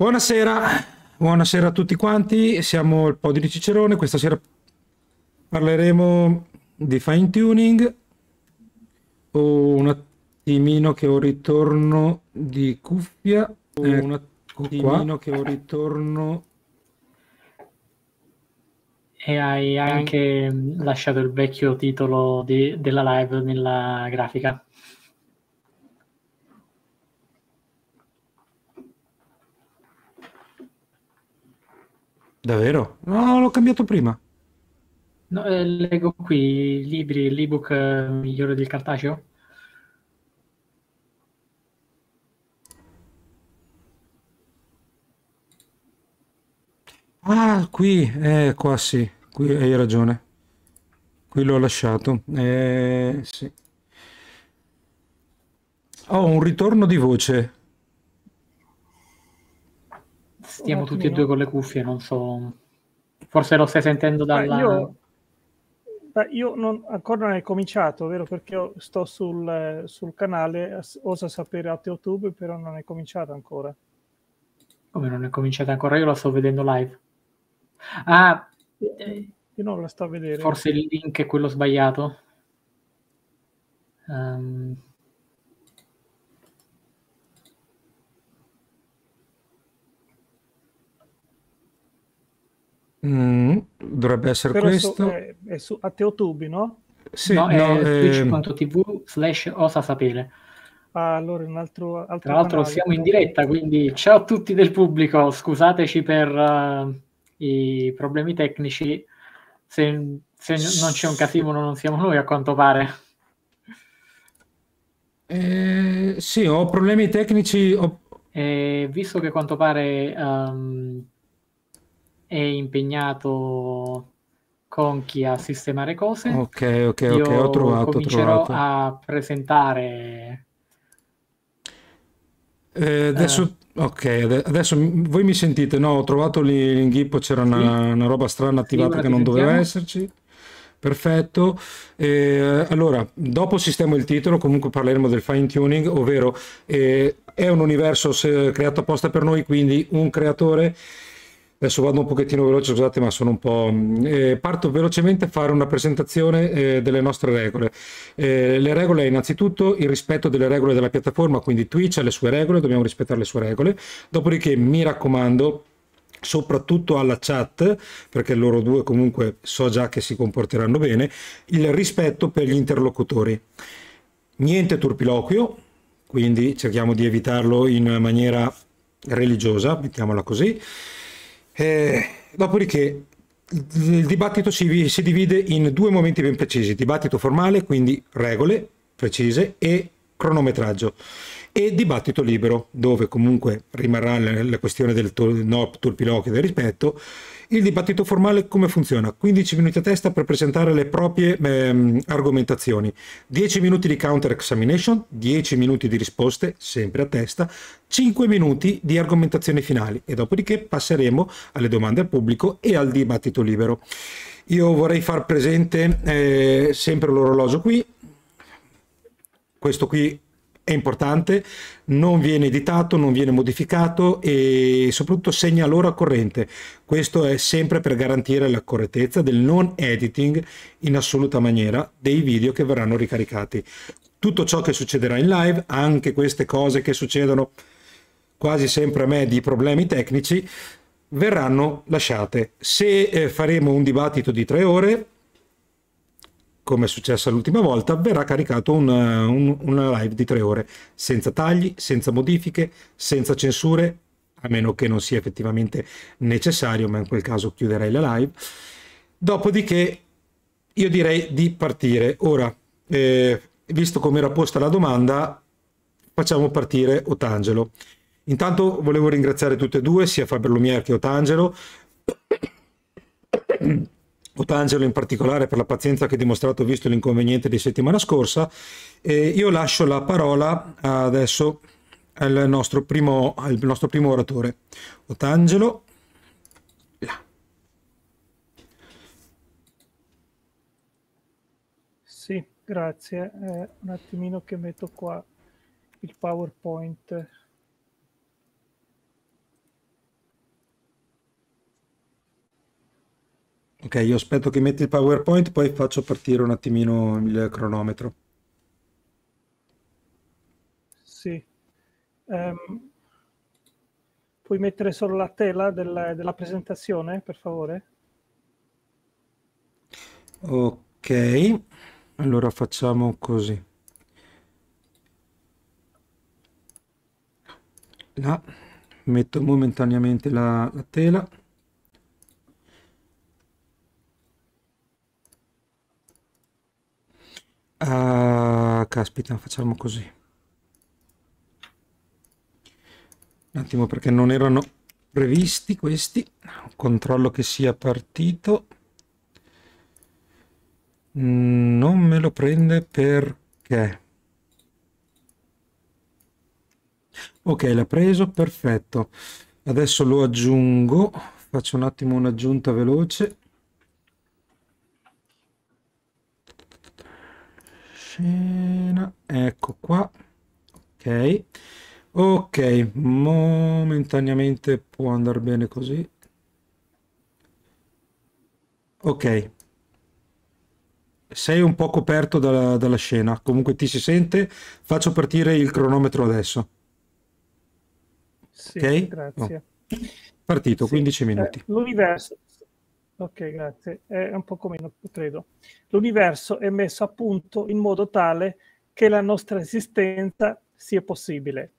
Buonasera, buonasera a tutti quanti, siamo il Podio di Cicerone, questa sera parleremo di fine tuning, oh, un attimino che ho ritorno di cuffia, oh, un attimino che ho ritorno... E hai anche lasciato il vecchio titolo di, della live nella grafica. Davvero? No, l'ho cambiato prima. No, eh, leggo qui i libri, l'ebook eh, migliore del cartaceo. Ah, qui, eh, qua sì, qui hai ragione. Qui l'ho lasciato. Eh, sì. Ho oh, un ritorno di voce. Stiamo tutti e due con le cuffie, non so. Forse lo stai sentendo dalla. Beh, io, beh, io non, ancora non è cominciato, vero? Perché sto sul, sul canale Osa Sapere a YouTube, però non è cominciato ancora. Come non è cominciato ancora? Io la sto vedendo live. Ah, io non la sto a vedere. Forse il link è quello sbagliato. Um, Mm, dovrebbe essere Però questo. Su, è, è su, a Teotubi, no? Sì, no, no è eh... twitch.tv slash osa sapere. Ah, allora, un altro, altro Tra l'altro canale, siamo in diretta, quindi ciao a tutti del pubblico, scusateci per uh, i problemi tecnici, se, se non c'è un casino non siamo noi a quanto pare. Eh, sì, ho problemi tecnici. Ho... Eh, visto che a quanto pare um, è impegnato con chi a sistemare cose. Ok, ok, Io ok, ho trovato. Comincerò ho trovato. a presentare. Eh, adesso, eh. ok, adesso voi mi sentite, no? Ho trovato lì in Ghippo c'era sì. una, una, roba strana attivata sì, che non sentiamo. doveva esserci. Perfetto. Eh, allora, dopo sistemo il titolo, comunque parleremo del fine tuning, ovvero eh, è un universo creato apposta per noi, quindi un creatore Adesso vado un pochettino veloce, scusate, ma sono un po'. Mm, eh, parto velocemente a fare una presentazione eh, delle nostre regole. Eh, le regole, innanzitutto, il rispetto delle regole della piattaforma, quindi Twitch ha le sue regole, dobbiamo rispettare le sue regole. Dopodiché, mi raccomando, soprattutto alla chat, perché loro due comunque so già che si comporteranno bene, il rispetto per gli interlocutori. Niente turpiloquio, quindi cerchiamo di evitarlo in maniera religiosa, mettiamola così. Eh, dopodiché il dibattito si, si divide in due momenti ben precisi, dibattito formale, quindi regole precise e cronometraggio e dibattito libero, dove comunque rimarrà la, questione del, to- no, turpiloquio del rispetto il dibattito formale come funziona? 15 minuti a testa per presentare le proprie ehm, argomentazioni, 10 minuti di counter examination, 10 minuti di risposte, sempre a testa, 5 minuti di argomentazioni finali e dopodiché passeremo alle domande al pubblico e al dibattito libero. Io vorrei far presente eh, sempre l'orologio qui, questo qui è importante, non viene editato, non viene modificato e soprattutto segna l'ora corrente. Questo è sempre per garantire la correttezza del non editing in assoluta maniera dei video che verranno ricaricati. Tutto ciò che succederà in live, anche queste cose che succedono quasi sempre a me di problemi tecnici, verranno lasciate. Se eh, faremo un dibattito di tre ore, come è successo l'ultima volta, verrà caricato un, eh, un, una live di tre ore, senza tagli, senza modifiche, senza censure, a meno che non sia effettivamente necessario, ma in quel caso chiuderei la live. Dopodiché io direi di partire. Ora, eh, visto come era posta la domanda, facciamo partire Otangelo. Intanto volevo ringraziare tutte e due, sia Fabio Lumier che Otangelo. Otangelo in particolare per la pazienza che ha dimostrato visto l'inconveniente di settimana scorsa. E io lascio la parola adesso al nostro primo, al nostro primo oratore. Otangelo. Là. Sì, grazie. Eh, un attimino che metto qua il PowerPoint Ok, io aspetto che metti il PowerPoint, poi faccio partire un attimino il cronometro. Sì. Um, puoi mettere solo la tela della, della presentazione, per favore? Ok, allora facciamo così. La, metto momentaneamente la, la tela. Uh, caspita, facciamo così. Un attimo perché non erano previsti questi. Controllo che sia partito. Mm, non me lo prende perché... Ok, l'ha preso, perfetto. Adesso lo aggiungo. Faccio un attimo un'aggiunta veloce. scena ecco qua ok ok momentaneamente può andare bene così ok sei un po' coperto dalla, dalla, scena, comunque ti si sente, faccio partire il cronometro adesso. Sì, ok? Grazie. Oh. Partito, sì. 15 eh, minuti. Eh, l'universo, Ok, grazie. È un poco meno, credo. L'universo è messo a punto in modo tale che la nostra esistenza sia possibile.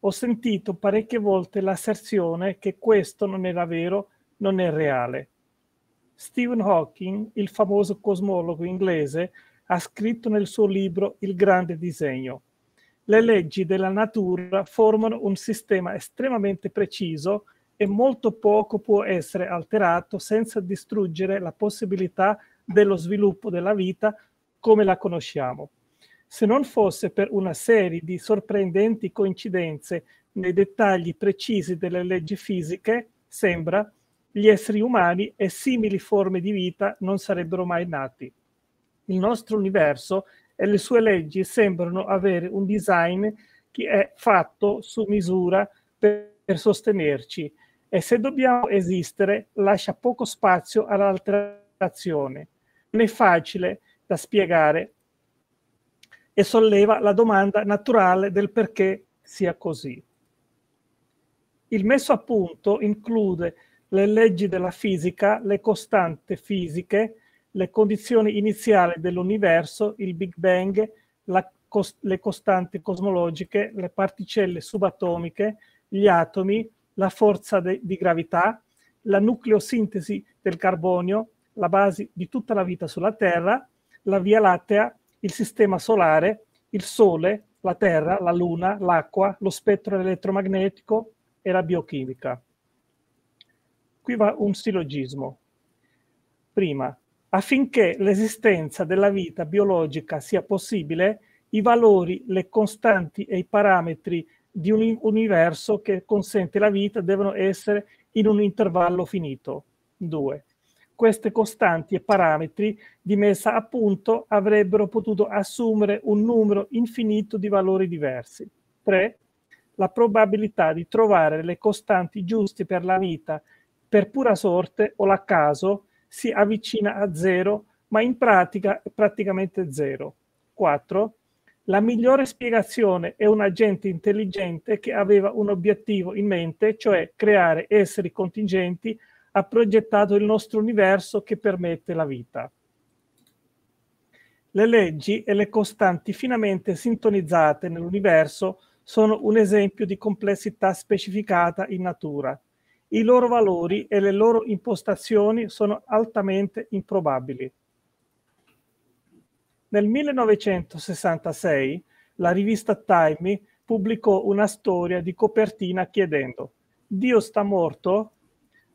Ho sentito parecchie volte l'asserzione che questo non era vero, non è reale. Stephen Hawking, il famoso cosmologo inglese, ha scritto nel suo libro Il grande disegno. Le leggi della natura formano un sistema estremamente preciso e molto poco può essere alterato senza distruggere la possibilità dello sviluppo della vita come la conosciamo. Se non fosse per una serie di sorprendenti coincidenze nei dettagli precisi delle leggi fisiche, sembra, gli esseri umani e simili forme di vita non sarebbero mai nati. Il nostro universo e le sue leggi sembrano avere un design che è fatto su misura per, per sostenerci e se dobbiamo esistere lascia poco spazio all'alterazione. Non è facile da spiegare e solleva la domanda naturale del perché sia così. Il messo a punto include le leggi della fisica, le costanti fisiche, le condizioni iniziali dell'universo, il Big Bang, cost- le costanti cosmologiche, le particelle subatomiche, gli atomi, la forza de- di gravità, la nucleosintesi del carbonio, la base di tutta la vita sulla Terra, la Via Lattea, il Sistema Solare, il Sole, la Terra, la Luna, l'acqua, lo spettro elettromagnetico e la biochimica. Qui va un silogismo. Prima, affinché l'esistenza della vita biologica sia possibile, i valori, le costanti e i parametri di un universo che consente la vita devono essere in un intervallo finito. Due. Queste costanti e parametri di messa a punto avrebbero potuto assumere un numero infinito di valori diversi. Tre. La probabilità di trovare le costanti giuste per la vita per pura sorte o la caso si avvicina a zero, ma in pratica è praticamente zero. 4. La migliore spiegazione è un agente intelligente che aveva un obiettivo in mente, cioè creare esseri contingenti, ha progettato il nostro universo che permette la vita. Le leggi e le costanti finamente sintonizzate nell'universo sono un esempio di complessità specificata in natura. I loro valori e le loro impostazioni sono altamente improbabili. Nel 1966 la rivista Time pubblicò una storia di copertina chiedendo Dio sta morto?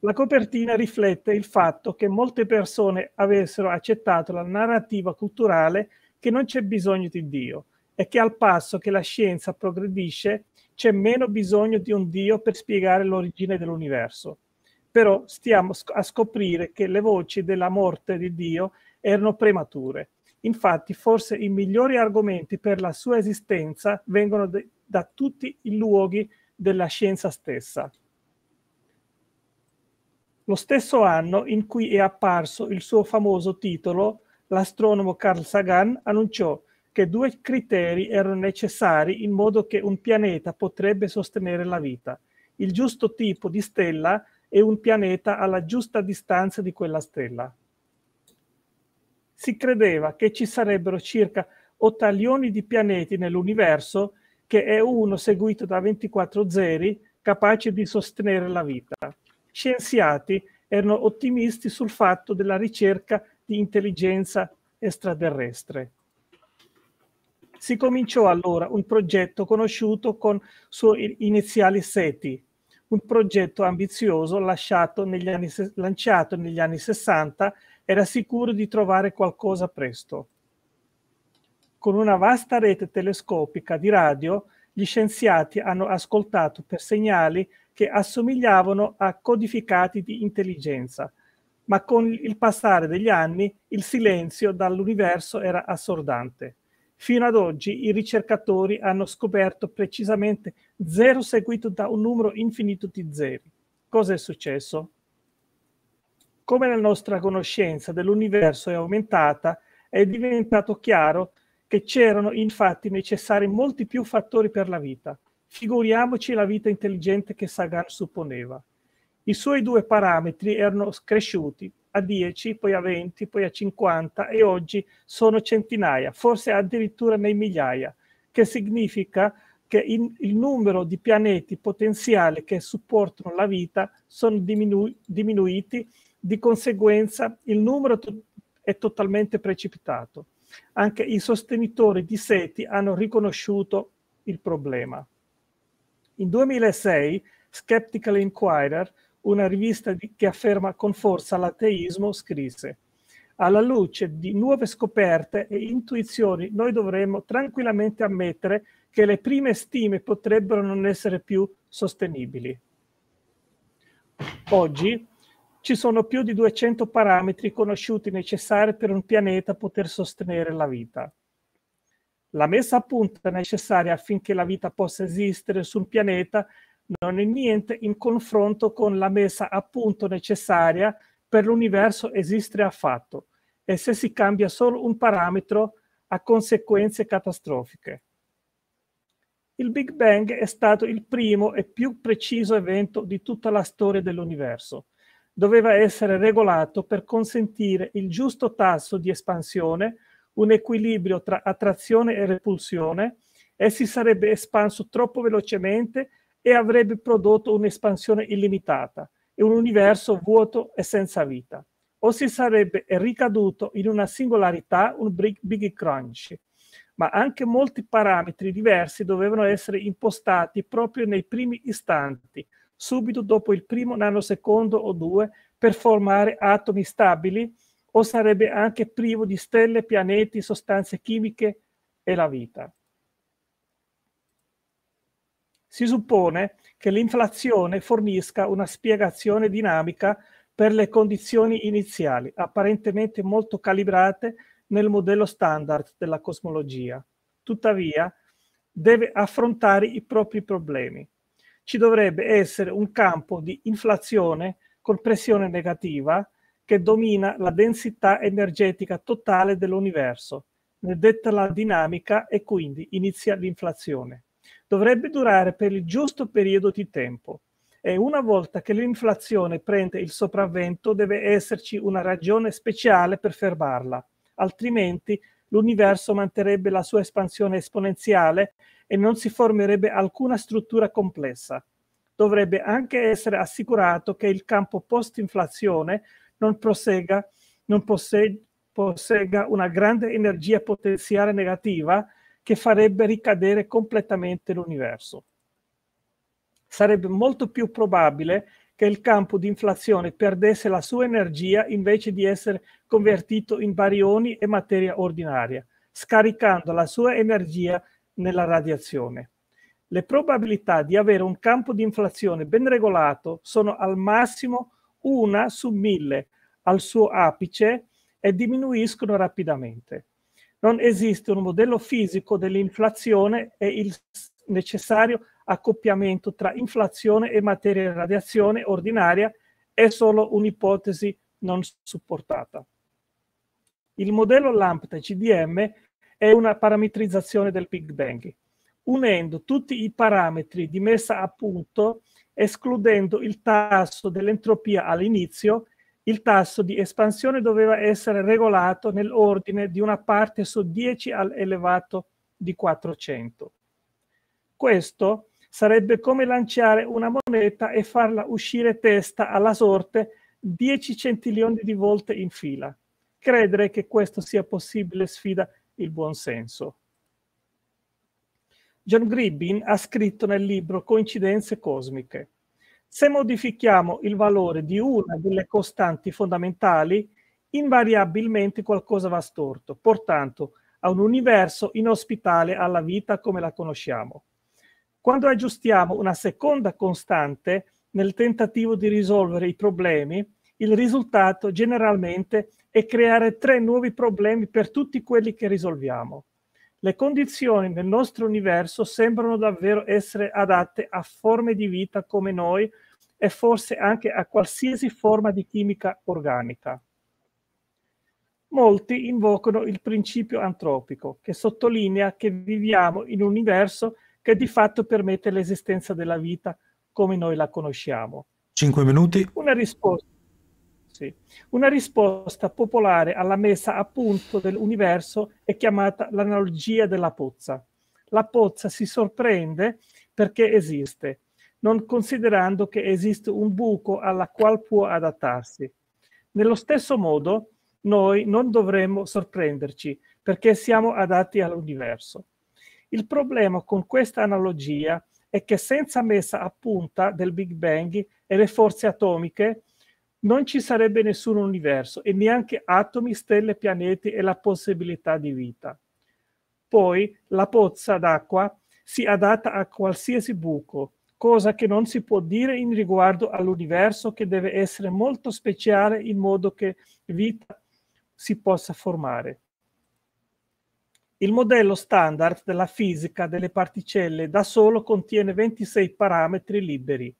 La copertina riflette il fatto che molte persone avessero accettato la narrativa culturale che non c'è bisogno di Dio e che al passo che la scienza progredisce c'è meno bisogno di un Dio per spiegare l'origine dell'universo. Però stiamo a scoprire che le voci della morte di Dio erano premature Infatti, forse i migliori argomenti per la sua esistenza vengono de- da tutti i luoghi della scienza stessa. Lo stesso anno in cui è apparso il suo famoso titolo, l'astronomo Carl Sagan annunciò che due criteri erano necessari in modo che un pianeta potrebbe sostenere la vita, il giusto tipo di stella e un pianeta alla giusta distanza di quella stella si credeva che ci sarebbero circa 8 di pianeti nell'universo, che è uno seguito da 24 zeri, capaci di sostenere la vita. Scienziati erano ottimisti sul fatto della ricerca di intelligenza extraterrestre. Si cominciò allora un progetto conosciuto con suoi iniziali SETI, un progetto ambizioso negli anni, lanciato negli anni 60 era sicuro di trovare qualcosa presto. Con una vasta rete telescopica di radio, gli scienziati hanno ascoltato per segnali che assomigliavano a codificati di intelligenza, ma con il passare degli anni il silenzio dall'universo era assordante. Fino ad oggi i ricercatori hanno scoperto precisamente zero seguito da un numero infinito di zeri. Cosa è successo? come la nostra conoscenza dell'universo è aumentata, è diventato chiaro che c'erano infatti necessari molti più fattori per la vita. Figuriamoci la vita intelligente che Sagan supponeva. I suoi due parametri erano cresciuti a 10, poi a 20, poi a 50 e oggi sono centinaia, forse addirittura nei migliaia, che significa che in, il numero di pianeti potenziali che supportano la vita sono diminu- diminuiti di conseguenza il numero è totalmente precipitato. Anche i sostenitori di SETI hanno riconosciuto il problema. In 2006 Skeptical Inquirer, una rivista che afferma con forza l'ateismo, scrisse alla luce di nuove scoperte e intuizioni, noi dovremmo tranquillamente ammettere che le prime stime potrebbero non essere più sostenibili. Oggi ci sono più di 200 parametri conosciuti necessari per un pianeta poter sostenere la vita. La messa a punto necessaria affinché la vita possa esistere su un pianeta non è niente in confronto con la messa a punto necessaria per l'universo esistere affatto e se si cambia solo un parametro ha conseguenze catastrofiche. Il Big Bang è stato il primo e più preciso evento di tutta la storia dell'universo doveva essere regolato per consentire il giusto tasso di espansione, un equilibrio tra attrazione e repulsione, e si sarebbe espanso troppo velocemente e avrebbe prodotto un'espansione illimitata e un universo vuoto e senza vita, o si sarebbe ricaduto in una singolarità, un Big, Crunch. Ma anche molti parametri diversi dovevano essere impostati proprio nei primi istanti, subito dopo il primo nanosecondo o due per formare atomi stabili o sarebbe anche privo di stelle, pianeti, sostanze chimiche e la vita. Si suppone che l'inflazione fornisca una spiegazione dinamica per le condizioni iniziali, apparentemente molto calibrate nel modello standard della cosmologia. Tuttavia, deve affrontare i propri problemi ci dovrebbe essere un campo di inflazione con pressione negativa che domina la densità energetica totale dell'universo, ne detta la dinamica e quindi inizia l'inflazione. Dovrebbe durare per il giusto periodo di tempo e una volta che l'inflazione prende il sopravvento deve esserci una ragione speciale per fermarla, altrimenti l'universo manterrebbe la sua espansione esponenziale e non si formerebbe alcuna struttura complessa. Dovrebbe anche essere assicurato che il campo post-inflazione non, prosega, non possegga una grande energia potenziale negativa che farebbe ricadere completamente l'universo. Sarebbe molto più probabile che il campo di inflazione perdesse la sua energia invece di essere convertito in barioni e materia ordinaria, scaricando la sua energia nella radiazione. Le probabilità di avere un campo di inflazione ben regolato sono al massimo una su mille al suo apice e diminuiscono rapidamente. Non esiste un modello fisico dell'inflazione e il necessario accoppiamento tra inflazione e materia in radiazione ordinaria è solo un'ipotesi non supportata. Il modello LAMPTA-CDM è una parametrizzazione del Big Bang, unendo tutti i parametri di messa a punto, escludendo il tasso dell'entropia all'inizio, il tasso di espansione doveva essere regolato nell'ordine di una parte su 10 al elevato di 400. Questo sarebbe come lanciare una moneta e farla uscire testa alla sorte 10 centilioni di volte in fila. Credere che questo sia possibile sfida il buonsenso. John Gribbin ha scritto nel libro Coincidenze cosmiche. Se modifichiamo il valore di una delle costanti fondamentali, invariabilmente qualcosa va storto, portando a un universo inospitale alla vita come la conosciamo. Quando aggiustiamo una seconda costante nel tentativo di risolvere i problemi, il risultato generalmente è e creare tre nuovi problemi per tutti quelli che risolviamo. Le condizioni nel nostro universo sembrano davvero essere adatte a forme di vita come noi e forse anche a qualsiasi forma di chimica organica. Molti invocano il principio antropico, che sottolinea che viviamo in un universo che di fatto permette l'esistenza della vita come noi la conosciamo. Cinque minuti. Una risposta. Sì. Una risposta popolare alla messa a punto dell'universo è chiamata l'analogia della pozza. La pozza si sorprende perché esiste, non considerando che esiste un buco alla quale può adattarsi. Nello stesso modo, noi non dovremmo sorprenderci perché siamo adatti all'universo. Il problema con questa analogia è che senza messa a punta del Big Bang e le forze atomiche, non ci sarebbe nessun universo e neanche atomi, stelle, pianeti e la possibilità di vita. Poi la pozza d'acqua si adatta a qualsiasi buco, cosa che non si può dire in riguardo all'universo che deve essere molto speciale in modo che vita si possa formare. Il modello standard della fisica delle particelle da solo contiene 26 parametri liberi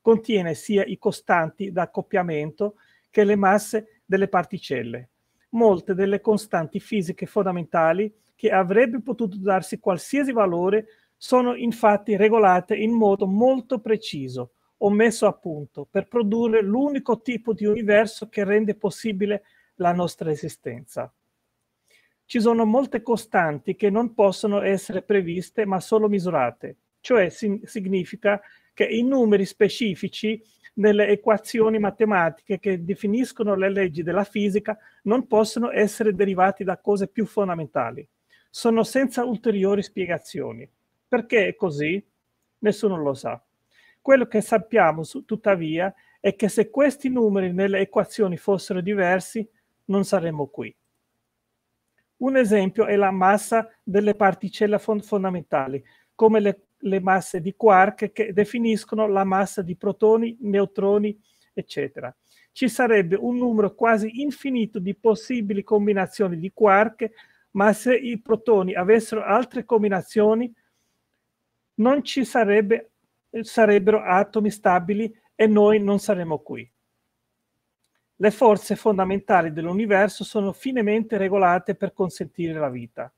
contiene sia i costanti d'accoppiamento che le masse delle particelle, molte delle costanti fisiche fondamentali che avrebbe potuto darsi qualsiasi valore sono infatti regolate in modo molto preciso o messo a punto per produrre l'unico tipo di universo che rende possibile la nostra esistenza. Ci sono molte costanti che non possono essere previste ma solo misurate, cioè significa che i numeri specifici nelle equazioni matematiche che definiscono le leggi della fisica non possono essere derivati da cose più fondamentali. Sono senza ulteriori spiegazioni. Perché è così? Nessuno lo sa. Quello che sappiamo, tuttavia, è che se questi numeri nelle equazioni fossero diversi, non saremmo qui. Un esempio è la massa delle particelle fondamentali, come le le masse di quark che definiscono la massa di protoni, neutroni, eccetera. Ci sarebbe un numero quasi infinito di possibili combinazioni di quark, ma se i protoni avessero altre combinazioni, non ci sarebbe, sarebbero atomi stabili e noi non saremmo qui. Le forze fondamentali dell'universo sono finemente regolate per consentire la vita.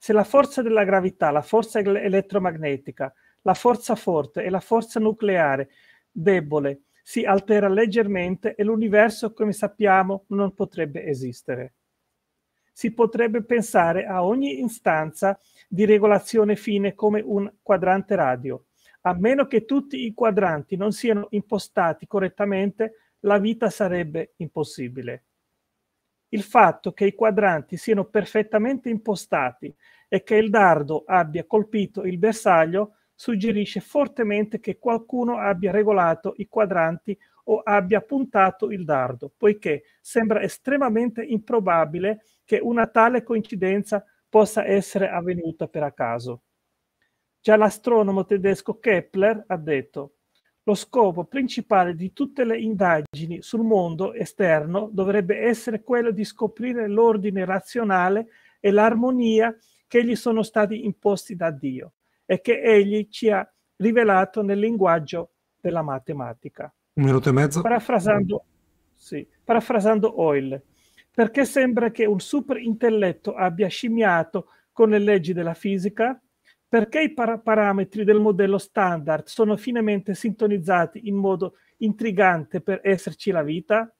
Se la forza della gravità, la forza elettromagnetica, la forza forte e la forza nucleare debole si altera leggermente e l'universo, come sappiamo, non potrebbe esistere. Si potrebbe pensare a ogni istanza di regolazione fine come un quadrante radio. A meno che tutti i quadranti non siano impostati correttamente, la vita sarebbe impossibile il fatto che i quadranti siano perfettamente impostati e che il dardo abbia colpito il bersaglio suggerisce fortemente che qualcuno abbia regolato i quadranti o abbia puntato il dardo, poiché sembra estremamente improbabile che una tale coincidenza possa essere avvenuta per caso. Già l'astronomo tedesco Kepler ha detto lo scopo principale di tutte le indagini sul mondo esterno dovrebbe essere quello di scoprire l'ordine razionale e l'armonia che gli sono stati imposti da Dio e che egli ci ha rivelato nel linguaggio della matematica. Un minuto e mezzo. Parafrasando, sì, parafrasando Oil, perché sembra che un superintelletto abbia scimmiato con le leggi della fisica, perché i para- parametri del modello standard sono finemente sintonizzati in modo intrigante per esserci la vita?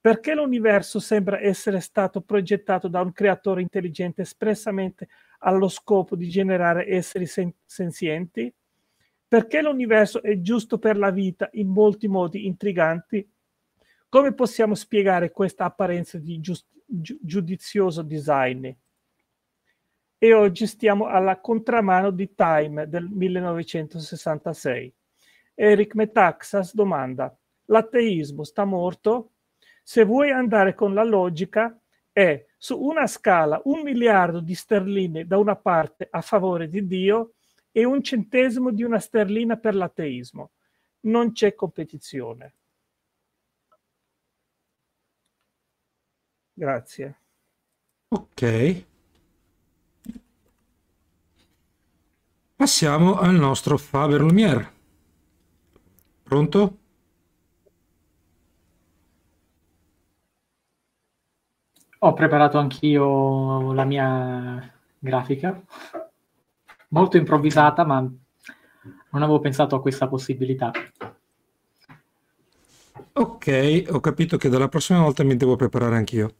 Perché l'universo sembra essere stato progettato da un creatore intelligente espressamente allo scopo di generare esseri sen- senzienti? Perché l'universo è giusto per la vita in molti modi intriganti? Come possiamo spiegare questa apparenza di giust- gi- giudizioso design? e oggi stiamo alla contramano di Time del 1966. Eric Metaxas domanda, l'ateismo sta morto? Se vuoi andare con la logica, è su una scala un miliardo di sterline da una parte a favore di Dio e un centesimo di una sterlina per l'ateismo. Non c'è competizione. Grazie. Ok. Passiamo al nostro Faber Lumière. Pronto? Ho preparato anch'io la mia grafica, molto improvvisata, ma non avevo pensato a questa possibilità. Ok, ho capito che dalla prossima volta mi devo preparare anch'io.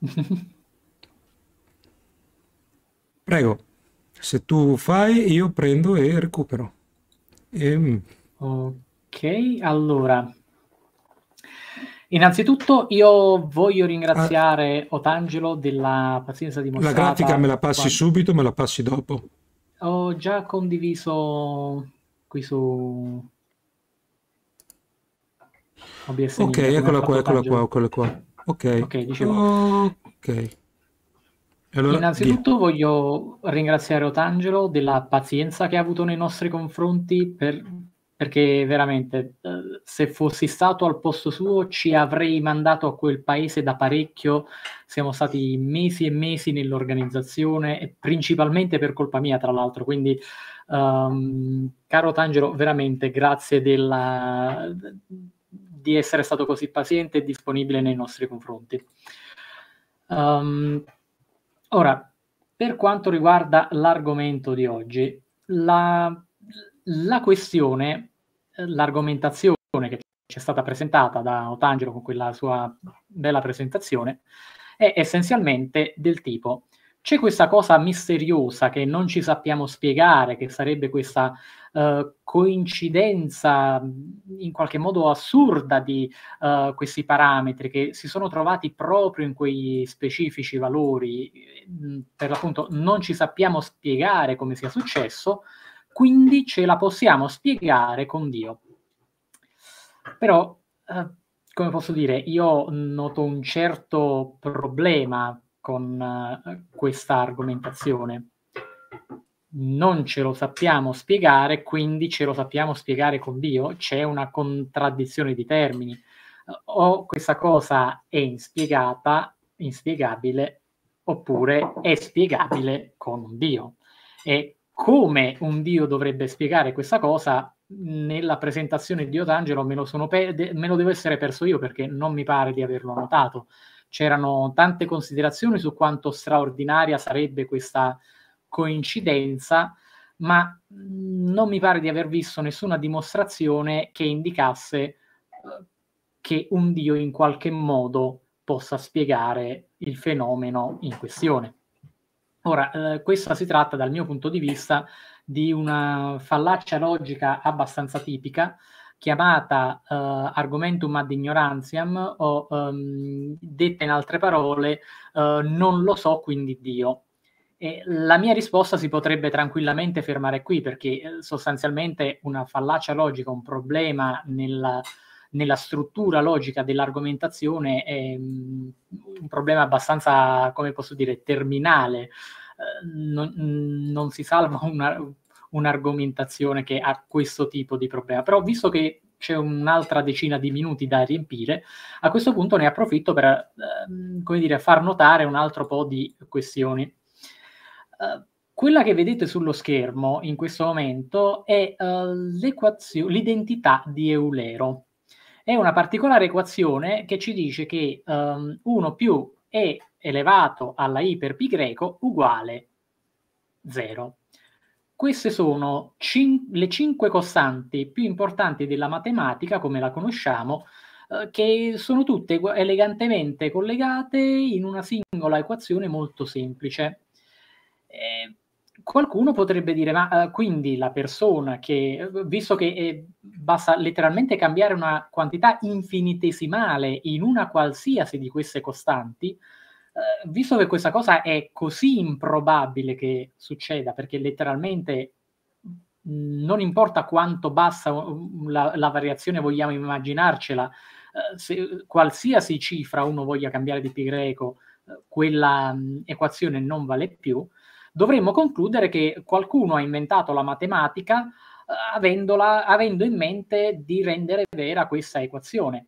Prego. Se tu fai, io prendo e recupero. E... Mm. Ok, allora. Innanzitutto io voglio ringraziare ah, Otangelo della pazienza dimostrata. La grafica me la passi quando... subito, me la passi dopo. Ho già condiviso qui su OBS. Ok, eccola qua, eccola qua, eccola qua. Ok. Ok, dicevo. Ok. Allora, Innanzitutto via. voglio ringraziare Otangelo della pazienza che ha avuto nei nostri confronti per, perché veramente eh, se fossi stato al posto suo ci avrei mandato a quel paese da parecchio, siamo stati mesi e mesi nell'organizzazione, principalmente per colpa mia tra l'altro, quindi um, caro Tangelo veramente grazie della, di essere stato così paziente e disponibile nei nostri confronti. Um, Ora, per quanto riguarda l'argomento di oggi, la, la questione, l'argomentazione che ci è stata presentata da Otangelo con quella sua bella presentazione, è essenzialmente del tipo c'è questa cosa misteriosa che non ci sappiamo spiegare, che sarebbe questa uh, coincidenza in qualche modo assurda di uh, questi parametri che si sono trovati proprio in quei specifici valori. Mm, per l'appunto non ci sappiamo spiegare come sia successo, quindi ce la possiamo spiegare con Dio. Però, uh, come posso dire, io noto un certo problema con eh, questa argomentazione. Non ce lo sappiamo spiegare, quindi ce lo sappiamo spiegare con Dio? C'è una contraddizione di termini. O questa cosa è inspiegata, inspiegabile, oppure è spiegabile con Dio. E come un Dio dovrebbe spiegare questa cosa nella presentazione di Diotangelo me lo, sono pe- me lo devo essere perso io perché non mi pare di averlo notato c'erano tante considerazioni su quanto straordinaria sarebbe questa coincidenza, ma mm, non mi pare di aver visto nessuna dimostrazione che indicasse eh, che un Dio in qualche modo possa spiegare il fenomeno in questione. Ora, eh, questa si tratta dal mio punto di vista di una fallacia logica abbastanza tipica chiamata uh, argomentum ad ignorantiam o um, detta in altre parole uh, non lo so quindi Dio. E la mia risposta si potrebbe tranquillamente fermare qui perché eh, sostanzialmente una fallacia logica, un problema nella, nella struttura logica dell'argomentazione è mm, un problema abbastanza, come posso dire, terminale. non, non, si salva una, un'argomentazione che ha questo tipo di problema. Però visto che c'è un'altra decina di minuti da riempire, a questo punto ne approfitto per, eh, come dire, far notare un altro po' di questioni. Eh, quella che vedete sullo schermo in questo momento è eh, l'identità di Eulero. È una particolare equazione che ci dice che 1 ehm, più e elevato alla i per pi greco uguale 0. Queste sono cin- le cinque costanti più importanti della matematica come la conosciamo, eh, che sono tutte elegantemente collegate in una singola equazione molto semplice. Eh, qualcuno potrebbe dire, ma eh, quindi la persona che, eh, visto che eh, basta letteralmente cambiare una quantità infinitesimale in una qualsiasi di queste costanti, eh, eh, visto che questa cosa è così improbabile che succeda, perché letteralmente mm, non importa quanto bassa mm, mm, la, la variazione vogliamo immaginarcela, eh, se qualsiasi cifra uno voglia cambiare di pi greco, eh, quella equazione non vale più, dovremmo concludere che qualcuno ha inventato la matematica avendola, avendo in mente di rendere vera questa equazione.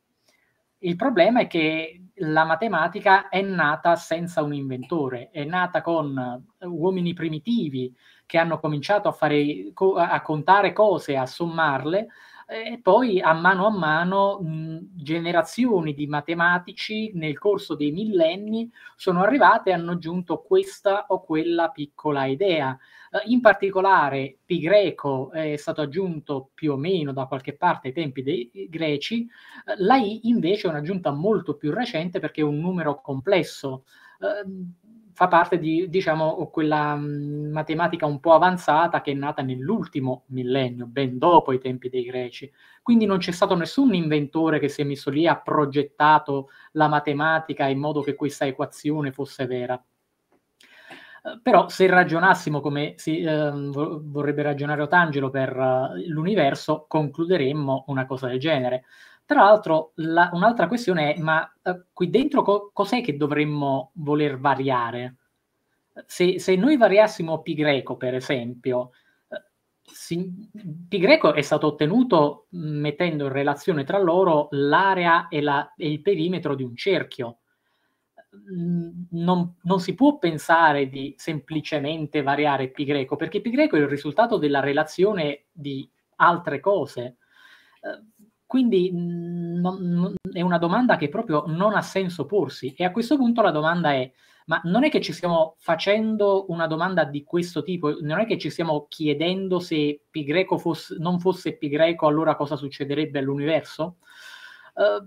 Il problema è che la matematica è nata senza un inventore, è nata con eh, uomini primitivi che hanno cominciato a, fare, a contare cose, a sommarle e poi a mano a mano mh, generazioni di matematici nel corso dei millenni sono arrivate e hanno aggiunto questa o quella piccola idea. Eh, in particolare pi greco è stato aggiunto più o meno da qualche parte ai tempi dei greci, eh, la i invece è un'aggiunta molto più recente perché è un numero complesso. Eh, fa parte di diciamo, quella mh, mm, matematica un po' avanzata che è nata nell'ultimo millennio, ben dopo i tempi dei greci. Quindi non c'è stato nessun inventore che si è messo lì e ha progettato la matematica in modo che questa equazione fosse vera. Eh, però se ragionassimo come si, eh, vorrebbe ragionare Otangelo per eh, l'universo, concluderemmo una cosa del genere. Tra l'altro, la, un'altra questione è, ma eh, qui dentro co- cos'è che dovremmo voler variare? Se, se noi variassimo pi greco, per esempio, eh, si, pi greco è stato ottenuto mm, mettendo in relazione tra loro l'area e, la, e il perimetro di un cerchio. Mm, non, non, si può pensare di semplicemente variare pi greco, perché pi greco è il risultato della relazione di altre cose. Eh, quindi mm, non, è una domanda che proprio non ha senso porsi. E a questo punto la domanda è, ma non è che ci stiamo facendo una domanda di questo tipo? Non è che ci stiamo chiedendo se pi greco fosse, non fosse pi greco, allora cosa succederebbe all'universo? Uh,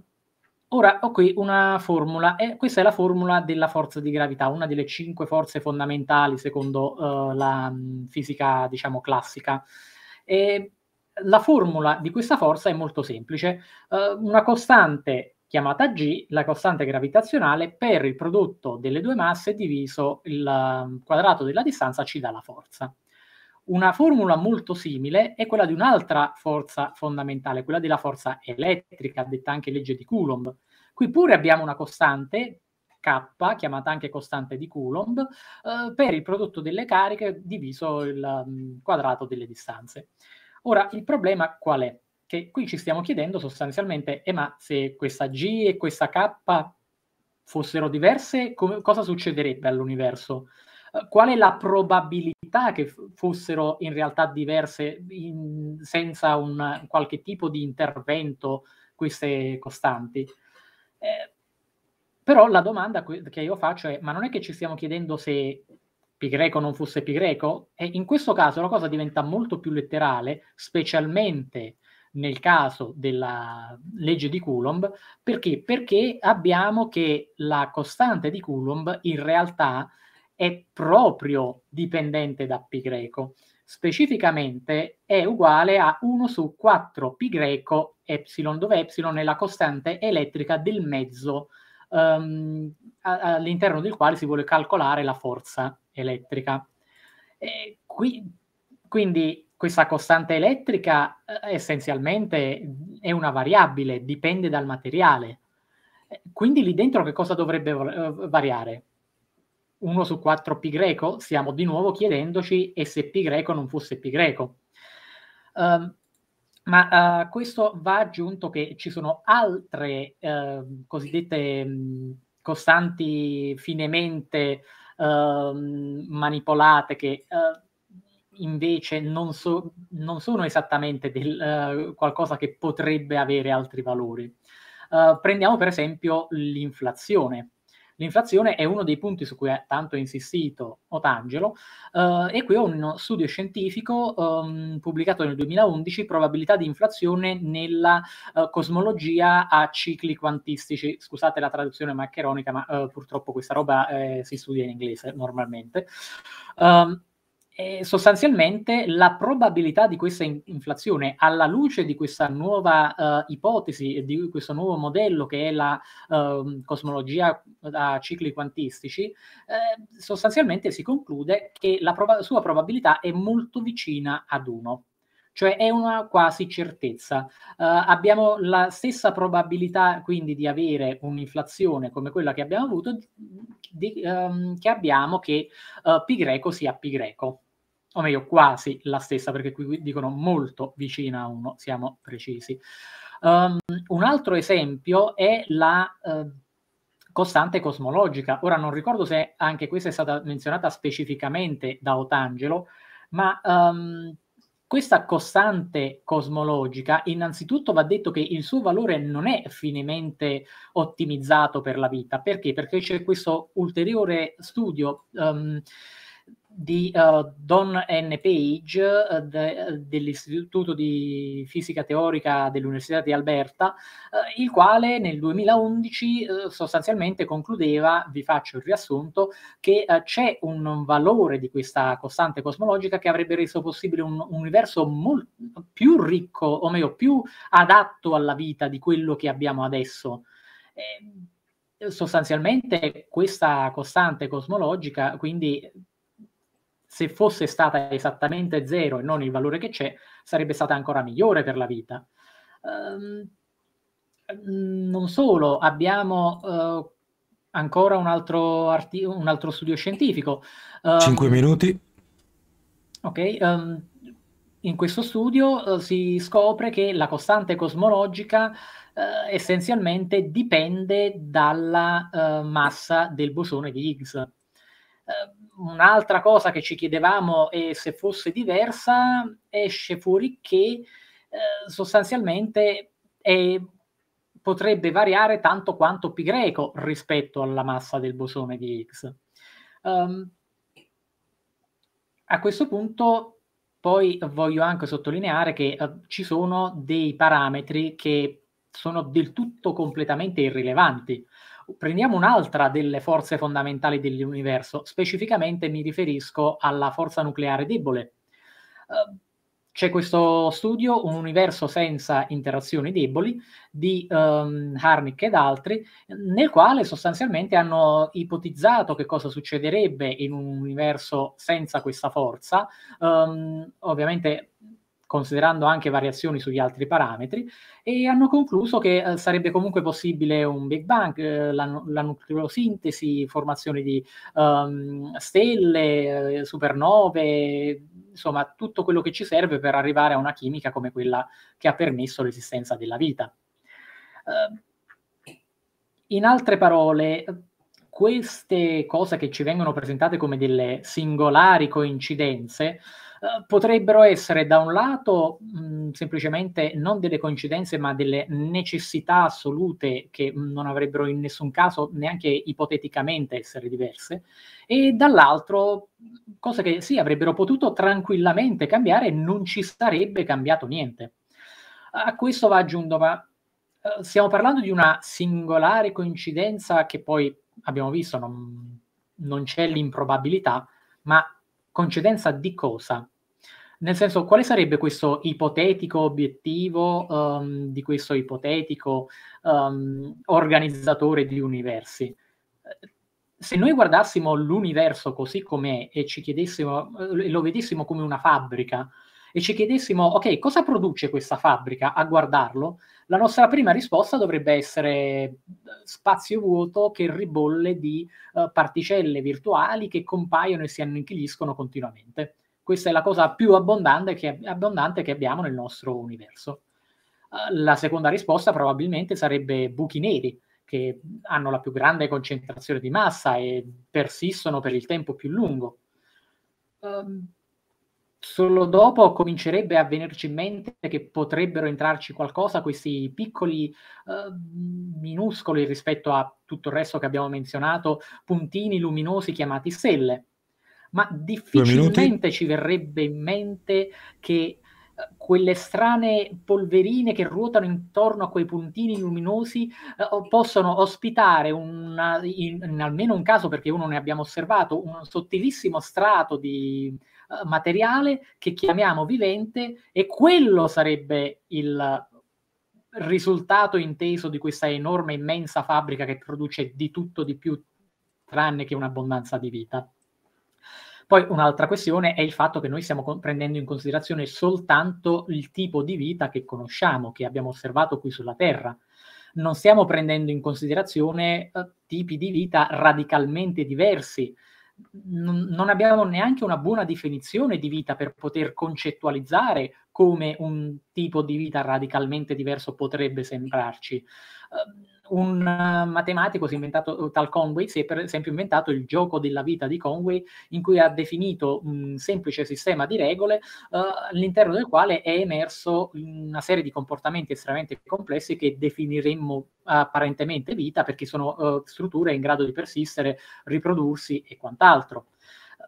Ora ho qui una formula, eh, questa è la formula della forza di gravità, una delle cinque forze fondamentali secondo uh, la mh, mm, fisica, diciamo, classica. E la formula di questa forza è molto semplice. Uh, una costante chiamata G, la costante gravitazionale, per il prodotto delle due masse diviso il ehm, quadrato della distanza ci dà la forza. Una formula molto simile è quella di un'altra forza fondamentale, quella della forza elettrica, detta anche legge di Coulomb. Qui pure abbiamo una costante, K, chiamata anche costante di Coulomb, eh, per il prodotto delle cariche diviso il um, quadrato delle distanze. Ora, il problema qual è? Che qui ci stiamo chiedendo sostanzialmente, eh, ma se questa G e questa K fossero diverse, come, cosa succederebbe all'universo? Eh, qual è la probabilità che f- fossero in realtà diverse in, senza un, qualche tipo di intervento queste costanti? Eh, però la domanda que- che io faccio è, ma non è che ci stiamo chiedendo se pi greco non fosse pi greco? E in questo caso la cosa diventa molto più letterale, specialmente nel caso della legge di Coulomb, perché? Perché abbiamo che la costante di Coulomb in realtà è proprio dipendente da pi greco. Specificamente è uguale a 1 su 4 pi greco epsilon, dove epsilon è la costante elettrica del mezzo um, all'interno del quale si vuole calcolare la forza elettrica. Qui, quindi questa costante elettrica eh, essenzialmente è una variabile, dipende dal materiale. Quindi lì dentro che cosa dovrebbe eh, variare? 1 su 4 pi greco, stiamo di nuovo chiedendoci e se pi greco non fosse pi greco. Um, ma uh, questo va aggiunto che ci sono altre uh, cosiddette mh, mhmm, costanti finemente uh, manipolate che eh, invece non, so, non, sono esattamente del, eh, qualcosa che potrebbe avere altri valori. prendiamo per esempio l'inflazione. L'inflazione è uno dei punti su cui ha tanto insistito Otangelo eh, e qui ho uno studio scientifico um, pubblicato nel 2011, probabilità di inflazione nella uh, cosmologia a cicli quantistici. Scusate la traduzione maccheronica, ma uh, purtroppo questa roba eh, si studia in inglese normalmente. Um, eh, sostanzialmente la probabilità di questa in- inflazione alla luce di questa nuova uh, ipotesi e di questo nuovo modello che è la uh, cosmologia eh, a cicli quantistici, eh, sostanzialmente si conclude che la proba- sua probabilità è molto vicina ad 1 cioè è una quasi certezza. Uh, abbiamo la stessa probabilità quindi di avere un'inflazione come quella che abbiamo avuto, di, um, che abbiamo che uh, pi greco sia pi greco o meglio quasi la stessa, perché qui dicono molto vicina a 1, siamo precisi. Um, un altro esempio è la uh, costante cosmologica. Ora non ricordo se anche questa è stata menzionata specificamente da Otangelo, ma um, questa costante cosmologica, innanzitutto va detto che il suo valore non è finemente ottimizzato per la vita. Perché? Perché c'è questo ulteriore studio. Um, di uh, Don N. Page uh, de, eh, dell'Istituto di Fisica Teorica dell'Università di Alberta, uh, il quale nel 2011 sostanzialmente concludeva, vi faccio il riassunto, che c'è un valore di questa costante cosmologica che avrebbe reso possibile un, un universo mol- più ricco, o meglio, più adatto alla vita di quello che abbiamo adesso. Eh, sostanzialmente questa costante cosmologica quindi se fosse stata esattamente zero e non il valore che c'è, sarebbe stata ancora migliore per la vita. Um, non solo, abbiamo uh, ancora un altro, arti- un altro, studio scientifico. Um, ehm, 5 minuti. Ok, um, in questo studio uh, si scopre che la costante cosmologica uh, essenzialmente dipende dalla massa del bosone di Higgs. Uh, un'altra cosa che ci chiedevamo e se fosse diversa esce fuori che eh, sostanzialmente è, potrebbe variare tanto quanto pi greco rispetto alla massa del bosone di Higgs. Um, a questo punto poi voglio anche sottolineare che uh, ci sono dei parametri che sono del tutto completamente irrilevanti prendiamo un'altra delle forze fondamentali dell'universo, specificamente mi riferisco alla forza nucleare debole. Uh, c'è questo studio, Un universo senza interazioni deboli, di um, Harnick ed altri, nel quale sostanzialmente hanno ipotizzato che cosa succederebbe in un universo senza questa forza. Um, ovviamente considerando anche variazioni sugli altri parametri, e hanno concluso che eh, sarebbe comunque possibile un Big Bang, eh, la, la, nucleosintesi, formazione di um, stelle, eh, supernove, insomma tutto quello che ci serve per arrivare a una chimica come quella che ha permesso l'esistenza della vita. Uh, in altre parole, queste cose che ci vengono presentate come delle singolari coincidenze, eh, potrebbero essere da un lato mh, semplicemente non delle coincidenze ma delle necessità assolute che mh, non avrebbero in nessun caso neanche ipoteticamente essere diverse e dall'altro cose che sì avrebbero potuto tranquillamente cambiare non ci sarebbe cambiato niente. A questo va aggiunto ma eh, stiamo parlando di una singolare coincidenza che poi abbiamo visto non, non c'è l'improbabilità ma concedenza di cosa? Nel senso, quale sarebbe questo ipotetico obiettivo um, di questo ipotetico um, organizzatore di universi? Se noi guardassimo l'universo così com'è e ci chiedessimo, eh, lo vedessimo come una fabbrica, e ci chiedessimo, ok, cosa produce questa fabbrica a guardarlo, la nostra prima risposta dovrebbe essere eh, spazio vuoto che ribolle di uh, particelle virtuali che compaiono e si annichiliscono continuamente. Questa è la cosa più abbondante che, abbondante che abbiamo nel nostro universo. Uh, la seconda risposta probabilmente sarebbe buchi neri, che hanno la più grande concentrazione di massa e persistono per il tempo più lungo. Um, solo dopo comincerebbe a venirci in mente che potrebbero entrarci qualcosa questi piccoli, eh, minuscoli rispetto a tutto il resto che abbiamo menzionato, puntini luminosi chiamati stelle. Ma difficilmente ci verrebbe in mente che eh, quelle strane polverine che ruotano intorno a quei puntini luminosi eh, possono ospitare una, in, in, almeno un caso perché uno ne abbiamo osservato un sottilissimo strato di eh, materiale che chiamiamo vivente e quello sarebbe il risultato inteso di questa enorme, immensa fabbrica che produce di tutto di più tranne che un'abbondanza di vita. Poi un'altra questione è il fatto che noi stiamo prendendo in considerazione soltanto il tipo di vita che conosciamo, che abbiamo osservato qui sulla Terra. Non stiamo prendendo in considerazione eh, tipi di vita radicalmente diversi non, non abbiamo neanche una buona definizione di vita per poter concettualizzare come un tipo di vita radicalmente diverso potrebbe sembrarci. Uh, un matematico si è inventato, eh, tal Conway, si è per esempio inventato il gioco della vita di Conway, in cui ha definito un semplice sistema di regole eh, all'interno del quale è emerso una serie di comportamenti estremamente complessi che definiremmo apparentemente vita perché sono eh, strutture in grado di persistere, riprodursi e quant'altro.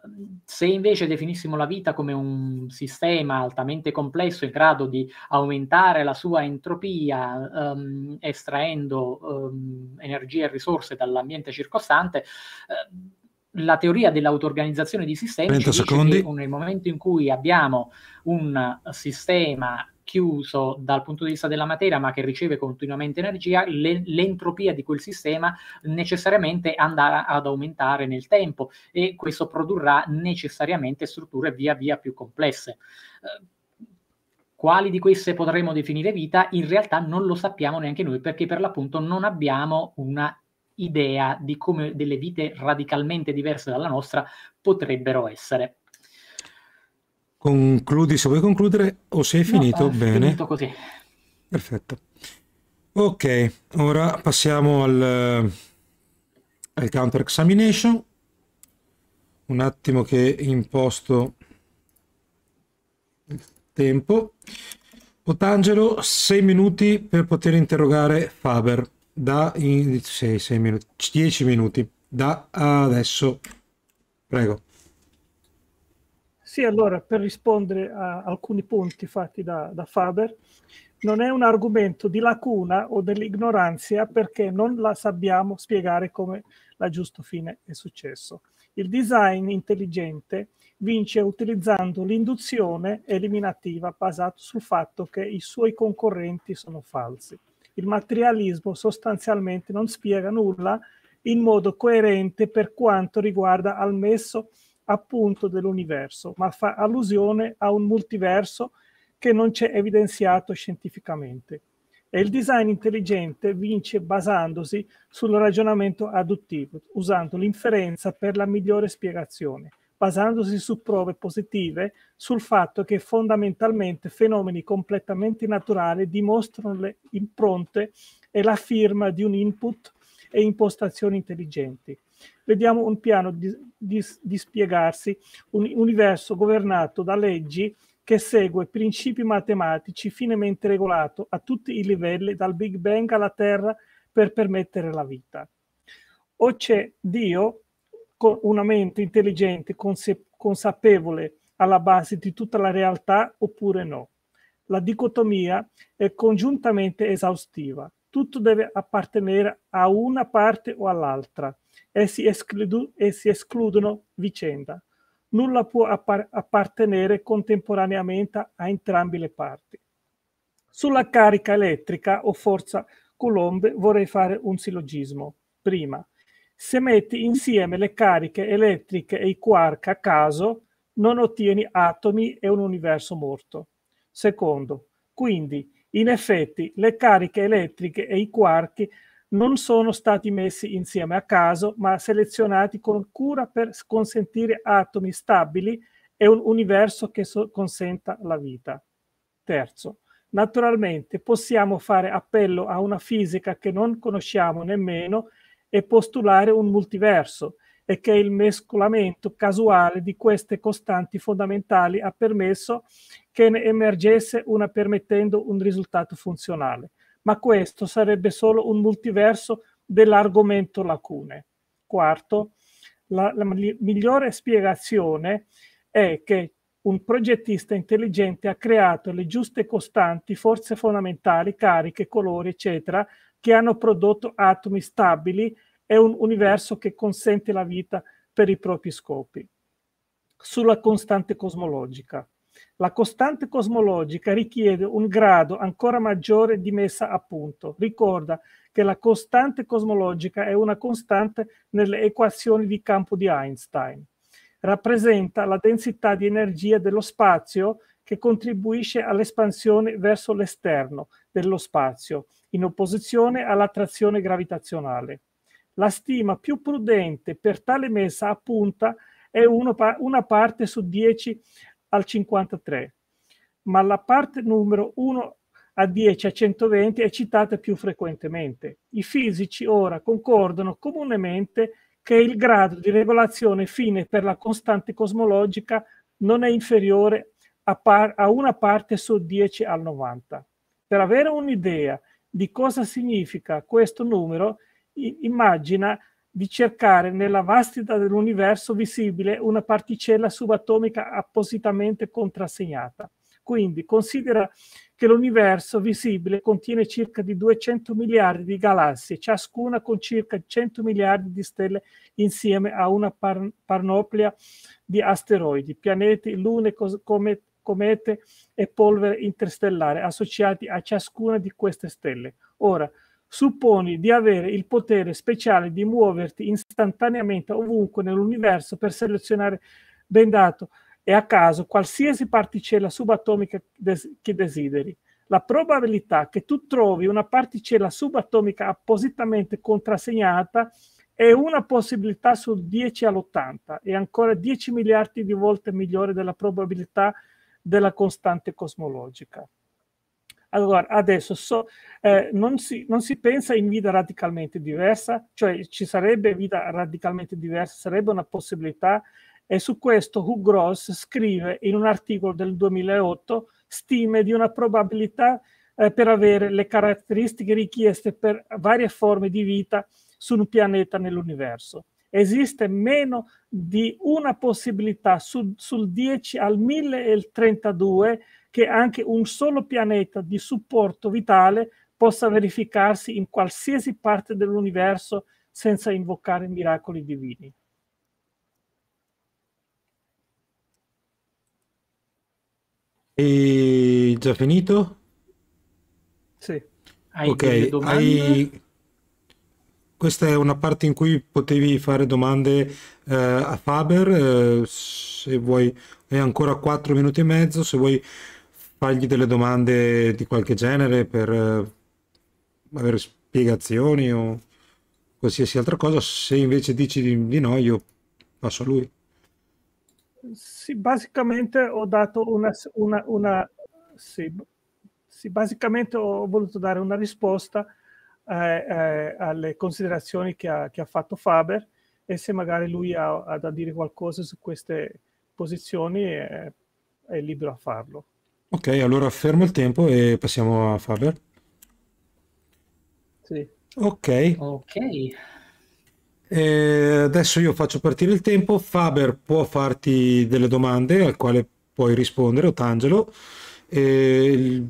Ehm, se invece definissimo la vita come un sistema altamente complesso in grado di aumentare la sua entropia um, estraendo um, energie e risorse dall'ambiente circostante, uh, la teoria dell'autoorganizzazione di sistemi che nel momento in cui abbiamo un sistema chiuso dal punto di vista della materia, ma che riceve continuamente energia, le, l'entropia di quel sistema necessariamente andrà ad aumentare nel tempo e questo produrrà necessariamente strutture via via più complesse. Eh, quali di queste potremmo definire vita? In realtà non lo sappiamo neanche noi perché per l'appunto non abbiamo una idea di come delle vite radicalmente diverse dalla nostra potrebbero essere concludi se vuoi concludere o se hai finito no, eh, bene. Finito così. Perfetto. Ok, ora passiamo al, al counter examination. Un attimo che imposto il tempo. Potangelo, 6 minuti per poter interrogare Faber da 10 minuti, minuti da adesso. Prego. Sì, allora per rispondere a alcuni punti fatti da, da Faber, non è un argomento di lacuna o dell'ignoranza perché non la sappiamo spiegare come la giusto fine è successo. Il design intelligente vince utilizzando l'induzione eliminativa basata sul fatto che i suoi concorrenti sono falsi. Il materialismo sostanzialmente non spiega nulla in modo coerente per quanto riguarda al messo appunto dell'universo, ma fa allusione a un multiverso che non c'è evidenziato scientificamente. E il design intelligente vince basandosi sul ragionamento aduttivo, usando l'inferenza per la migliore spiegazione, basandosi su prove positive sul fatto che fondamentalmente fenomeni completamente naturali dimostrano le impronte e la firma di un input e impostazioni intelligenti vediamo un piano di, di, dispiegarsi, un universo governato da leggi che segue principi matematici finemente regolato a tutti i livelli, dal Big Bang alla Terra, per permettere la vita. O c'è Dio con una mente intelligente, conse- consapevole alla base di tutta la realtà, oppure no. La dicotomia è congiuntamente esaustiva. Tutto deve appartenere a una parte o all'altra e si, escludu- e si escludono vicenda. Nulla può appar- appartenere contemporaneamente a entrambe le parti. Sulla carica elettrica o forza Coulomb vorrei fare un sillogismo. Prima, se metti insieme le cariche elettriche e i quark a caso, non ottieni atomi e un universo morto. Secondo, quindi, in effetti, le cariche elettriche e i quark non sono stati messi insieme a caso, ma selezionati con cura per consentire atomi stabili e un universo che so- consenta la vita. Terzo, naturalmente possiamo fare appello a una fisica che non conosciamo nemmeno e postulare un multiverso e che il mescolamento casuale di queste costanti fondamentali ha permesso che ne emergesse una permettendo un risultato funzionale ma questo sarebbe solo un multiverso dell'argomento lacune. Quarto, la, la migliore spiegazione è che un progettista intelligente ha creato le giuste costanti, forze fondamentali, cariche, colori, eccetera, che hanno prodotto atomi stabili e un universo che consente la vita per i propri scopi. Sulla costante cosmologica. La costante cosmologica richiede un grado ancora maggiore di messa a punto. Ricorda che la costante cosmologica è una costante nelle equazioni di campo di Einstein. Rappresenta la densità di energia dello spazio che contribuisce all'espansione verso l'esterno dello spazio, in opposizione all'attrazione gravitazionale. La stima più prudente per tale messa a punta è uno, una parte su 10 al 53, ma la parte numero 1 a 10 a 120 è citata più frequentemente. I fisici ora concordano comunemente che il grado di regolazione fine per la costante cosmologica non è inferiore a, par- a una parte su 10 al 90. Per avere un'idea di cosa significa questo numero, immagina di cercare nella vastità dell'universo visibile una particella subatomica appositamente contrassegnata. Quindi considera che l'universo visibile contiene circa di 200 miliardi di galassie, ciascuna con circa 100 miliardi di stelle insieme a una par- parnoplia di asteroidi, pianeti, lune, cos- comet- comete e polvere interstellare associati a ciascuna di queste stelle. Ora, supponi di avere il potere speciale di muoverti istantaneamente ovunque nell'universo per selezionare ben dato e a caso qualsiasi particella subatomica des- che desideri. La probabilità che tu trovi una particella subatomica appositamente contrassegnata è una possibilità su 10 all'80 e ancora 10 miliardi di volte migliore della probabilità della costante cosmologica. Allora, adesso so, eh, non, si, non, si, pensa in vita radicalmente diversa, cioè ci sarebbe vita radicalmente diversa, sarebbe una possibilità. E su questo Hugh Gross scrive in un articolo del 2008 stime di una probabilità eh, per avere le caratteristiche richieste per varie forme di vita su un pianeta nell'universo. Esiste meno di una possibilità su, sul 10 al 1032 che anche un solo pianeta di supporto vitale possa verificarsi in qualsiasi parte dell'universo senza invocare miracoli divini. E già finito? Sì. Hai ok, hai... questa è una parte in cui potevi fare domande eh, a Faber, eh, se vuoi, è ancora 4 minuti e mezzo, se vuoi fargli delle domande di qualche genere per eh, avere spiegazioni o qualsiasi altra cosa, se invece dici di, di no io passo a lui. Sì, basicamente ho dato una... una, una sì, sì, basicamente ho voluto dare una risposta eh, eh, alle considerazioni che ha, che ha, fatto Faber e se magari lui ha, ha da dire qualcosa su queste posizioni è, eh, è libero a farlo. Ok, allora fermo il tempo e passiamo a Faber. Sì. Ok. Ok. E adesso io faccio partire il tempo, Faber può farti delle domande al quale puoi rispondere, o Tangelo. E...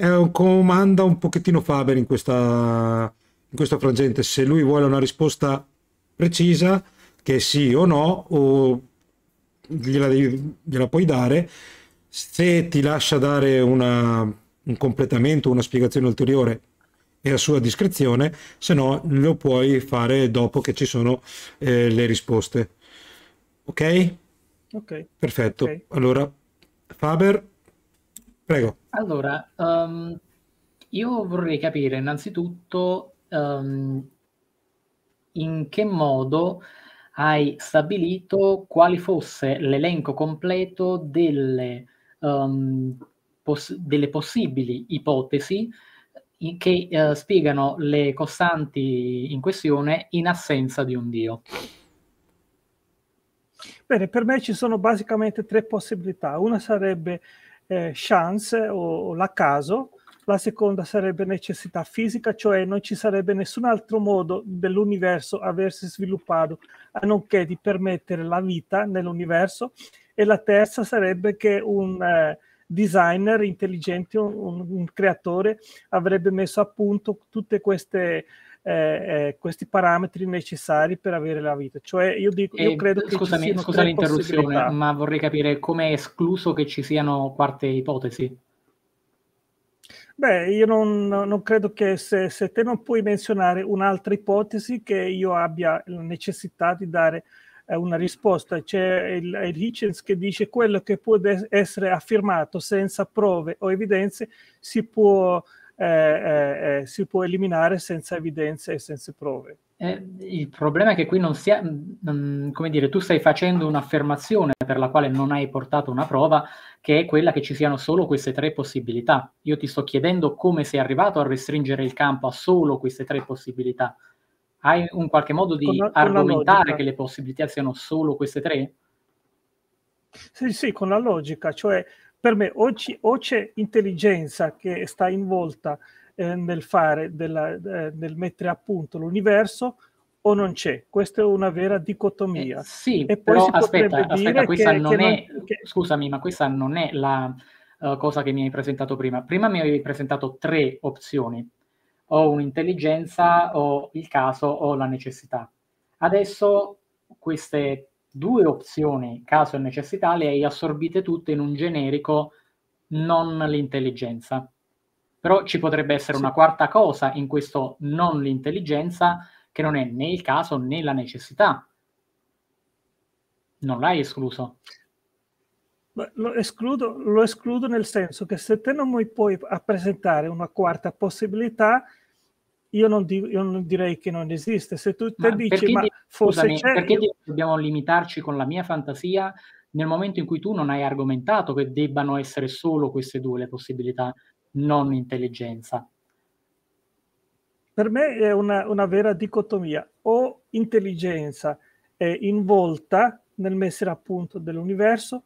Un comanda un pochettino Faber in questa, in questa frangente, se lui vuole una risposta precisa, che sì o no, o gliela, devi, gliela puoi dare, se ti lascia dare una, un completamento, una spiegazione ulteriore è a sua discrezione, se no lo puoi fare dopo che ci sono eh, le risposte. Ok? Ok. Perfetto. Okay. Allora, Faber, prego. Allora, um, io vorrei capire innanzitutto um, in che modo hai stabilito quale fosse l'elenco completo delle, um, poss- delle possibili ipotesi che uh, spiegano le costanti in questione in assenza di un dio. Bene, per me ci sono basicamente tre possibilità. Una sarebbe eh, chance o, o l'accaso, la seconda sarebbe necessità fisica, cioè non ci sarebbe nessun altro modo dell'universo aversi sviluppato, a nonché di permettere la vita nell'universo, e la terza sarebbe che un eh, designer intelligente, un, un, creatore, avrebbe messo a punto tutti eh, eh, questi parametri necessari per avere la vita. Cioè, io, dico, io eh, credo che. Scusami, scusa l'interruzione, ma vorrei capire come è escluso che ci siano quarte ipotesi. Beh, io non, non credo che se, se, te non puoi menzionare un'altra ipotesi che io abbia la necessità di dare eh, una risposta. C'è il, il Hitchens che dice quello che può de- essere affermato senza prove o evidenze si può, eh, eh, eh si può eliminare senza evidenze e senza prove. Eh, il problema è che qui non si è, mh, come dire, tu stai facendo un'affermazione per la quale non hai portato una prova, che è quella che ci siano solo queste tre possibilità. Io ti sto chiedendo come sei arrivato a restringere il campo a solo queste tre possibilità. Hai un qualche modo di con, argomentare con che le possibilità siano solo queste tre? Sì, sì, con la logica, cioè per me o, c- o c'è intelligenza che sta involta eh, nel fare, della, eh, nel mettere a punto l'universo o non c'è. Questa è una vera dicotomia. Eh, sì, e poi però aspetta, aspetta questa che, non che è, non, che... scusami, ma questa non è la uh, cosa che mi hai presentato prima. Prima mi avevi presentato tre opzioni. o un'intelligenza, o il caso, o la necessità. Adesso queste due opzioni, caso e necessità, le hai assorbite tutte in un generico non l'intelligenza. Però ci potrebbe essere sì. una quarta cosa in questo non l'intelligenza che non è né il caso né la necessità. Non l'hai escluso. Beh, lo, escludo, lo escludo nel senso che se te non mi puoi presentare una quarta possibilità, io non, di, io non, direi che non esiste. Se tu te ma dici, perché, ma forse scusami, c'è... Perché io... dobbiamo limitarci con la mia fantasia nel momento in cui tu non hai argomentato che debbano essere solo queste due le possibilità? non intelligenza? Per me è una, una vera dicotomia, o intelligenza è involta nel messere a punto dell'universo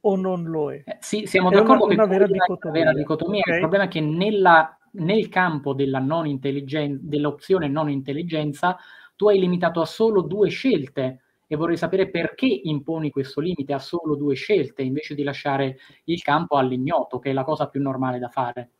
o non lo è. Eh, sì, siamo è d'accordo una, che una vera dicotomia. Vera dicotomia. Okay. Il problema è che nella, nel campo della non intelligen- dell'opzione non intelligenza tu hai limitato a solo due scelte e vorrei sapere perché imponi questo limite a solo due scelte invece di lasciare il campo all'ignoto, che è la cosa più normale da fare.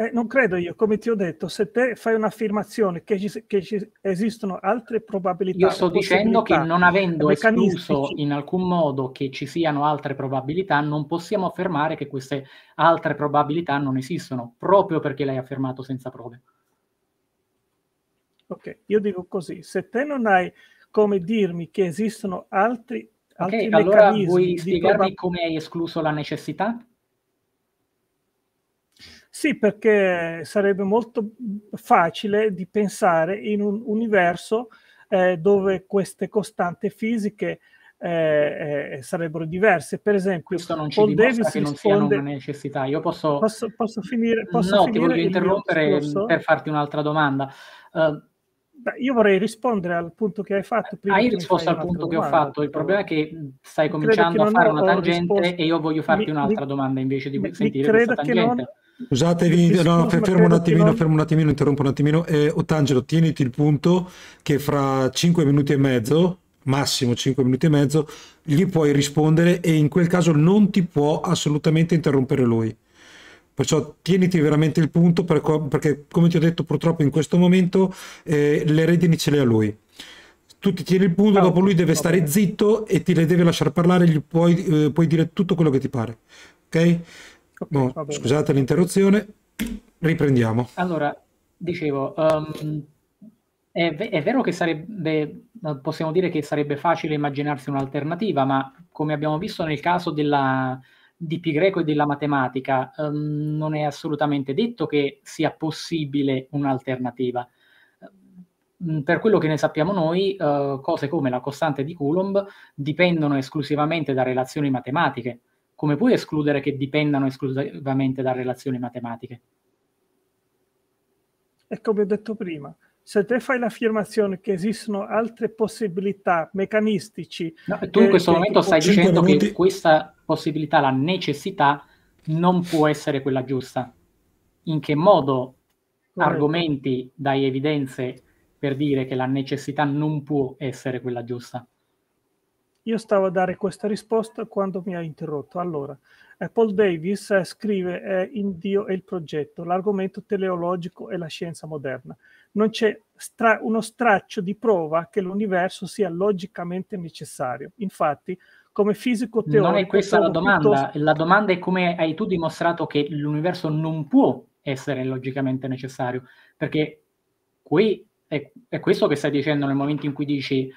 Eh, non credo io, come ti ho detto, se te fai un'affermazione che, ci, che ci esistono altre probabilità. Io sto dicendo che non avendo escluso in alcun modo che ci siano altre probabilità, non possiamo affermare che queste altre probabilità non esistono, proprio perché l'hai affermato senza prove. Ok, io dico così, se te non hai come dirmi che esistono altri, altri okay, allora vuoi spiegarmi come hai escluso la necessità? Sì, perché sarebbe molto facile di pensare in un universo eh, dove queste costanti fisiche eh, eh, sarebbero diverse. Per esempio, questo non ci dimostra che non risponde... siano una necessità. Io posso, posso, posso finire. Posso no, finire ti voglio interrompere per farti un'altra domanda. Uh, Beh, io vorrei rispondere al punto che hai fatto prima. Hai risposto al punto che ho fatto. Il problema è che stai cominciando a fare una tangente risposto. e io voglio farti mi, un'altra mi, domanda invece di mi, sentire questa tangente. Scusatevi, no, no, fermo un attimino, fermo un attimino, interrompo un attimino. Eh, Ottangelo, tieniti il punto che fra 5 minuti e mezzo, massimo 5 minuti e mezzo, gli puoi rispondere e in quel caso non ti può assolutamente interrompere lui. Perciò tieniti veramente il punto per co- perché, come ti ho detto, purtroppo in questo momento eh, le redini ce le ha lui. Tu ti tieni il punto, no, dopo lui deve no, stare zitto e ti le deve lasciare parlare, gli puoi, eh, puoi dire tutto quello che ti pare. Ok? okay scusate l'interruzione, riprendiamo. Allora, dicevo, um, è, v- è vero che sarebbe, possiamo dire che sarebbe facile immaginarsi un'alternativa, ma come abbiamo visto nel caso della di pi greco e della matematica, um, non è assolutamente detto che sia possibile un'alternativa. Ehm, mm, per quello che ne sappiamo noi, uh, cose come la costante di Coulomb dipendono esclusivamente da relazioni matematiche. Come puoi escludere che dipendano esclusivamente da relazioni matematiche? E come ho detto prima, se te fai l'affermazione che esistono altre possibilità meccanistici... No, tu in eh, questo eh, momento stai dicendo minuti. che questa possibilità, la necessità, non può essere quella giusta. In che modo Corretto. argomenti dai evidenze per dire che la necessità non può essere quella giusta? Io stavo a dare questa risposta quando mi ha interrotto. Allora, eh, Paul Davis eh, scrive eh, In Dio e il progetto, l'argomento teleologico e la scienza moderna non c'è stra- uno straccio di prova che l'universo sia logicamente necessario. Infatti, come fisico teorico... Non è questa la domanda, piuttosto... la domanda è come hai tu dimostrato che l'universo non può essere logicamente necessario, perché qui è, è questo che stai dicendo nel momento in cui dici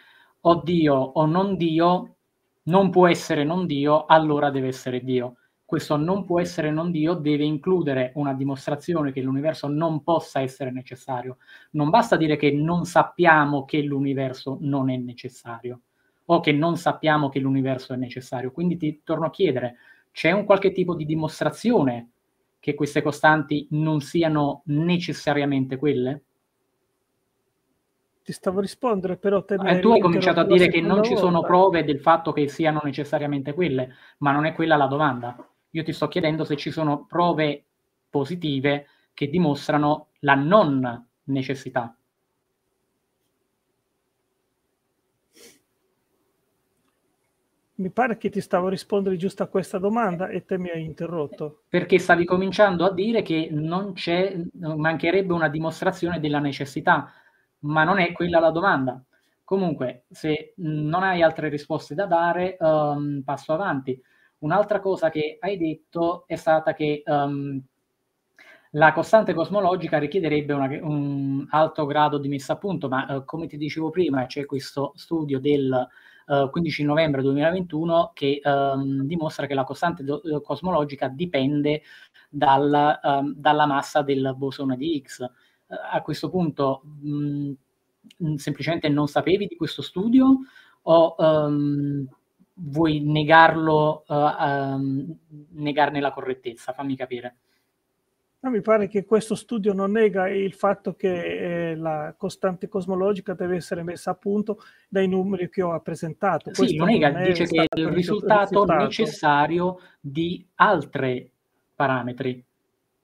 o oh Dio o oh non Dio, non può essere non Dio, allora deve essere Dio questo non può essere non Dio deve includere una dimostrazione che l'universo non possa essere necessario. Non basta dire che non sappiamo che l'universo non è necessario o che non sappiamo che l'universo è necessario. Quindi ti torno a chiedere, c'è un qualche tipo di dimostrazione che queste costanti non siano necessariamente quelle? Ti stavo a rispondere, però te eh, tu hai cominciato a dire che non volta. ci sono prove del fatto che siano necessariamente quelle, ma non è quella la domanda io ti sto chiedendo se ci sono prove positive che dimostrano la non necessità. Mi pare che ti stavo rispondendo giusto a questa domanda e te mi hai interrotto. Perché stavi cominciando a dire che non c'è, mancherebbe una dimostrazione della necessità, ma non è quella la domanda. Comunque, se non hai altre risposte da dare, um, passo avanti. Un'altra cosa che hai detto è stata che um, la costante cosmologica richiederebbe una, un alto grado di messa a punto, ma uh, come ti dicevo prima, c'è questo studio del uh, eh, 15 novembre 2021 che um, dimostra che la costante do- eh, cosmologica dipende dalla, um, ehm, dalla, massa del bosone di Higgs. Uh, a questo punto, mh, mm, semplicemente non sapevi di questo studio o vuoi negarlo, uh, um, negarne la correttezza? Fammi capire. No, mi pare che questo studio non nega il fatto che mm. eh, la costante cosmologica deve essere messa a punto dai numeri che ho presentato. Questo sì, lo nega, dice che è il risultato, risultato necessario di altri parametri,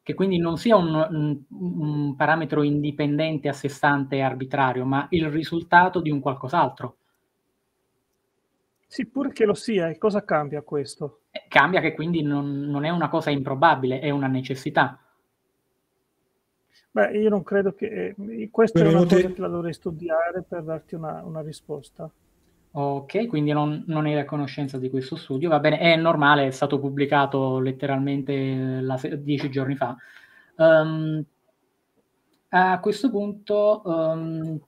che quindi non sia un, un, un parametro indipendente, a sé stante e arbitrario, ma il risultato di un qualcos'altro. Sì, pur che lo sia, e cosa cambia questo? Eh, cambia che quindi non, non è una cosa improbabile, è una necessità. Beh, io non credo che... Eh, questa Benvenuti. è una cosa che la dovrei studiare per darti una, una risposta. Ok, quindi non, non eri a conoscenza di questo studio, va bene, è normale, è stato pubblicato letteralmente eh, la, dieci giorni fa. Um, a questo punto um,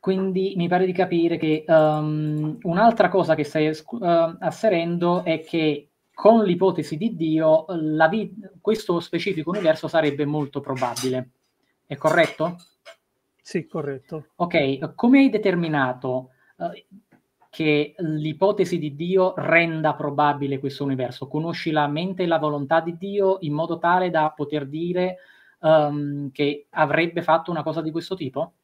quindi mi pare di capire che um, un'altra cosa che stai uh, asserendo è che con l'ipotesi di Dio vi- questo specifico universo sarebbe molto probabile. È corretto? Sì, corretto. Ok, come hai determinato uh, che l'ipotesi di Dio renda probabile questo universo? Conosci la mente e la volontà di Dio in modo tale da poter dire um, che avrebbe fatto una cosa di questo tipo?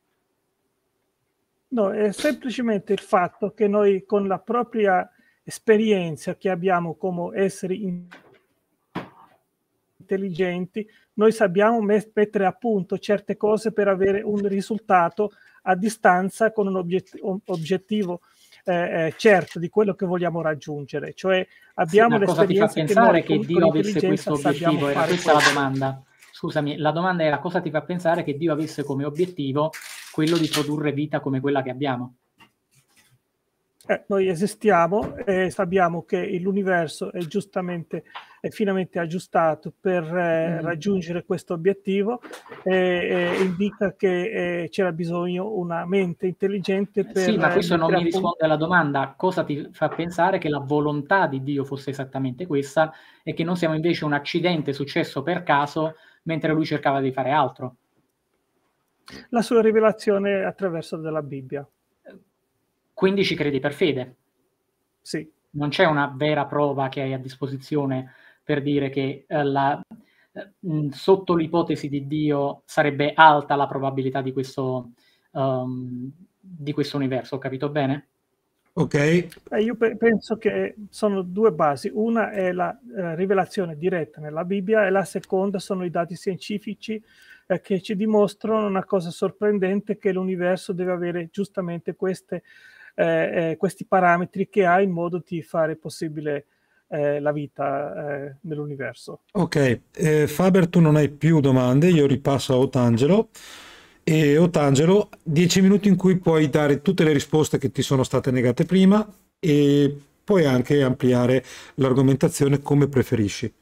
No, è semplicemente il fatto che noi con la propria esperienza che abbiamo come esseri intelligenti, noi sappiamo mettere a punto certe cose per avere un risultato a distanza con un obiet- obiettivo eh, eh, certo di quello che vogliamo raggiungere. Cioè abbiamo sì, l'esperienza cosa ti fa pensare che, noi, che Dio avesse questo obiettivo? Era questa questo. la domanda. Scusami, la domanda era cosa ti fa pensare che Dio avesse come obiettivo quello di produrre vita come quella che abbiamo. Eh, noi esistiamo e sappiamo che l'universo è giustamente è finamente aggiustato per eh, mm. raggiungere questo obiettivo e, e indica che eh, c'era bisogno una mente intelligente eh, per Sì, ma questo eh, non mi risponde alla domanda cosa ti fa pensare che la volontà di Dio fosse esattamente questa e che non siamo invece un accidente successo per caso mentre lui cercava di fare altro. La sua rivelazione attraverso della Bibbia. Quindi ci credi per fede? Sì. Non c'è una vera prova che hai a disposizione per dire che eh, la, eh, sotto l'ipotesi di Dio sarebbe alta la probabilità di questo, um, di questo universo, ho capito bene? Ok. Eh, io pe- penso che sono due basi. Una è la eh, rivelazione diretta nella Bibbia e la seconda sono i dati scientifici eh, che ci dimostrano una cosa sorprendente che l'universo deve avere giustamente queste, eh, eh, questi parametri che ha in modo di fare possibile eh, la vita eh, nell'universo. Ok, eh, Faber, tu non hai più domande, io ripasso a Otangelo. E Otangelo, dieci minuti in cui puoi dare tutte le risposte che ti sono state negate prima e puoi anche ampliare l'argomentazione come preferisci.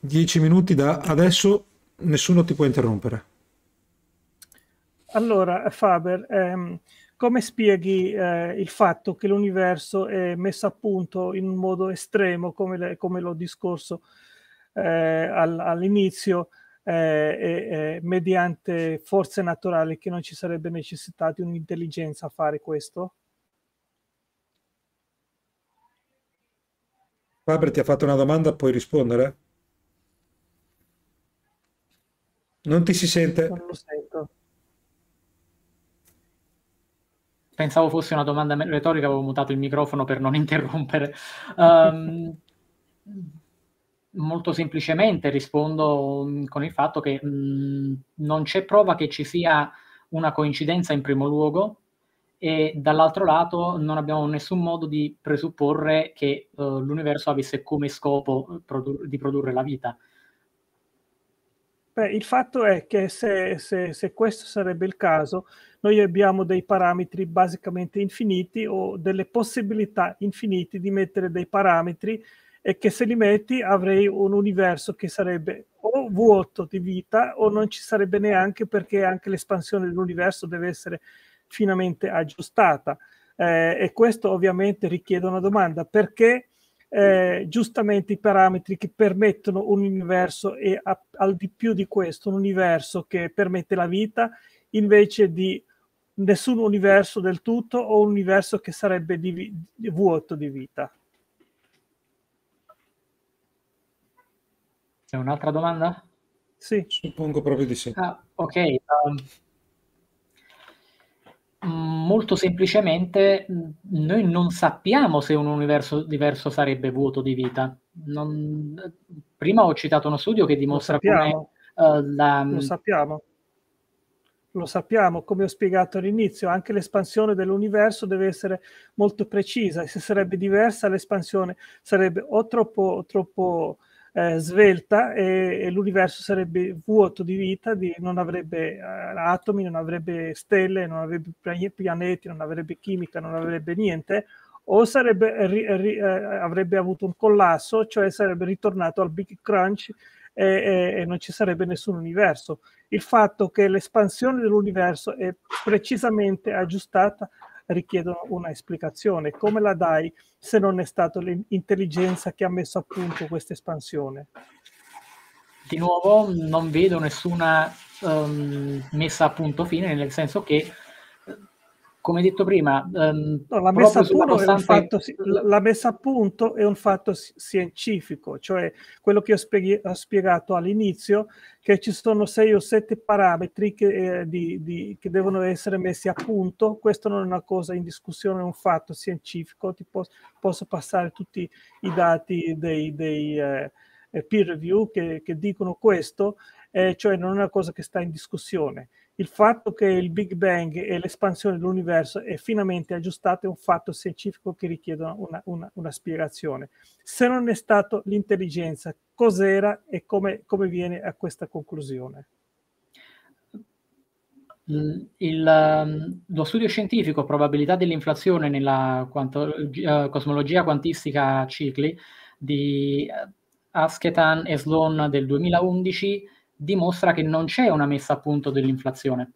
Dieci minuti da adesso nessuno ti può interrompere. Allora, Faber, ehm, come spieghi eh, il fatto che l'universo è messo a punto in un modo estremo, come, le, come l'ho discorso eh, all, all'inizio, eh, mediante forze naturali che non ci sarebbe necessità di un'intelligenza a fare questo? Faber ti ha fatto una domanda, puoi rispondere? Non ti si sente? Non lo sento. Pensavo fosse una domanda retorica, avevo mutato il microfono per non interrompere. Um, molto semplicemente rispondo mm, con il fatto che mh, mm, non c'è prova che ci sia una coincidenza in primo luogo e dall'altro lato non abbiamo nessun modo di presupporre che uh, l'universo avesse come scopo produr- di produrre la vita. Beh, il fatto è che se, se, se, questo sarebbe il caso, noi abbiamo dei parametri basicamente infiniti o delle possibilità infinite di mettere dei parametri e che se li metti avrei un universo che sarebbe o vuoto di vita o non ci sarebbe neanche perché anche l'espansione dell'universo deve essere finamente aggiustata. Eh, e questo ovviamente richiede una domanda, perché eh, giustamente i parametri che permettono un universo e a, al di più di questo un universo che permette la vita invece di nessun universo del tutto o un universo che sarebbe di, di vuoto di vita. C'è un'altra domanda? Sì. Suppongo proprio di sì. Ah, ok. Um molto semplicemente noi non sappiamo se un universo diverso sarebbe vuoto di vita. Non... Prima ho citato uno studio che dimostra come uh, la... Lo sappiamo. Lo sappiamo, come ho spiegato all'inizio, anche l'espansione dell'universo deve essere molto precisa e se sarebbe diversa l'espansione sarebbe o troppo, troppo eh, svelta e, e, l'universo sarebbe vuoto di vita, di, non avrebbe eh, atomi, non avrebbe stelle, non avrebbe pianeti, non avrebbe chimica, non avrebbe niente, o sarebbe, ri, ri, eh, avrebbe avuto un collasso, cioè sarebbe ritornato al Big Crunch e, e, e non ci sarebbe nessun universo. Il fatto che l'espansione dell'universo è precisamente aggiustata richiedono una esplicazione. Come la dai se non è stata l'intelligenza che ha messo a punto questa espansione? Di nuovo non vedo nessuna um, messa a punto fine, nel senso che come detto prima, ehm, la, messa costante... fatto, la, messa a punto è un fatto scientifico, cioè quello che ho, spieg- ho spiegato all'inizio, che ci sono sei o sette parametri che, eh, di, di, che, devono essere messi a punto. Questo non è una cosa in discussione, è un fatto scientifico. Ti posso, posso passare tutti i dati dei, dei eh, eh, peer review che, che dicono questo, eh, cioè non è una cosa che sta in discussione. Il fatto che il Big Bang e l'espansione dell'universo è finamente aggiustato è un fatto scientifico che richiede una, una, una spiegazione. Se non è stato l'intelligenza, cos'era e come, come viene a questa conclusione? Il, um, lo studio scientifico probabilità dell'inflazione nella quanto, uh, cosmologia quantistica cicli di eh, Asketan e Sloan del 2011 dimostra che non c'è una messa a punto dell'inflazione.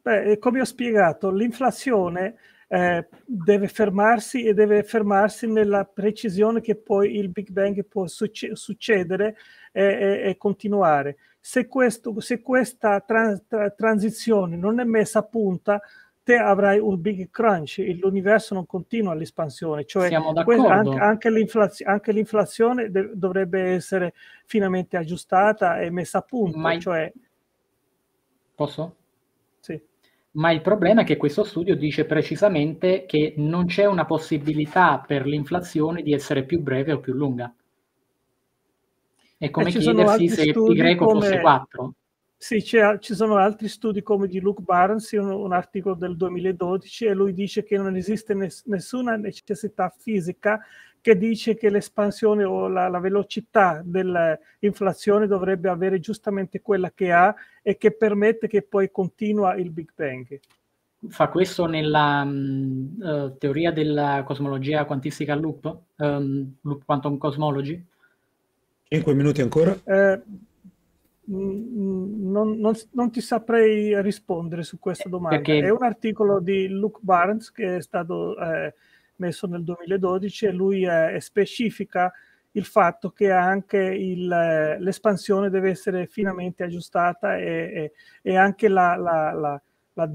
Beh, come ho spiegato, l'inflazione eh, deve fermarsi e deve fermarsi nella precisione che poi il Big Bang può succe- succedere e, e, e, continuare. Se, questo, se questa trans- transizione non è messa a punta, te avrai un big crunch, l'universo non continua l'espansione, cioè anche, anche, l'inflazio, anche, l'inflazione de- dovrebbe essere finalmente aggiustata e messa a punto. Ma... Cioè... Posso? Sì. Ma il problema è che questo studio dice precisamente che non c'è una possibilità per l'inflazione di essere più breve o più lunga. È come chiedersi se il greco come... fosse 4. Sì, ci sono altri studi come di Luke Barnes, un, un articolo del 2012, e lui dice che non esiste ness- nessuna necessità fisica che dice che l'espansione o la, la, velocità dell'inflazione dovrebbe avere giustamente quella che ha e che permette che poi continua il Big Bang. Fa questo nella um, teoria della cosmologia quantistica loop, um, loop quantum cosmology? 5 minuti ancora. Eh, Mm, mm, non, non, non, ti saprei rispondere su questa eh, domanda. Perché... È un articolo di Luke Barnes che è stato eh, messo nel 2012 e lui eh, specifica il fatto che anche il, eh, l'espansione deve essere finamente aggiustata e, e, e anche la, la, la, la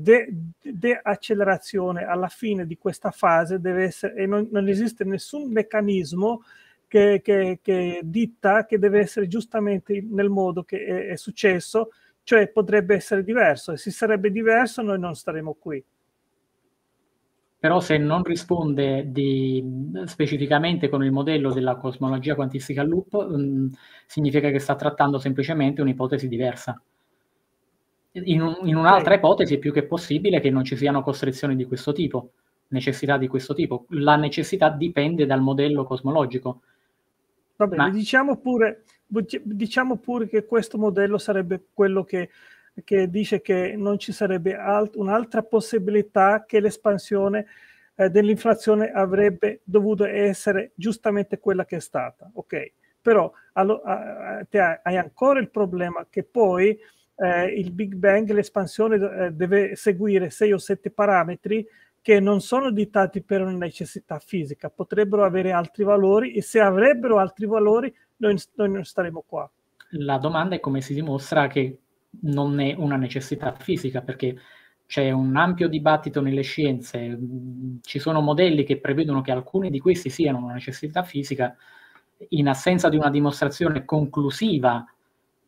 deaccelerazione de alla fine di questa fase deve essere, e non, non esiste nessun meccanismo che, che, che ditta che deve essere giustamente nel modo che è, è successo, cioè potrebbe essere diverso e se sarebbe diverso noi non staremo qui però se non risponde di, specificamente con il modello della cosmologia quantistica loop, mh, mm, significa che sta trattando semplicemente un'ipotesi diversa. In, in un'altra okay. ipotesi è più che possibile che non ci siano costrizioni di questo tipo, necessità di questo tipo. La necessità dipende dal modello cosmologico. Vabbè, Ma... diciamo, pure, diciamo pure che questo modello sarebbe quello che che dice che non ci sarebbe alt- un'altra possibilità che l'espansione eh, dell'inflazione avrebbe dovuto essere giustamente quella che è stata. Ok, però allo- a- a- hai ancora il problema che poi eh, il Big Bang, l'espansione eh, deve seguire sei o sette parametri che non sono dettati per una necessità fisica, potrebbero avere altri valori e se avrebbero altri valori noi, noi non staremo qua. La domanda è come si dimostra che non è una necessità fisica, perché c'è un ampio dibattito nelle scienze, ci sono modelli che prevedono che alcuni di questi siano una necessità fisica, in assenza di una dimostrazione conclusiva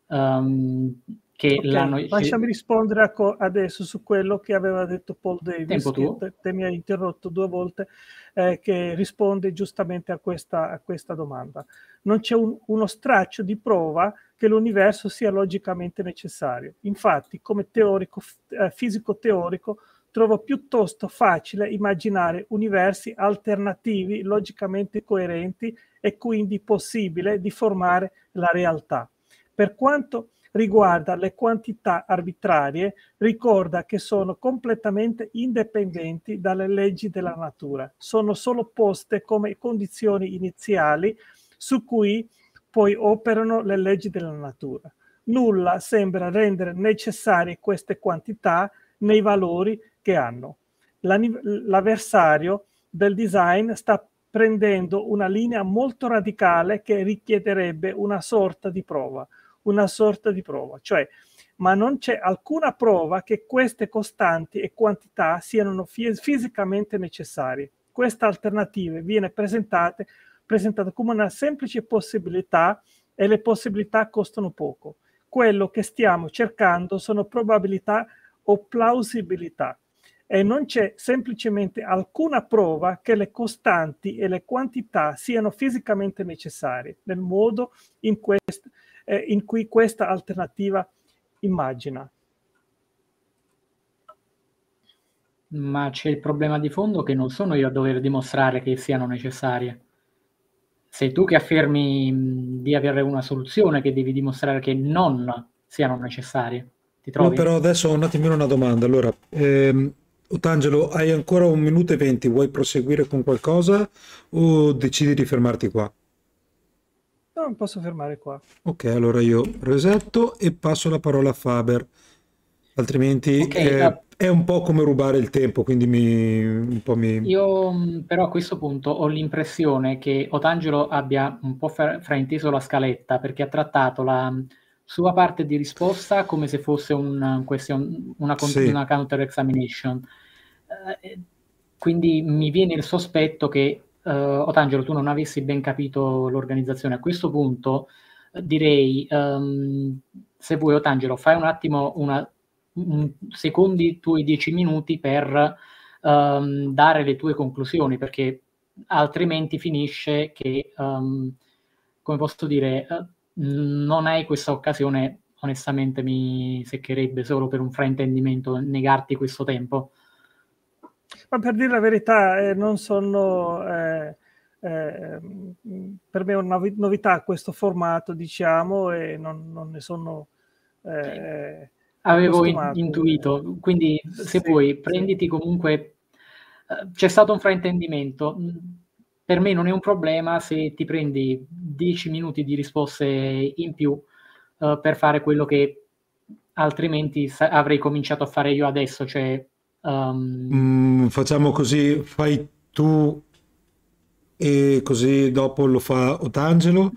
um, che okay, l'hanno... Lasciami rispondere co- ecco, adesso su quello che aveva detto Paul Davis, che te, te, mi ha interrotto due volte, eh, che risponde giustamente a questa, a questa domanda. Non c'è un, uno straccio di prova che l'universo sia logicamente necessario. Infatti, come teorico, eh, fisico-teorico, trovo piuttosto facile immaginare universi alternativi, logicamente coerenti e quindi possibile di formare la realtà. Per quanto riguarda le quantità arbitrarie, ricorda che sono completamente indipendenti dalle leggi della natura, sono solo poste come condizioni iniziali su cui poi operano le leggi della natura. Nulla sembra rendere necessarie queste quantità nei valori che hanno. L'avversario del design sta prendendo una linea molto radicale che richiederebbe una sorta di prova una sorta di prova, cioè ma non c'è alcuna prova che queste costanti e quantità siano fis- fisicamente necessarie. Questa alternativa viene presentata, come una semplice possibilità e le possibilità costano poco. Quello che stiamo cercando sono probabilità o plausibilità e non c'è semplicemente alcuna prova che le costanti e le quantità siano fisicamente necessarie nel modo in cui eh, in cui questa alternativa immagina. Ma c'è il problema di fondo che non sono io a dover dimostrare che siano necessarie. Sei tu che affermi di avere una soluzione che devi dimostrare che non siano necessarie. Ti trovi? No, però adesso un attimino una domanda. Allora, ehm, Ottangelo, hai ancora un minuto e venti, vuoi proseguire con qualcosa o decidi di fermarti qua? non posso fermare qua. Ok, allora io resetto e passo la parola a Faber, altrimenti okay, eh, no. è un po' come rubare il tempo, quindi mi, un po' mi... Io mm, però a questo punto ho l'impressione che Otangelo abbia un po' fra- frainteso la scaletta, perché ha trattato la mm, sua parte di risposta come se fosse un, mm, question, una, con- sì. una counter examination. Eh, quindi mi viene il sospetto che eh, Otangelo, tu non avessi ben capito l'organizzazione. A questo punto eh, direi, um, se vuoi Otangelo, fai un attimo, una, un, secondi tuoi dieci minuti per um, dare le tue conclusioni, perché altrimenti finisce che, um, come posso dire, eh, non hai questa occasione, onestamente mi seccherebbe solo per un fraintendimento negarti questo tempo. Ma per dire la verità, eh, non sono eh, eh, per me una novità questo formato, diciamo, e non, non ne sono. Eh, Avevo costumato. intuito, quindi se sì, vuoi, prenditi comunque. Eh, c'è stato un fraintendimento. Mm, per me non è un problema se ti prendi 10 minuti di risposte in più eh, per fare quello che altrimenti avrei cominciato a fare io adesso, cioè Um... Mm, facciamo così, fai tu e così dopo lo fa Otangelo?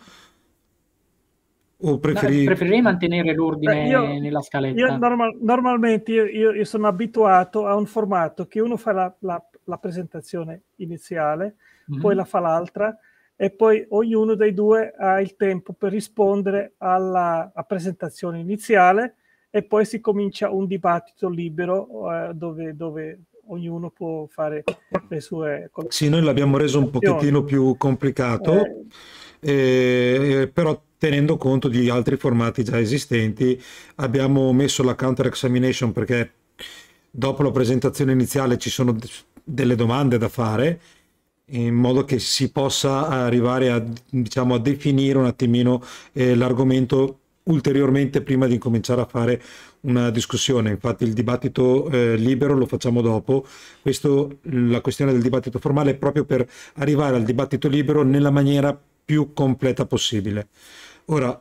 O preferi... No, preferirei mantenere l'ordine eh, io, nella scaletta? Io normal, normalmente io, io, sono abituato a un formato che uno fa la, la, la presentazione iniziale, mm-hmm. poi la fa l'altra e poi ognuno dei due ha il tempo per rispondere alla presentazione iniziale e poi si comincia un dibattito libero eh, dove, dove, ognuno può fare le sue cose. Sì, noi l'abbiamo reso un pochettino più complicato, eh, eh, eh però tenendo conto di altri formati già esistenti abbiamo messo la counter examination perché dopo la presentazione iniziale ci sono delle domande da fare in modo che si possa arrivare a, diciamo, a definire un attimino eh, l'argomento ulteriormente prima di cominciare a fare una discussione. Infatti il dibattito eh, libero lo facciamo dopo. Questo, la questione del dibattito formale è proprio per arrivare al dibattito libero nella maniera più completa possibile. Ora,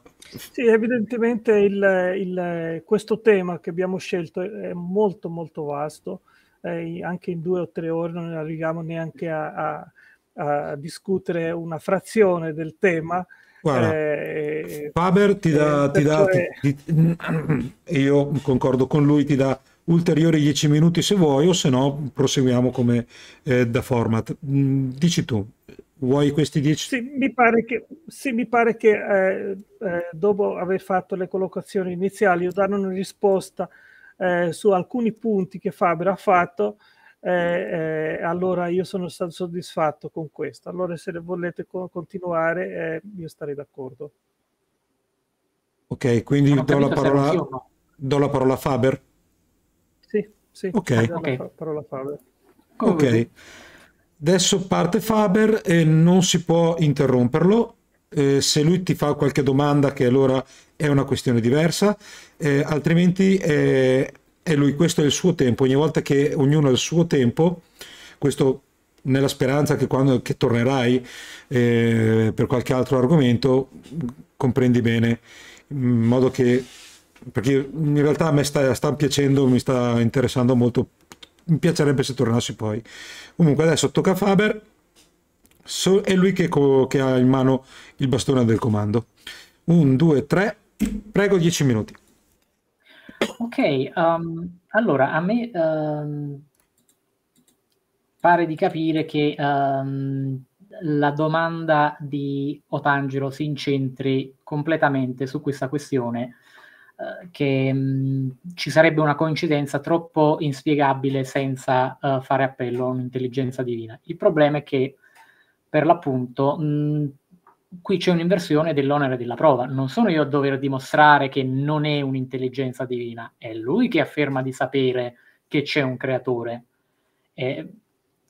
sì, evidentemente il, il, questo tema che abbiamo scelto è molto molto vasto, eh, anche in due o tre ore non arriviamo neanche a, a, a discutere una frazione del tema, Guarda, eh, Faber ti dà, eh, ti dà è... ti, io concordo con lui, ti dà ulteriori 10 minuti se vuoi o se no proseguiamo come eh, da format. Mm, dici tu, vuoi questi 10? Sì, mi pare che, sì, mi pare che eh, eh, dopo aver fatto le collocazioni iniziali io darò una risposta eh, su alcuni punti che Faber ha fatto eh, eh, allora io sono stato soddisfatto con questo. Allora se volete co- continuare eh, io starei d'accordo. Ok, quindi do la, parola, no. do la, parola, a Faber. Sì, sì. Ok. okay. La parola Faber. ok. Vedi? Adesso parte Faber e non si può interromperlo. Eh, se lui ti fa qualche domanda, che allora è una questione diversa, eh, altrimenti eh, e lui questo è il suo tempo, ogni volta che ognuno ha il suo tempo, questo nella speranza che quando che tornerai eh, per qualche altro argomento comprendi bene, in modo che, perché in realtà a me sta, sta piacendo, mi sta interessando molto, mi piacerebbe se tornassi poi. Comunque adesso tocca a Faber, so, è lui che, che ha in mano il bastone del comando. 1, 2, 3, prego 10 minuti. Ok, um, allora a me um, pare di capire che um, la domanda di Otangelo si incentri completamente su questa questione, uh, che um, ci sarebbe una coincidenza troppo inspiegabile senza uh, fare appello a un'intelligenza divina. Il problema è che per l'appunto mh, mm, qui c'è un'inversione dell'onere della prova. Non sono io a dover dimostrare che non è un'intelligenza divina, è lui che afferma di sapere che c'è un creatore. E eh,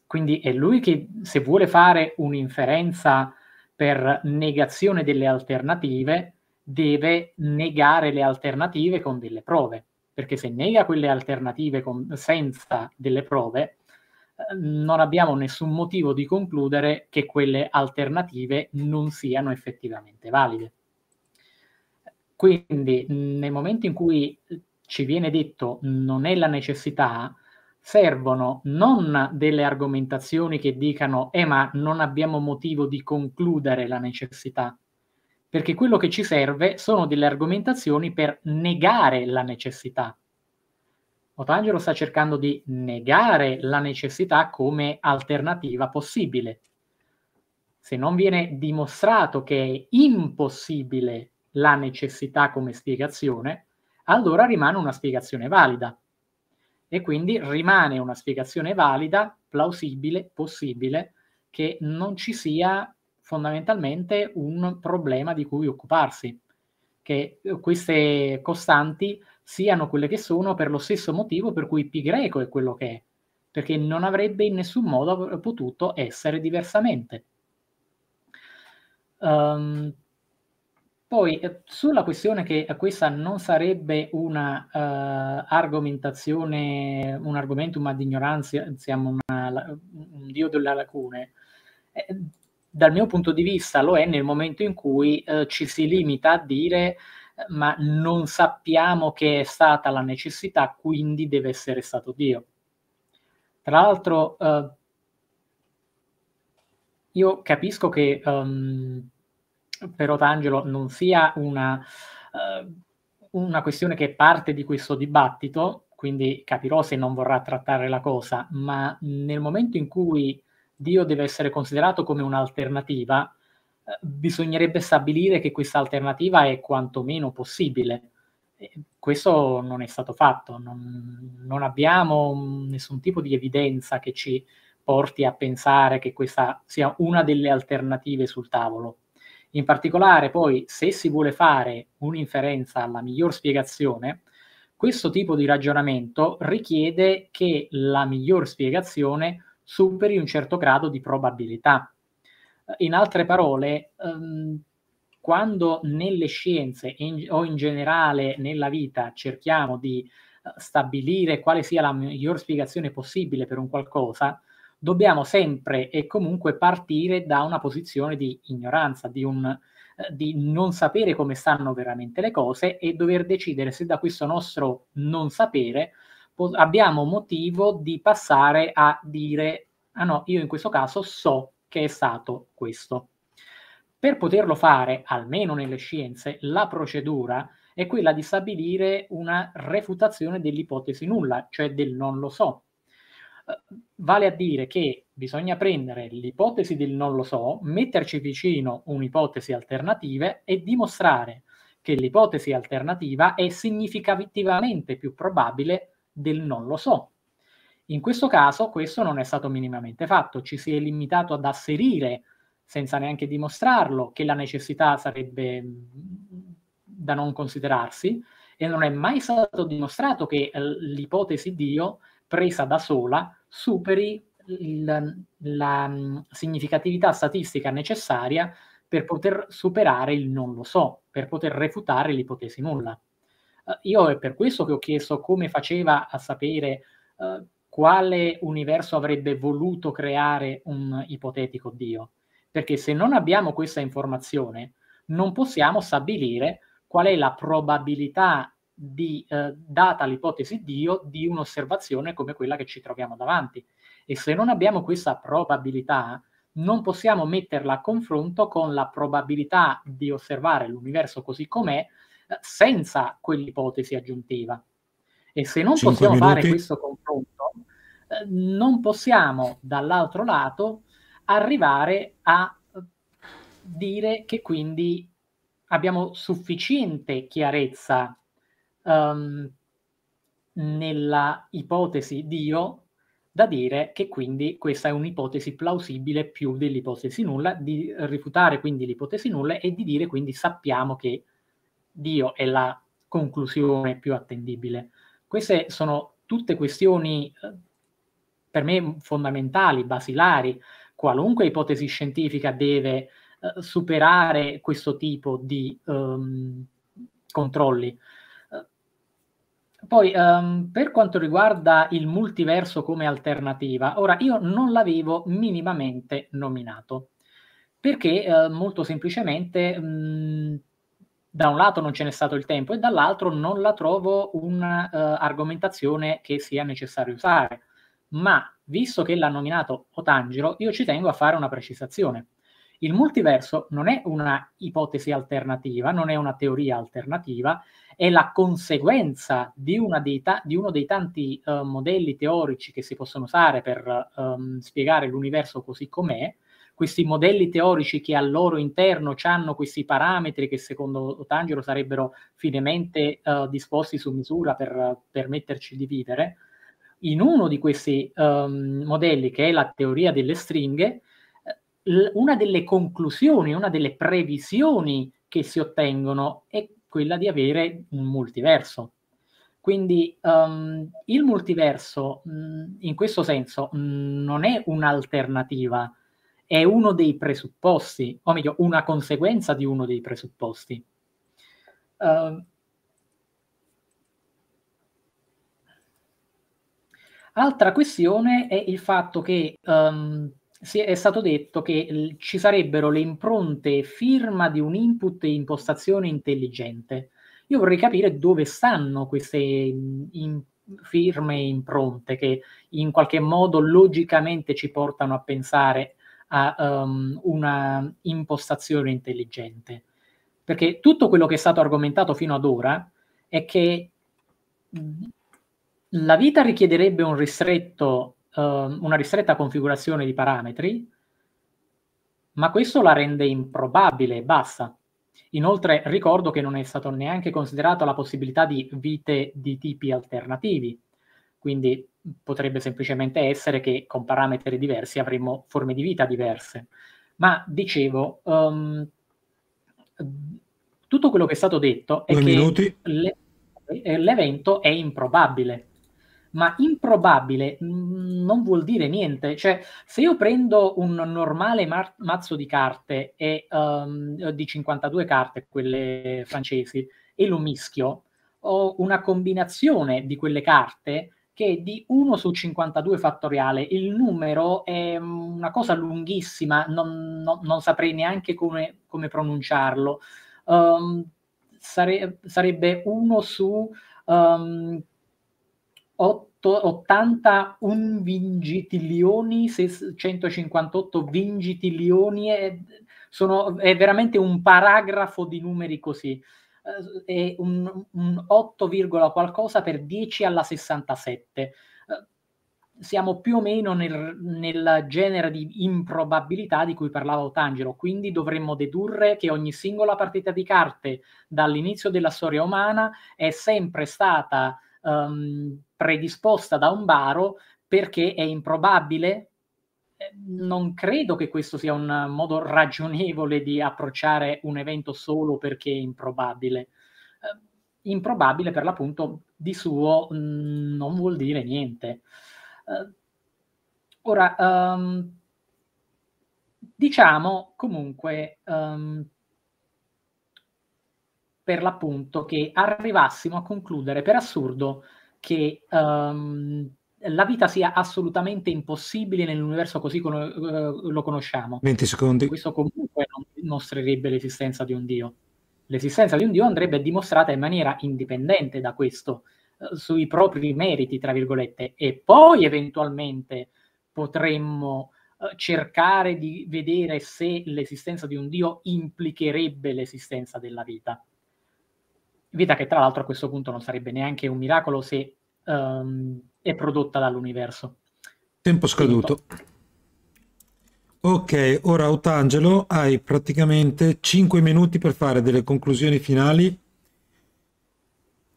quindi è lui che, se vuole fare un'inferenza per negazione delle alternative, deve negare le alternative con delle prove. Perché se nega quelle alternative con, senza delle prove, non abbiamo nessun motivo di concludere che quelle alternative non siano effettivamente valide. Quindi nel momento in cui ci viene detto non è la necessità, servono non delle argomentazioni che dicano eh ma non abbiamo motivo di concludere la necessità, perché quello che ci serve sono delle argomentazioni per negare la necessità Otangelo sta cercando di negare la necessità come alternativa possibile. Se non viene dimostrato che è impossibile la necessità come spiegazione, allora rimane una spiegazione valida. E quindi rimane una spiegazione valida, plausibile, possibile, che non ci sia fondamentalmente un problema di cui occuparsi, che queste costanti siano quelle che sono per lo stesso motivo per cui pi greco è quello che è, perché non avrebbe in nessun modo eh, potuto essere diversamente. Um, poi eh, sulla questione che eh, questa non sarebbe una uh, argomentazione, un argomentum ad ignoranza, siamo una, un dio delle lacune, eh, dal mio punto di vista lo è nel momento in cui uh, ci si limita a dire ma non sappiamo che è stata la necessità, quindi deve essere stato Dio. Tra l'altro, eh, io capisco che um, per Otangelo non sia una, uh, una questione che parte di questo dibattito, quindi capirò se non vorrà trattare la cosa, ma nel momento in cui Dio deve essere considerato come un'alternativa, eh, bisognerebbe stabilire che questa alternativa è quantomeno possibile. Questo non è stato fatto, non, non, abbiamo nessun tipo di evidenza che ci porti a pensare che questa sia una delle alternative sul tavolo. In particolare poi se si vuole fare un'inferenza alla miglior spiegazione, questo tipo di ragionamento richiede che la miglior spiegazione superi un certo grado di probabilità eh, in altre parole, um, quando nelle scienze in, o in generale nella vita cerchiamo di eh, stabilire quale sia la miglior spiegazione possibile per un qualcosa, dobbiamo sempre e comunque partire da una posizione di ignoranza, di, un, eh, di non sapere come stanno veramente le cose e dover decidere se da questo nostro non sapere po- abbiamo motivo di passare a dire, ah no, io in questo caso so che è stato questo. Per poterlo fare, almeno nelle scienze, la procedura è quella di stabilire una refutazione dell'ipotesi nulla, cioè del non lo so. Eh, vale a dire che bisogna prendere l'ipotesi del non lo so, metterci vicino un'ipotesi alternativa e dimostrare che l'ipotesi alternativa è significativamente più probabile del non lo so. In questo caso questo non è stato minimamente fatto, ci si è limitato ad asserire, senza neanche dimostrarlo, che la necessità sarebbe mm, da non considerarsi e non è mai stato dimostrato che eh, l'ipotesi Dio presa da sola superi il, la mm, significatività statistica necessaria per poter superare il non lo so, per poter refutare l'ipotesi nulla. Eh, io è per questo che ho chiesto come faceva a sapere uh, quale universo avrebbe voluto creare un ipotetico Dio. Perché se non abbiamo questa informazione, non possiamo stabilire qual è la probabilità di, eh, data l'ipotesi Dio di un'osservazione come quella che ci troviamo davanti. E se non abbiamo questa probabilità, non possiamo metterla a confronto con la probabilità di osservare l'universo così com'è eh, senza quell'ipotesi aggiuntiva. E se non possiamo minuti. fare questo confronto, non possiamo dall'altro lato arrivare a dire che quindi abbiamo sufficiente chiarezza um, nella ipotesi Dio da dire che quindi questa è un'ipotesi plausibile più dell'ipotesi nulla, di rifutare quindi l'ipotesi nulla e di dire quindi sappiamo che Dio è la conclusione più attendibile. Queste sono tutte questioni eh, per me fondamentali, basilari. Qualunque ipotesi scientifica deve eh, superare questo tipo di ehm, controlli. Eh, poi, ehm, per quanto riguarda il multiverso come alternativa, ora io non l'avevo minimamente nominato, perché eh, molto semplicemente mh, mhmm, da un lato non ce n'è stato il tempo e dall'altro non la trovo un'argomentazione eh, che sia necessario usare ma visto che l'ha nominato Otangelo, io ci tengo a fare una precisazione. Il multiverso non è una ipotesi alternativa, non è una teoria alternativa, è la conseguenza di, ta- di uno dei tanti uh, modelli teorici che si possono usare per um, spiegare l'universo così com'è, questi modelli teorici che al loro interno hanno questi parametri che secondo Otangelo sarebbero finemente uh, disposti su misura per uh, permetterci di vivere in uno di questi um, modelli, che è la teoria delle stringhe, eh, l- una delle conclusioni, una delle previsioni che si ottengono è quella di avere un multiverso. Quindi um, il multiverso, mh, mhmm, in questo senso, mh, mhmm, non è un'alternativa, è uno dei presupposti, o meglio, una conseguenza di uno dei presupposti. Uh, Altra questione è il fatto che um, si è, stato detto che ci sarebbero le impronte firma di un input e impostazione intelligente. Io vorrei capire dove stanno queste in, firme e impronte che in qualche modo logicamente ci portano a pensare a um, una impostazione intelligente. Perché tutto quello che è stato argomentato fino ad ora è che la vita richiederebbe un ristretto, eh, una ristretta configurazione di parametri, ma questo la rende improbabile e bassa. Inoltre ricordo che non è stata neanche considerata la possibilità di vite di tipi alternativi, quindi potrebbe semplicemente essere che con parametri diversi avremmo forme di vita diverse. Ma dicevo, um, tutto quello che è stato detto è Due che le, l'evento è improbabile ma improbabile mm, non vuol dire niente. Cioè, se io prendo un normale mar- mazzo di carte e, um, di 52 carte, quelle francesi, e lo mischio, ho una combinazione di quelle carte che di 1 su 52 fattoriale il numero è mm, una cosa lunghissima, non, non, non saprei neanche come, come pronunciarlo. Um, sare- sarebbe 1 su um, 80 vingitillioni, 158 vingitillioni, è, sono, è veramente un paragrafo di numeri così, eh, è un, un 8, qualcosa per 10 alla 67. Eh, siamo più o meno nel, nel genere di improbabilità di cui parlava Otangelo, quindi dovremmo dedurre che ogni singola partita di carte dall'inizio della storia umana è sempre stata um, predisposta da un baro perché è improbabile. Eh, non credo che questo sia un modo ragionevole di approcciare un evento solo perché è improbabile. Uh, improbabile per l'appunto di suo mh, mm, non vuol dire niente. Uh, ora, um, diciamo comunque um, per l'appunto che arrivassimo a concludere per assurdo che um, la vita sia assolutamente impossibile nell'universo così come eh, lo conosciamo. 20 secondi. Questo comunque non dimostrerebbe l'esistenza di un Dio. L'esistenza di un Dio andrebbe dimostrata in maniera indipendente da questo, eh, sui propri meriti, tra virgolette, e poi eventualmente potremmo eh, cercare di vedere se l'esistenza di un Dio implicherebbe l'esistenza della vita. Vita che tra l'altro a questo punto non sarebbe neanche un miracolo se um, è prodotta dall'universo. Tempo scaduto. Ok, ora Otangelo, hai praticamente 5 minuti per fare delle conclusioni finali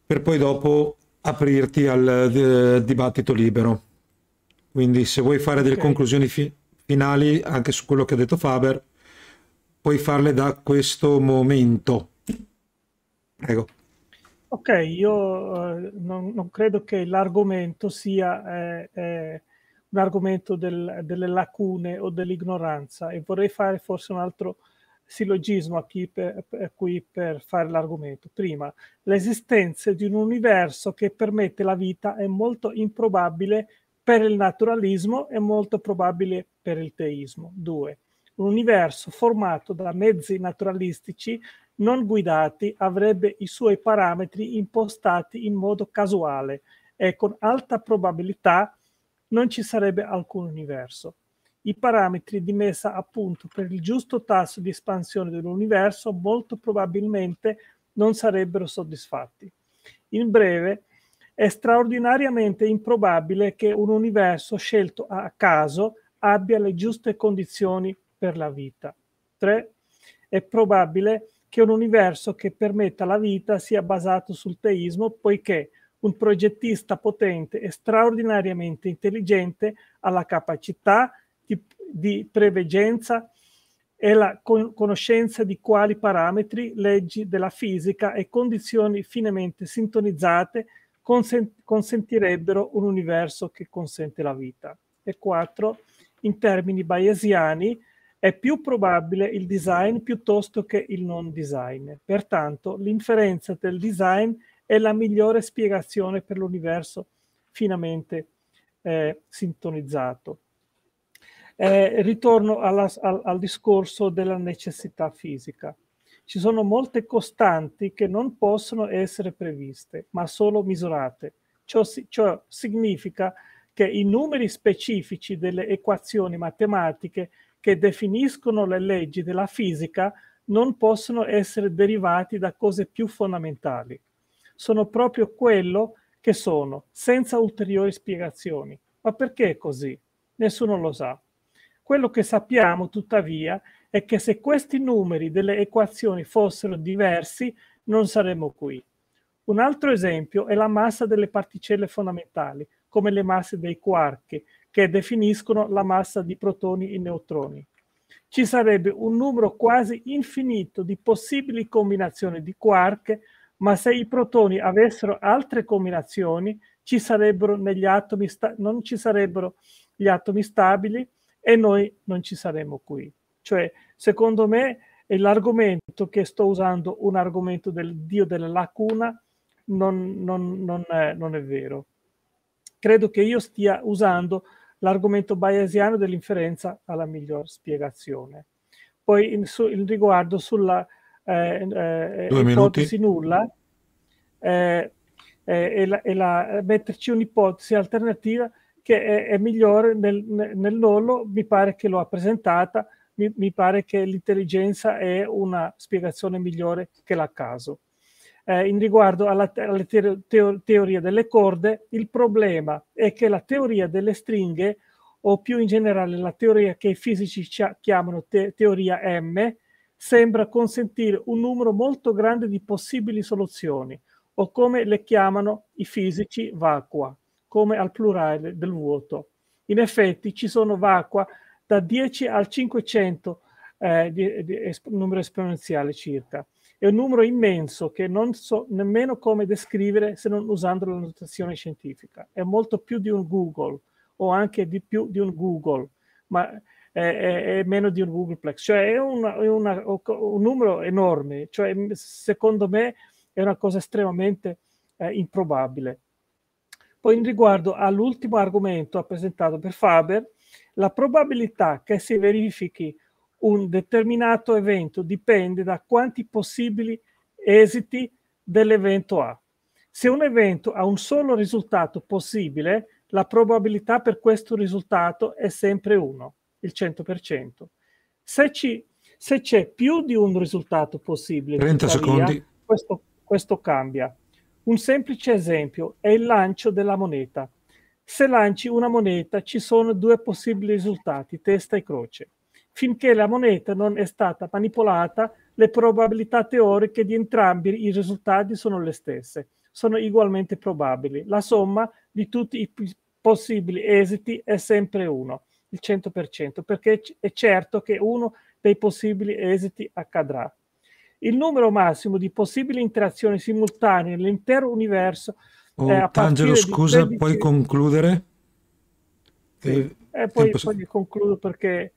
per poi dopo aprirti al de, eh, dibattito libero. Quindi se vuoi fare delle okay. conclusioni fi finali anche su quello che ha detto Faber, puoi farle da questo momento. Prego. Ok, io eh, non, non, credo che l'argomento sia eh, eh, un argomento del, delle lacune o dell'ignoranza e vorrei fare forse un altro sillogismo qui per, per, per fare l'argomento. Prima, l'esistenza di un universo che permette la vita è molto improbabile per il naturalismo e molto probabile per il teismo. Due, un universo formato da mezzi naturalistici non guidati avrebbe i suoi parametri impostati in modo casuale e con alta probabilità non ci sarebbe alcun universo. I parametri di messa a punto per il giusto tasso di espansione dell'universo molto probabilmente non sarebbero soddisfatti. In breve, è straordinariamente improbabile che un universo scelto a caso abbia le giuste condizioni per la vita. 3. È probabile che che un universo che permetta la vita sia basato sul teismo, poiché un progettista potente e straordinariamente intelligente ha la capacità di, di preveggenza e la con- conoscenza di quali parametri, leggi della fisica e condizioni finemente sintonizzate consent- consentirebbero un universo che consente la vita. E quattro, In termini bayesiani, è più probabile il design piuttosto che il non design. Pertanto l'inferenza del design è la migliore spiegazione per l'universo finamente eh, sintonizzato. Eh, ritorno alla, al, al discorso della necessità fisica. Ci sono molte costanti che non possono essere previste, ma solo misurate. Ciò, ciò significa che i numeri specifici delle equazioni matematiche che definiscono le leggi della fisica non possono essere derivati da cose più fondamentali. Sono proprio quello che sono, senza ulteriori spiegazioni. Ma perché è così? Nessuno lo sa. Quello che sappiamo, tuttavia, è che se questi numeri delle equazioni fossero diversi, non saremmo qui. Un altro esempio è la massa delle particelle fondamentali, come le masse dei quarchi, che definiscono la massa di protoni e neutroni. Ci sarebbe un numero quasi infinito di possibili combinazioni di quark, ma se i protoni avessero altre combinazioni, ci sta- non ci sarebbero gli atomi stabili e noi non ci saremmo qui. Cioè, secondo me, è l'argomento che sto usando, un argomento del dio della lacuna, non, non, non, è, non è vero credo che io stia usando l'argomento bayesiano dell'inferenza alla miglior spiegazione. Poi in, su, in riguardo sulla eh, eh, ipotesi minuti. nulla eh, eh, e, la, e la, eh, metterci un'ipotesi alternativa che è, è migliore nel, nel, nullo, mi pare che l'ho presentata, mi, mi pare che l'intelligenza è una spiegazione migliore che la caso eh, in riguardo alla, alla te- teo- teoria delle corde, il problema è che la teoria delle stringhe, o più in generale la teoria che i fisici chiamano te- teoria M, sembra consentire un numero molto grande di possibili soluzioni, o come le chiamano i fisici vacua, come al plurale del vuoto. In effetti ci sono vacua da 10 al 500 eh, di, di, numero esponenziale circa. È un numero immenso che non so nemmeno come descrivere se non usando la notazione scientifica. È molto più di un Google o anche di più di un Google, ma è, è, è meno di un Googleplex. Cioè è, una, è una, un numero enorme, cioè secondo me è una cosa estremamente eh, improbabile. Poi in riguardo all'ultimo argomento presentato per Faber, la probabilità che si verifichi un determinato evento dipende da quanti possibili esiti dell'evento ha. Se un evento ha un solo risultato possibile, la probabilità per questo risultato è sempre 1, il 100%. Se, ci, se c'è più di un risultato possibile, 30 secondi. Questo, questo cambia. Un semplice esempio è il lancio della moneta. Se lanci una moneta ci sono due possibili risultati, testa e croce finché la moneta non è stata manipolata, le probabilità teoriche di entrambi i risultati sono le stesse, sono ugualmente probabili. La somma di tutti i possibili esiti è sempre 1, il 100%, perché è certo che uno dei possibili esiti accadrà. Il numero massimo di possibili interazioni simultanee nell'intero universo Oh, eh, Tangelo, scusa, 13... puoi concludere? Sì. Eh, poi, poi concludo perché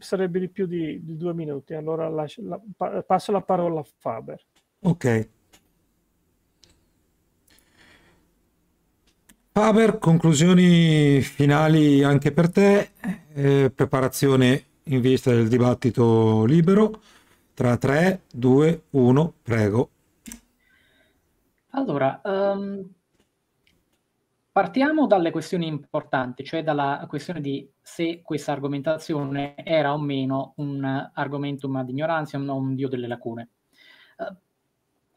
sarebbe di più di, di due minuti, allora lascio, la, pa, passo la parola a Faber. Ok. Faber, conclusioni finali anche per te, eh, preparazione in vista del dibattito libero. Tra 3, 2, 1, prego. Allora, um, Partiamo dalle questioni importanti, cioè dalla questione di se questa argomentazione era o meno un argomentum ad ignoranza o un dio delle lacune. Uh,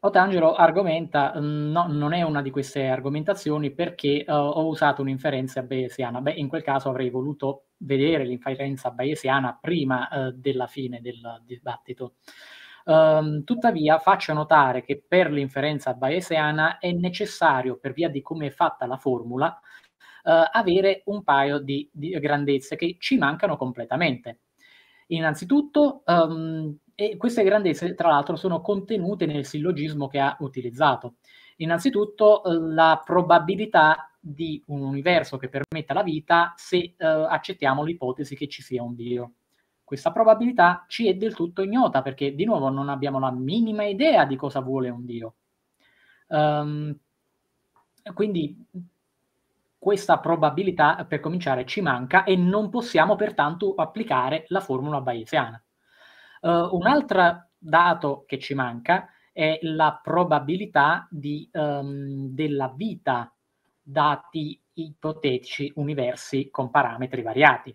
Otangelo argomenta, no, non è una di queste argomentazioni perché uh, ho usato un'inferenza bayesiana. Beh, in quel caso avrei voluto vedere l'inferenza bayesiana prima uh, della fine del dibattito. Um, tuttavia faccio notare che per l'inferenza bayesiana è necessario, per via di come è fatta la formula, uh, avere un paio di, di, grandezze che ci mancano completamente. Innanzitutto, um, queste grandezze tra l'altro sono contenute nel sillogismo che ha utilizzato. Innanzitutto la probabilità di un universo che permetta la vita se uh, accettiamo l'ipotesi che ci sia un Dio. Questa probabilità ci è del tutto ignota perché di nuovo non abbiamo la minima idea di cosa vuole un Dio. Um, quindi questa probabilità per cominciare ci manca e non possiamo pertanto applicare la formula bayesiana. Uh, un altro dato che ci manca è la probabilità di, um, della vita dati ipotetici universi con parametri variati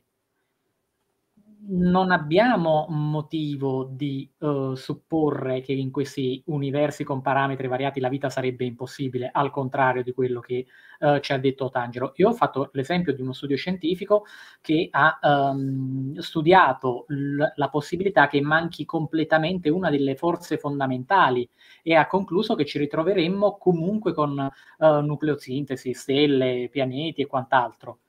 non abbiamo motivo di uh, supporre che in questi universi con parametri variati la vita sarebbe impossibile, al contrario di quello che uh, ci ha detto Tangelo. Io ho fatto l'esempio di uno studio scientifico che ha um, studiato l- la possibilità che manchi completamente una delle forze fondamentali e ha concluso che ci ritroveremmo comunque con uh, nucleosintesi, stelle, pianeti e quant'altro.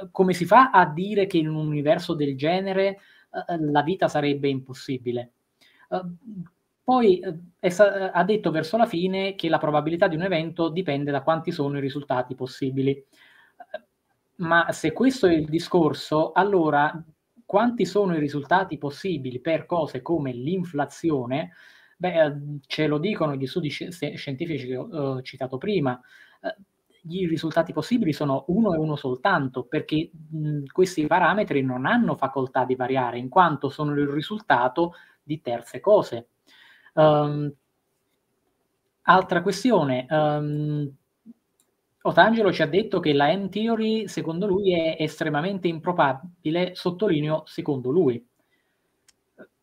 Eh, come si fa a dire che in un universo del genere eh, la vita sarebbe impossibile? Eh, poi ha detto verso la fine che la probabilità di un evento dipende da quanti sono i risultati possibili. Ma se questo è il discorso, allora quanti sono i risultati possibili per cose come l'inflazione? Beh, ce lo dicono gli studi sci- scientifici che ho eh, citato prima. Eh, i risultati possibili sono uno e uno soltanto, perché mh, mhmm, questi parametri non hanno facoltà di variare, in quanto sono il risultato di terze cose. Um, altra questione, um, Otangelo ci ha detto che la n theory secondo lui è estremamente improbabile, sottolineo secondo lui.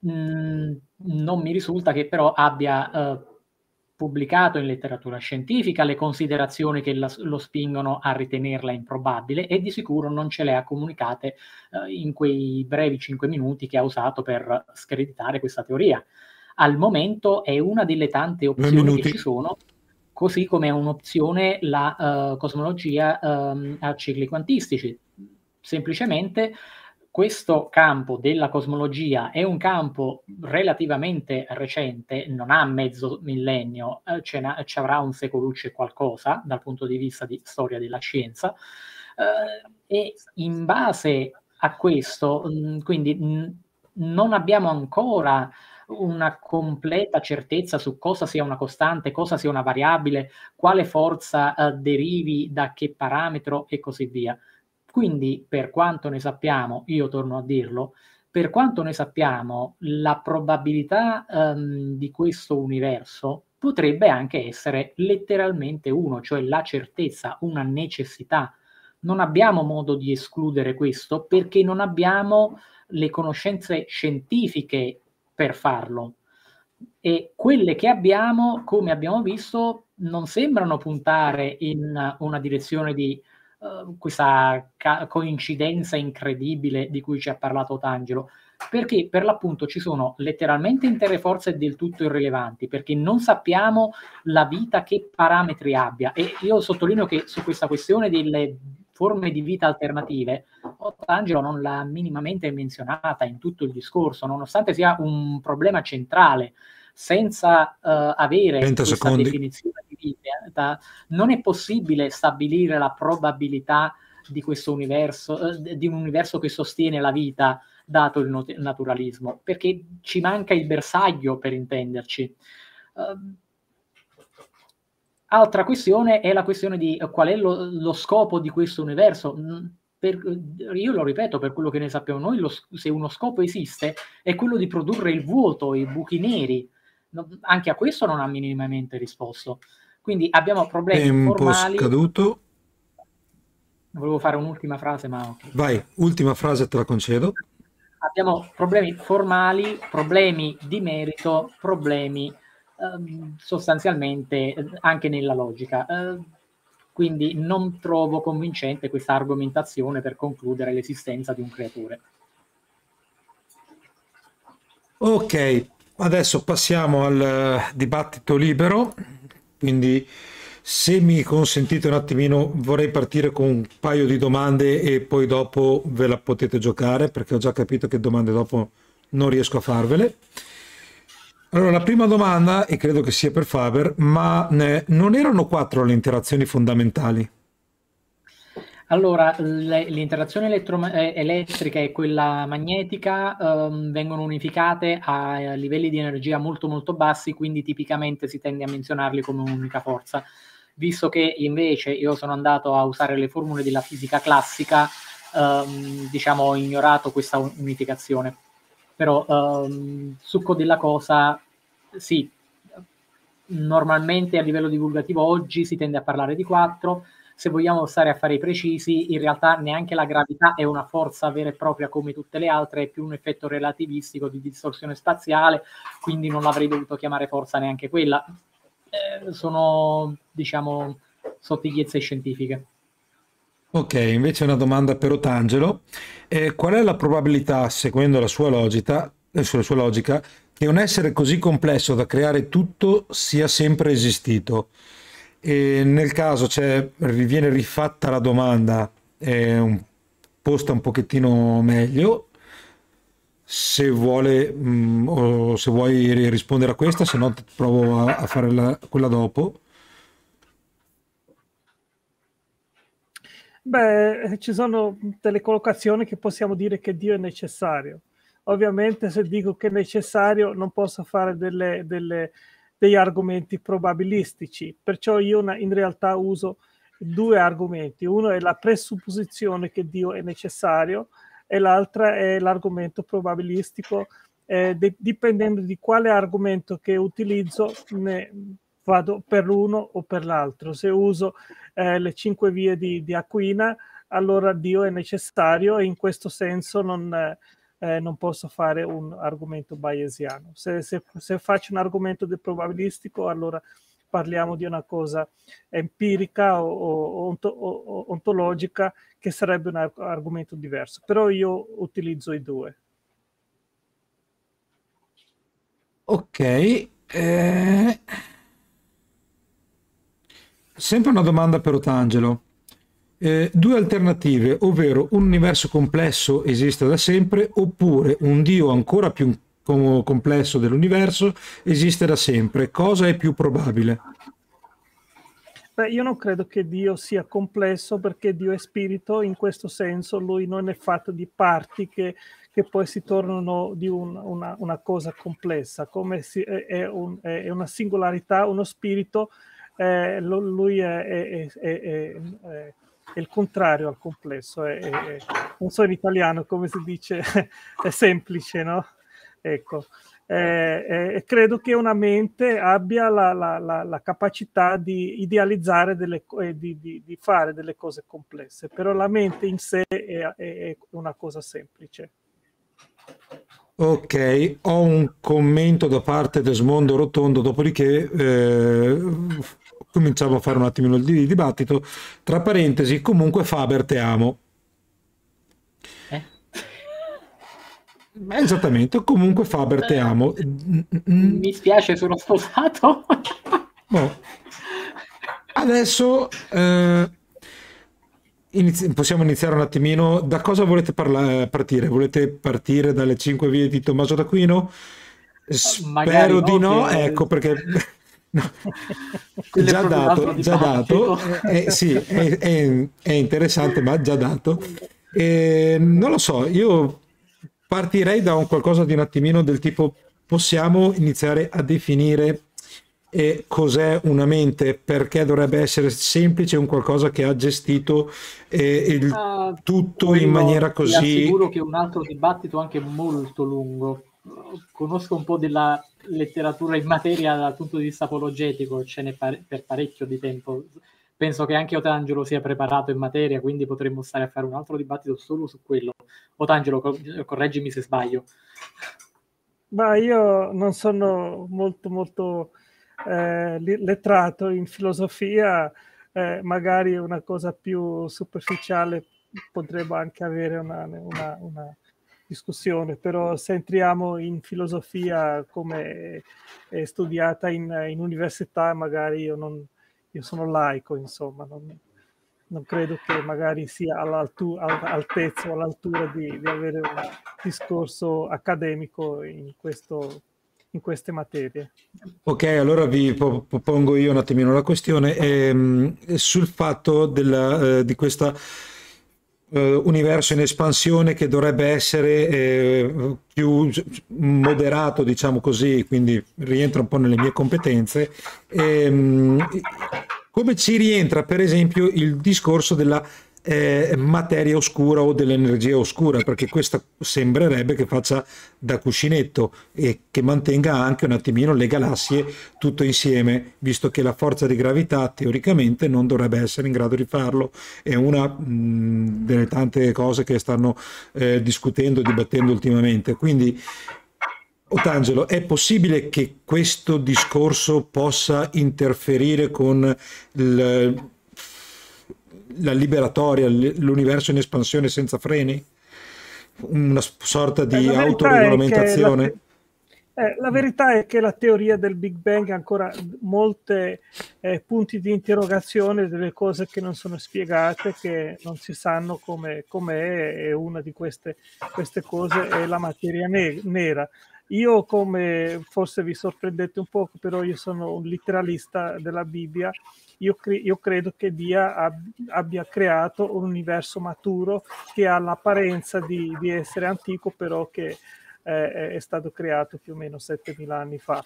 Mm, non mi risulta che però abbia uh, pubblicato in letteratura scientifica le considerazioni che la, lo spingono a ritenerla improbabile e di sicuro non ce le ha comunicate eh, in quei brevi cinque minuti che ha usato per screditare questa teoria. Al momento è una delle tante opzioni che ci sono, così come è un'opzione la uh, cosmologia um, ehm, a cicli quantistici. Semplicemente questo campo della cosmologia è un campo relativamente recente, non ha mezzo millennio, eh, ci avrà un secoluccio e qualcosa dal punto di vista di storia della scienza, eh, e in base a questo, mh, mm, quindi mh, non abbiamo ancora una completa certezza su cosa sia una costante, cosa sia una variabile, quale forza eh, derivi da che parametro e così via. Quindi, per quanto ne sappiamo, io torno a dirlo, per quanto ne sappiamo, la probabilità um, di questo universo potrebbe anche essere letteralmente uno, cioè la certezza, una necessità. Non abbiamo modo di escludere questo perché non abbiamo le conoscenze scientifiche per farlo. E quelle che abbiamo, come abbiamo visto, non sembrano puntare in una direzione di Ehm, questa ca- coincidenza incredibile di cui ci ha parlato Tangelo, perché per l'appunto ci sono letteralmente intere forze del tutto irrilevanti, perché non sappiamo la vita che parametri abbia. E io sottolineo che su questa questione delle forme di vita alternative, Ottangelo oh, non l'ha minimamente menzionata in tutto il discorso, nonostante sia un problema centrale, senza uh, avere questa secondi. definizione in realtà non è possibile stabilire la probabilità di questo universo, eh, di un universo che sostiene la vita, dato il not- naturalismo, perché ci manca il bersaglio, per intenderci. Uh, altra questione è la questione di eh, qual è lo, lo, scopo di questo universo. Mm, per, eh, io lo ripeto, per quello che ne sappiamo noi, lo, se uno scopo esiste, è quello di produrre il vuoto, i buchi neri. No, anche a questo non ha minimamente risposto. Quindi abbiamo problemi Tempo formali. scaduto. Volevo fare un'ultima frase, ma okay. Vai, ultima frase te la concedo. Abbiamo problemi formali, problemi di merito, problemi ehm, eh, sostanzialmente anche nella logica. Eh, quindi non trovo convincente questa argomentazione per concludere l'esistenza di un creatore. Ok, adesso passiamo al eh, dibattito libero. Quindi se mi consentite un attimino vorrei partire con un paio di domande e poi dopo ve la potete giocare perché ho già capito che domande dopo non riesco a farvele. Allora, la prima domanda, e credo che sia per Faber, ma eh, non erano quattro le interazioni fondamentali? Allora, l'interazione elettrom- eh, elettrica e quella magnetica ehm, vengono unificate a livelli di energia molto molto bassi, quindi tipicamente si tende a menzionarli come un'unica forza. Visto che invece io sono andato a usare le formule della fisica classica, ehm, diciamo ho ignorato questa unificazione. Però ehm, succo della cosa, sì, normalmente a livello divulgativo oggi si tende a parlare di quattro, se vogliamo stare a fare i precisi, in realtà neanche la gravità è una forza vera e propria come tutte le altre, è più un effetto relativistico di distorsione spaziale, quindi non l'avrei dovuto chiamare forza neanche quella. Eh, sono, diciamo, sottigliezze scientifiche. Ok, invece una domanda per Otangelo. Eh, qual è la probabilità, seguendo la sua, logica, eh, la sua logica, che un essere così complesso da creare tutto sia sempre esistito? E nel caso cioè, viene rifatta la domanda un, posta un pochettino meglio se vuole mh, mm, o se vuoi rispondere a questa se no provo a, a fare la, quella dopo beh ci sono delle collocazioni che possiamo dire che Dio è necessario ovviamente se dico che è necessario non posso fare delle, delle degli argomenti probabilistici. Perciò io in realtà uso due argomenti. Uno è la presupposizione che Dio è necessario e l'altra è l'argomento probabilistico. Eh, de- dipendendo di quale argomento che utilizzo, ne vado per l'uno o per l'altro. Se uso eh, le cinque vie di, di, Aquina, allora Dio è necessario e in questo senso non, eh, non posso fare un argomento bayesiano. Se, se, se faccio un argomento probabilistico, allora parliamo di una cosa empirica o, o, ontologica che sarebbe un argomento diverso, però io utilizzo i due. Ok. Eh... Sempre una domanda per Otangelo. Eh, due alternative, ovvero un universo complesso esiste da sempre, oppure un Dio ancora più complesso dell'universo esiste da sempre. Cosa è più probabile? Beh, io non credo che Dio sia complesso perché Dio è spirito, in questo senso lui non è fatto di parti che, che poi si tornano di un, una, una, cosa complessa, come si, è, un, è una singolarità, uno spirito eh, lui è, è, è, è il contrario al complesso. È, è, non so in italiano come si dice, è semplice, no? Ecco, eh, eh, credo che una mente abbia la, la, la, la capacità di idealizzare, delle, eh, di, di, di, fare delle cose complesse, però la mente in sé è, è una cosa semplice. Ok, ho un commento da parte di Smondo Rotondo, dopodiché eh, cominciamo a fare un attimino il dibattito. Tra parentesi, comunque Faber te amo. Eh? Esattamente, comunque Faber te amo. Eh, mi spiace, sono sposato. No. Adesso eh, inizi- possiamo iniziare un attimino. Da cosa volete parla- partire? Volete partire dalle 5 vie di Tommaso d'Aquino? Eh, Spero Magari di no, no ecco perché già dato, già dato eh, eh, sì, è, è, è, interessante, ma già dato. Eh, non lo so, io partirei da un qualcosa di un attimino del tipo possiamo iniziare a definire eh, cos'è una mente, perché dovrebbe essere semplice un qualcosa che ha gestito eh, il uh, tutto in maniera così... Ti assicuro che un altro dibattito anche molto lungo. Conosco un po' della letteratura in materia dal punto di vista apologetico ce n'è pare- per parecchio di tempo. Penso che anche Otangelo sia preparato in materia, quindi potremmo stare a fare un altro dibattito solo su quello. Otangelo, cor- correggimi se sbaglio. Ma io non sono molto, molto eh, lettrato in filosofia, eh, magari una cosa più superficiale potrebbe anche avere una, una, una discussione, però se mm. entriamo in filosofia come è studiata in, in università, magari io, non, io, sono laico, insomma, non, non credo che magari sia all'altezza o all'altura di, di, avere un discorso accademico in, questo, in queste materie. Ok, allora vi propongo io un attimino la questione ehm, sul fatto della, eh, di questa eh, universo in espansione che dovrebbe essere eh, più moderato, diciamo così, quindi rientra un po' nelle mie competenze. E, ehm, come ci rientra, per esempio, il discorso della eh, materia oscura o dell'energia oscura, perché questa sembrerebbe che faccia da cuscinetto e che mantenga anche un attimino le galassie tutto insieme, visto che la forza di gravità teoricamente non dovrebbe essere in grado di farlo. È una mh, mm, delle tante cose che stanno eh, discutendo, dibattendo ultimamente. Quindi Otangelo, è possibile che questo discorso possa interferire con il la liberatoria, l'universo in espansione senza freni? Una sorta di eh, autoregolamentazione? La, eh, la, verità è che la teoria del Big Bang ha ancora molti eh, punti di interrogazione, delle cose che non sono spiegate, che non si sanno come, come è, e una di queste, queste cose è la materia ne- nera. Io come forse vi sorprendete un poco, però io sono un letteralista della Bibbia, io, cre- io credo che Dio ab- abbia creato un universo maturo che ha l'apparenza di, di essere antico, però che eh, è stato creato più o meno 7000 anni fa.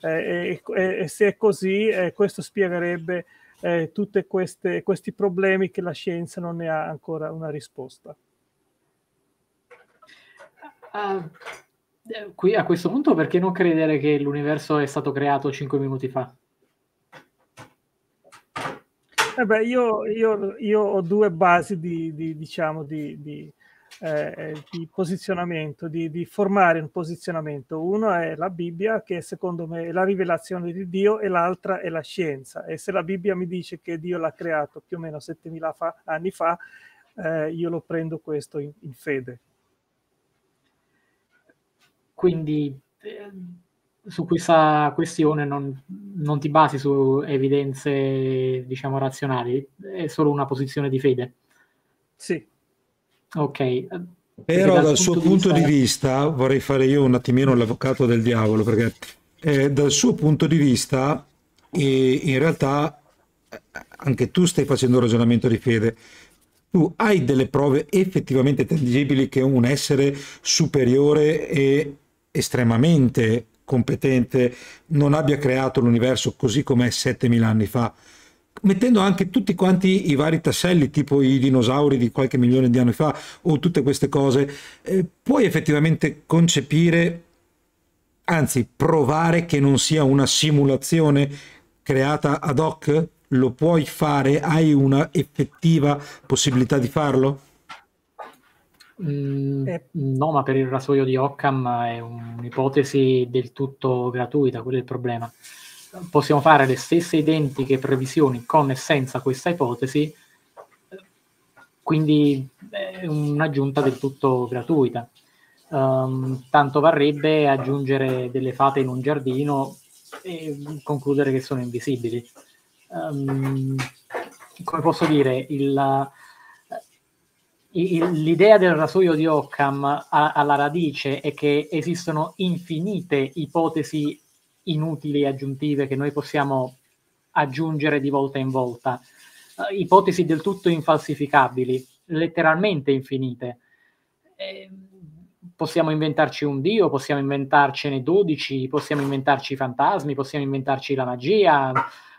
Eh, e, e, se è così, eh, questo spiegherebbe eh, tutti questi problemi che la scienza non ne ha ancora una risposta. Uh, eh, qui a questo punto perché non credere che l'universo è stato creato 5 minuti fa? Eh beh, io, io, io, ho due basi di, di, diciamo, di, eh, di posizionamento, di, formare un posizionamento. Uno è la Bibbia, che secondo me è la rivelazione di Dio, e l'altra è la scienza. E se la Bibbia mi dice che Dio l'ha creato più o meno 7000 fa, anni fa, eh, io lo prendo questo in, in fede. Quindi ehm, su questa questione non, non, ti basi su evidenze, diciamo, razionali, è solo una posizione di fede. Sì. Ok. Però dal, dal suo punto, di, vista... di vista, vorrei fare io un attimino l'avvocato del diavolo, perché eh, dal suo punto di vista, eh, in realtà, eh, anche tu stai facendo un ragionamento di fede tu hai delle prove effettivamente tangibili che un essere superiore e estremamente competente non abbia creato l'universo così com'è 7000 anni fa, mettendo anche tutti quanti i vari tasselli, tipo i dinosauri di qualche milione di anni fa o tutte queste cose, eh, puoi effettivamente concepire, anzi provare che non sia una simulazione creata ad hoc? Lo puoi fare? Hai una effettiva possibilità di farlo? Mm, eh. No, ma per il rasoio di Occam è un'ipotesi del tutto gratuita, quello è il problema. Possiamo fare le stesse identiche previsioni con e senza questa ipotesi, quindi è un'aggiunta del tutto gratuita. Um, tanto varrebbe aggiungere delle fate in un giardino e concludere che sono invisibili. Um, come posso dire, il, l'idea del rasoio di Occam alla radice è che esistono infinite ipotesi inutili e aggiuntive che noi possiamo aggiungere di volta in volta, eh, ipotesi del tutto infalsificabili, letteralmente infinite. Eh, possiamo inventarci un dio, possiamo inventarcene 12, possiamo inventarci i fantasmi, possiamo inventarci la magia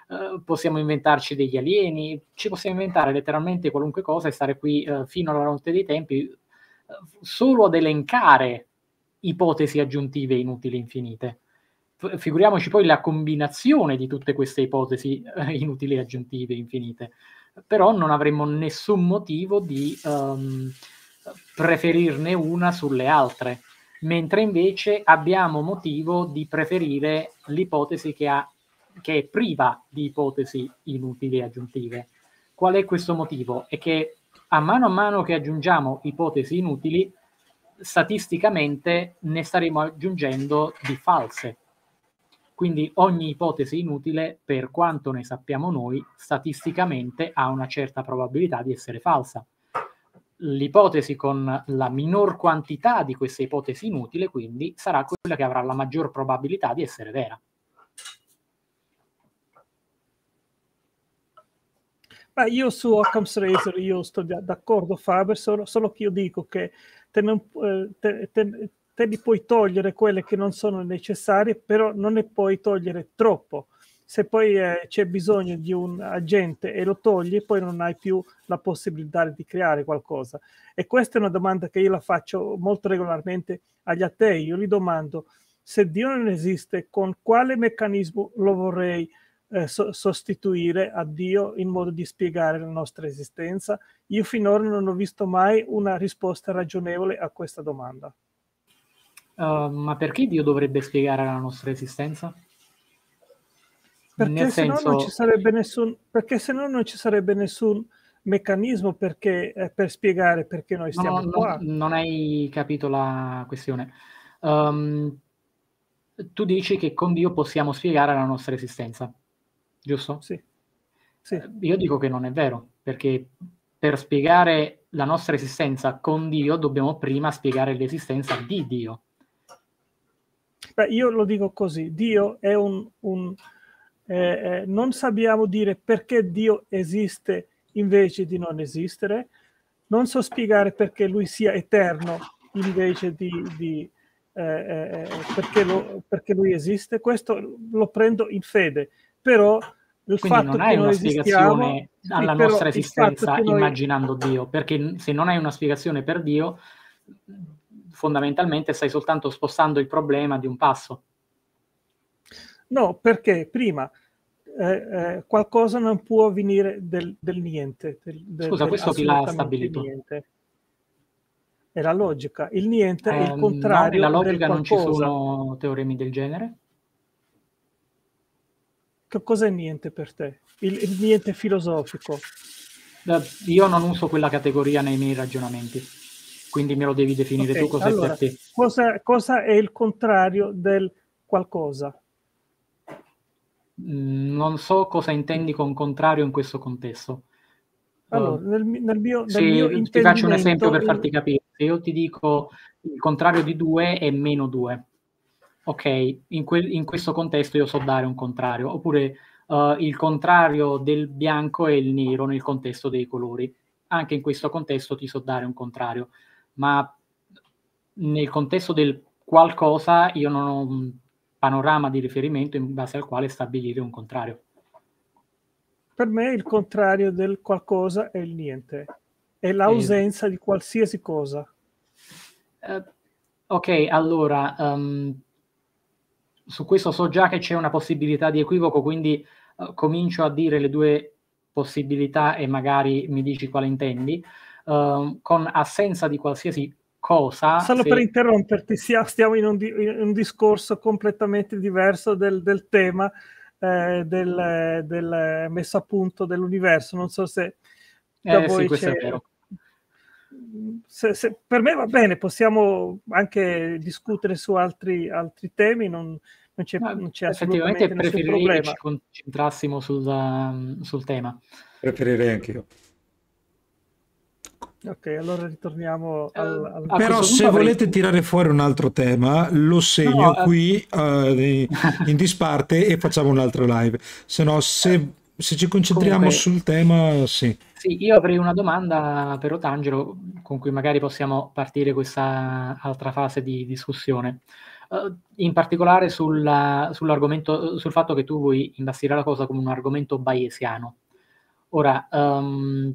Ehm, possiamo inventarci degli alieni, ci possiamo inventare letteralmente qualunque cosa e stare qui eh, fino alla notte dei tempi ehm, solo ad elencare ipotesi aggiuntive inutili infinite. F- figuriamoci poi la combinazione di tutte queste ipotesi eh, inutili aggiuntive infinite, però non avremmo nessun motivo di um, preferirne una sulle altre mentre invece abbiamo motivo di preferire l'ipotesi che ha che è priva di ipotesi inutili aggiuntive. Qual è questo motivo? È che a mano a mano che aggiungiamo ipotesi inutili, statisticamente ne staremo aggiungendo di false. Quindi ogni ipotesi inutile, per quanto ne sappiamo noi, statisticamente ha una certa probabilità di essere falsa. L'ipotesi con la minor quantità di queste ipotesi inutili, quindi, sarà quella che avrà la maggior probabilità di essere vera. Ma io su Occam's Razor io sto d'accordo Faber, solo, solo che io dico che te, non, eh, te, te, te, li puoi togliere quelle che non sono necessarie, però non ne puoi togliere troppo. Se poi eh, c'è bisogno di un agente e lo togli, poi non hai più la possibilità di creare qualcosa. E questa è una domanda che io la faccio molto regolarmente agli atei. Io gli domando, se Dio non esiste, con quale meccanismo lo vorrei? eh, so- sostituire a Dio il modo di spiegare la nostra esistenza? Io finora non ho visto mai una risposta ragionevole a questa domanda. Uh, ma perché Dio dovrebbe spiegare la nostra esistenza? Perché se, senso... no nessun, perché se no non ci sarebbe nessun meccanismo perché, eh, per spiegare perché noi stiamo no, qua. Non, non hai capito la questione. Um, tu dici che con Dio possiamo spiegare la nostra esistenza giusto? Sì. sì. Eh, io dico che non è vero, perché per spiegare la nostra esistenza con Dio dobbiamo prima spiegare l'esistenza di Dio. Beh, io lo dico così, Dio è un... un eh, non sappiamo dire perché Dio esiste invece di non esistere, non so spiegare perché lui sia eterno invece di, di eh, eh, eh perché, lo, perché lui esiste, questo lo prendo in fede però il Quindi fatto non hai una spiegazione alla nostra esistenza noi... immaginando Dio, perché se non hai una spiegazione per Dio, fondamentalmente stai soltanto spostando il problema di un passo. No, perché prima eh, eh, qualcosa non può venire del, del niente. Del, del, Scusa, questo chi l'ha stabilito? Niente. È la logica. Il niente eh, è il contrario. Ehm, no, nella logica non ci sono teoremi del genere? Che cos'è niente per te? Il, il niente filosofico? Io non uso quella categoria nei miei ragionamenti, quindi me lo devi definire okay, tu cos'è allora, per te. Cosa, cosa è il contrario del qualcosa? Mm, non so cosa intendi con contrario in questo contesto. Allora, eh, nel, nel mio, nel mio ti faccio un esempio per farti capire. Se io ti dico il contrario di 2 è meno 2, ok, in, que- in questo contesto io so dare un contrario, oppure uh, il contrario del bianco è il nero nel contesto dei colori. Anche in questo contesto ti so dare un contrario, ma nel contesto del qualcosa io non ho un panorama di riferimento in base al quale stabilire un contrario. Per me il contrario del qualcosa è il niente, è l'ausenza di qualsiasi cosa. Eh, ok, allora um, su questo so già che c'è una possibilità di equivoco, quindi uh, comincio a dire le due possibilità e magari mi dici quale intendi. Uh, con assenza di qualsiasi cosa. Solo se... per interromperti, stiamo in un, di- in un discorso completamente diverso del, del tema eh, del, del, messo a punto dell'universo. Non so se. Da eh, sì, questo è vero se, se, per me va bene, possiamo anche discutere su altri, altri temi, non, non c'è, non c'è effettivamente problema. che ci concentrassimo sul, um, sul tema. Preferirei anch'io. Ok, allora ritorniamo eh, al, al... Però se avrei... volete tirare fuori un altro tema, lo segno no, eh. qui uh, in disparte e facciamo un'altra live. Se no, se se ci concentriamo Comunque, sul tema, sì. sì. Io avrei una domanda per Otangelo, con cui magari possiamo partire questa altra fase di discussione. Uh, in particolare sulla, sull'argomento, sul fatto che tu vuoi imbastire la cosa come un argomento bayesiano. Ora, um,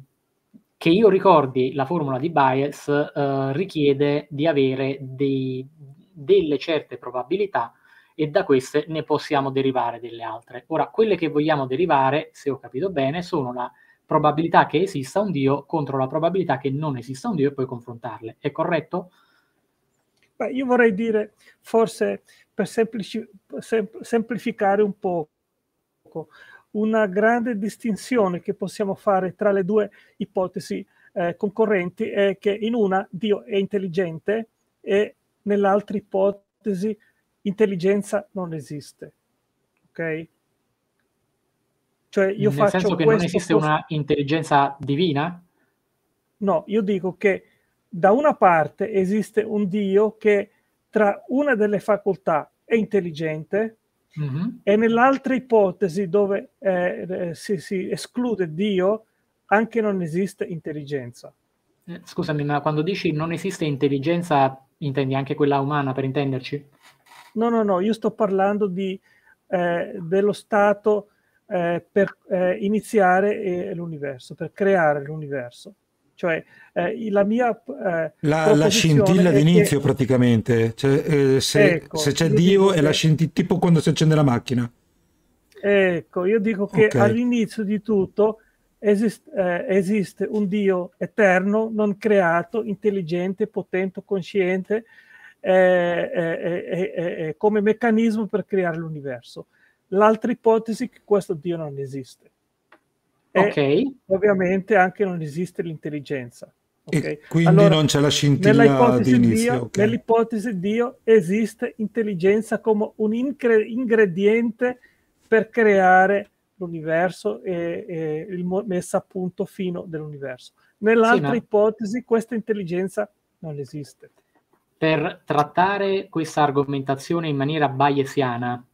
che io ricordi la formula di Bayes uh, richiede di avere dei, delle certe probabilità e da queste ne possiamo derivare delle altre. Ora, quelle che vogliamo derivare, se ho capito bene, sono la probabilità che esista un Dio contro la probabilità che non esista un Dio e poi confrontarle. È corretto? Beh, io vorrei dire, forse per semplici, sem, semplificare un po', una grande distinzione che possiamo fare tra le due ipotesi eh, concorrenti è che in una Dio è intelligente e nell'altra ipotesi intelligenza non esiste. Ok? Cioè io Nel faccio senso che non esiste posto... una intelligenza divina? No, io dico che da una parte esiste un Dio che tra una delle facoltà è intelligente mm-hmm. e nell'altra ipotesi dove eh, eh si, si esclude Dio anche non esiste intelligenza. Eh, scusami, ma quando dici non esiste intelligenza intendi anche quella umana per intenderci? No, no, no, io sto parlando di, eh, dello stato eh, per eh, iniziare eh, l'universo, per creare l'universo. Cioè eh, la mia... Eh, la, la, scintilla d'inizio che... praticamente, cioè, se, ecco, se, c'è Dio è che... la scintilla, tipo quando si accende la macchina. Ecco, io dico che okay. all'inizio di tutto esist, esiste un Dio eterno, non creato, intelligente, potente, cosciente eh, come meccanismo per creare l'universo. L'altra ipotesi è che questo Dio non esiste. E ovviamente anche non esiste l'intelligenza. Okay? quindi allora, non c'è la scintilla d'inizio. Dio, okay. Nell'ipotesi Dio esiste intelligenza come un incre- ingrediente per creare l'universo e, e il mo- messa a punto fino dell'universo. Nell'altra sì, no. ipotesi questa intelligenza non esiste per trattare questa argomentazione in maniera bayesiana.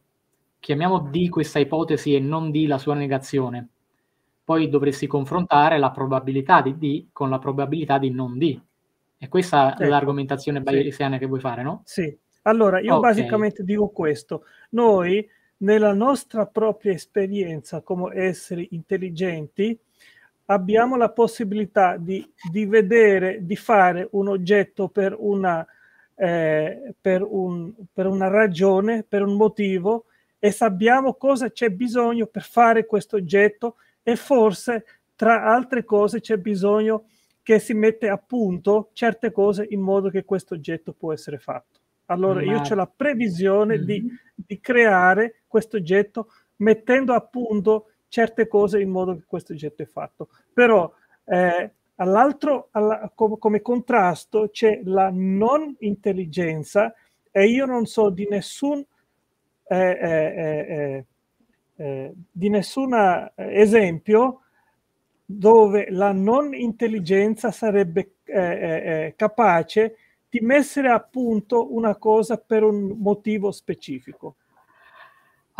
Chiamiamo D questa ipotesi e non D la sua negazione. Poi dovresti confrontare la probabilità di D con la probabilità di non D. E questa è ecco, eh, l'argomentazione bayesiana sì. che vuoi fare, no? Sì. Allora, io okay. basicamente dico questo. Noi, nella nostra propria esperienza come esseri intelligenti, abbiamo la possibilità di, di vedere, di fare un oggetto per una eh, per, un, per una ragione, per un motivo e sappiamo cosa c'è bisogno per fare questo oggetto e forse tra altre cose c'è bisogno che si mette a punto certe cose in modo che questo oggetto può essere fatto. Allora Ma... io ho la previsione mm-hmm. di, di, creare questo oggetto mettendo a punto certe cose in modo che questo oggetto è fatto. Però eh, all'altro alla, com- come contrasto c'è la non intelligenza e io non so di nessun eh, eh, eh, eh, eh di nessun esempio dove la non intelligenza sarebbe capace di mettere a punto una cosa per un motivo specifico.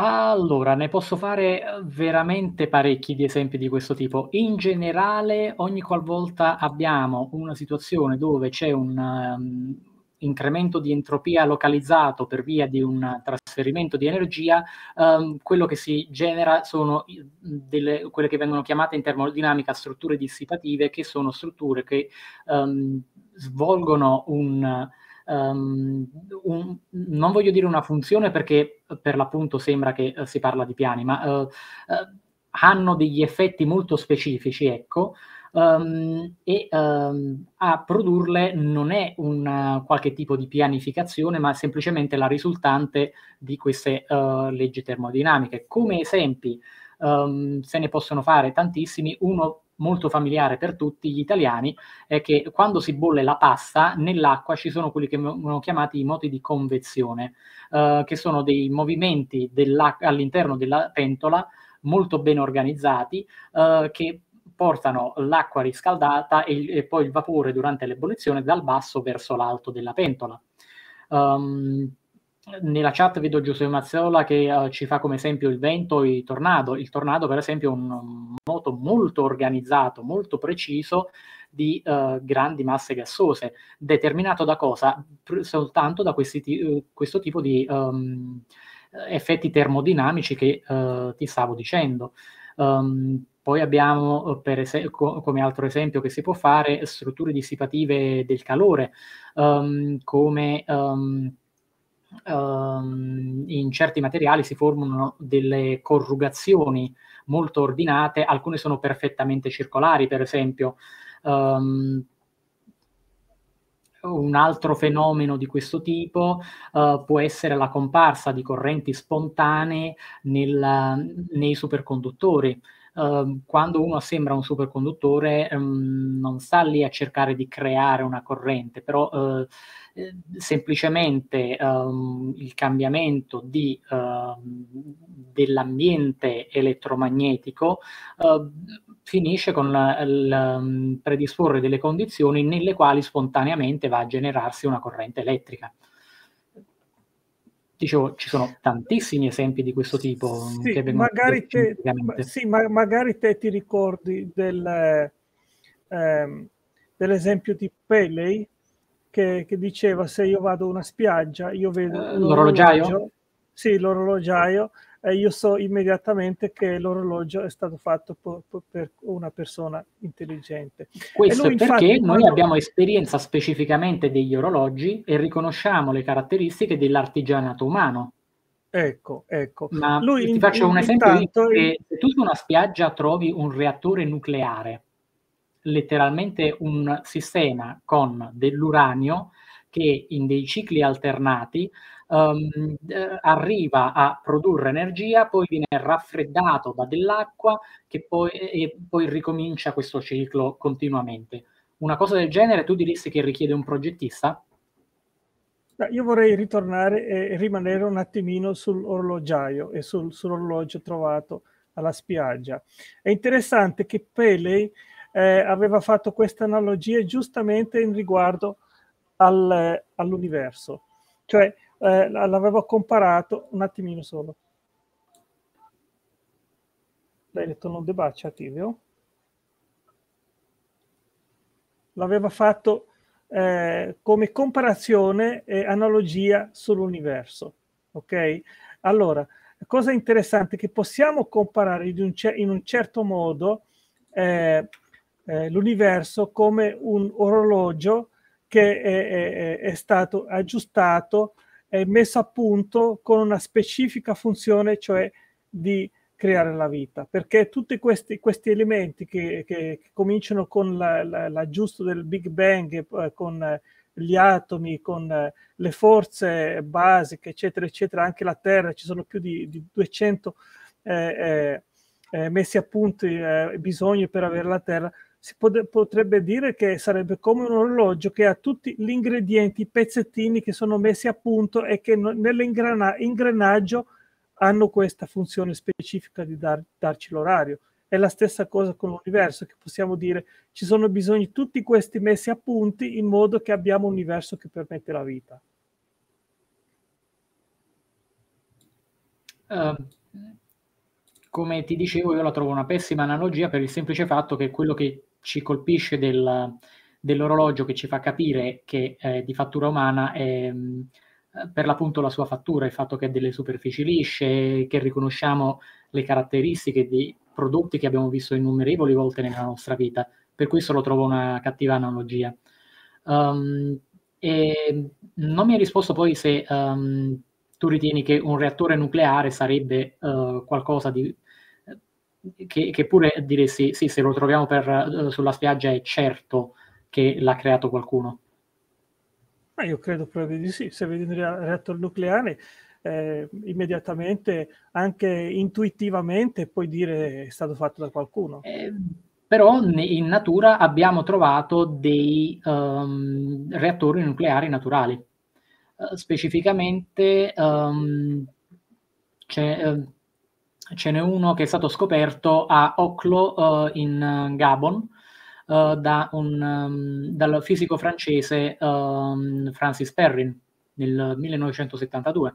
Allora, ne posso fare eh, veramente parecchi di esempi di questo tipo. In generale, ogni qualvolta abbiamo una situazione dove c'è un um, incremento di entropia localizzato per via di un trasferimento di energia, um, quello che si genera sono delle, quelle che vengono chiamate in termodinamica strutture dissipative, che sono strutture che um, svolgono un um, un, non voglio dire una funzione perché eh, per l'appunto sembra che uh, si parla di piani, ma uh, hanno degli effetti molto specifici, ecco, um, e um, a produrle non è un qualche tipo di pianificazione, ma semplicemente la risultante di queste leggi termodinamiche. Come esempi se ne possono fare tantissimi, uno molto familiare per tutti gli italiani è che quando si bolle la pasta nell'acqua ci sono quelli che vengono chiamati i moti di convezione, eh, che sono dei movimenti all'interno della pentola molto ben organizzati eh, che portano l'acqua riscaldata e, e, poi il vapore durante l'ebollizione dal basso verso l'alto della pentola. Um, nella chat vedo Giuseppe Mazzola che uh, ci fa come esempio il vento e il tornado. Il tornado, per esempio, è un moto molto organizzato, molto preciso di uh, grandi masse gassose, determinato da cosa? Pr- soltanto da ti- eh, questo tipo di um, effetti termodinamici che uh, ti stavo dicendo. Um, poi abbiamo, es- co- come altro esempio che si può fare, strutture dissipative del calore, um, come um, in certi materiali si formano delle corrugazioni molto ordinate, alcune sono perfettamente circolari, per esempio. Um, un altro fenomeno di questo tipo uh, può essere la comparsa di correnti spontanee nel, nei superconduttori. Ehm, quando uno sembra un superconduttore ehm, non sta lì a cercare di creare una corrente, però eh, eh semplicemente ehm, il cambiamento di, ehm, dell'ambiente elettromagnetico ehm, finisce con la, la, predisporre delle condizioni nelle quali spontaneamente va a generarsi una corrente elettrica dicevo, ci sono tantissimi esempi di questo tipo. Mm, sì, che magari, te, sì ma, magari te ti ricordi del, ehm, dell'esempio di Pelley che, che, diceva se io vado a una spiaggia, io vedo... Uh, l'orologiaio? Sì, l'orologiaio, eh, io so immediatamente che l'orologio è stato fatto po- po- per una persona intelligente. Questo lui, perché infatti, noi quando... abbiamo esperienza specificamente degli orologi e riconosciamo le caratteristiche dell'artigianato umano. Ecco, ecco. Ma lui, ti in, faccio un esempio. Intanto... Che se tu su una spiaggia trovi un reattore nucleare, letteralmente un sistema con dell'uranio che in dei cicli alternati um, eh, arriva a produrre energia, poi viene raffreddato da dell'acqua che poi, e poi ricomincia questo ciclo continuamente. Una cosa del genere tu diresti che richiede un progettista? Io vorrei ritornare e rimanere un attimino sull'orologiaio e sul, sull'orologio trovato alla spiaggia. È interessante che Pele eh, aveva fatto questa analogia giustamente in riguardo al, all'universo. Cioè, eh, l'avevo comparato un attimino solo. L'hai detto non debaccia attivio. L'aveva fatto eh, come comparazione e analogia sull'universo. Ok? Allora, cosa interessante è che possiamo comparare in un, cer in un certo modo eh, eh, l'universo come un orologio che è, è, è stato aggiustato è messa a punto con una specifica funzione, cioè di creare la vita, perché tutti questi, questi elementi che, che, che, cominciano con l'aggiusto la, la, del Big Bang, eh, con gli atomi, con le forze basiche, eccetera, eccetera, anche la Terra, ci sono più di, di 200 eh, eh, eh, messi a punto eh, bisogni per avere la Terra, si potrebbe dire che sarebbe come un orologio che ha tutti gli ingredienti, i pezzettini che sono messi a punto e che nell'ingranaggio hanno questa funzione specifica di dar, darci l'orario. È la stessa cosa con l'universo, che possiamo dire ci sono bisogni di tutti questi messi a punti in modo che abbiamo un universo che permette la vita. Uh, come ti dicevo, io la trovo una pessima analogia per il semplice fatto che quello che ci colpisce del, dell'orologio che ci fa capire che eh, di fattura umana è mm, eh, per l'appunto la sua fattura, il fatto che ha delle superfici lisce, che riconosciamo le caratteristiche di prodotti che abbiamo visto innumerevoli volte nella nostra vita. Per questo lo trovo una cattiva analogia. Um, e non mi hai risposto poi se um, tu ritieni che un reattore nucleare sarebbe uh, qualcosa di che, che pure dire sì, sì, se lo troviamo per, eh, sulla spiaggia è certo che l'ha creato qualcuno. Ma io credo proprio di sì, se vedi un reattore nucleare eh, immediatamente, anche intuitivamente, puoi dire è stato fatto da qualcuno. Eh, però in natura abbiamo trovato dei um, reattori nucleari naturali. Uh, specificamente um, c'è, uh, ce n'è uno che è stato scoperto a Oklo eh, in eh, Gabon eh, da un, um, dal fisico francese um, Francis Perrin nel 1972.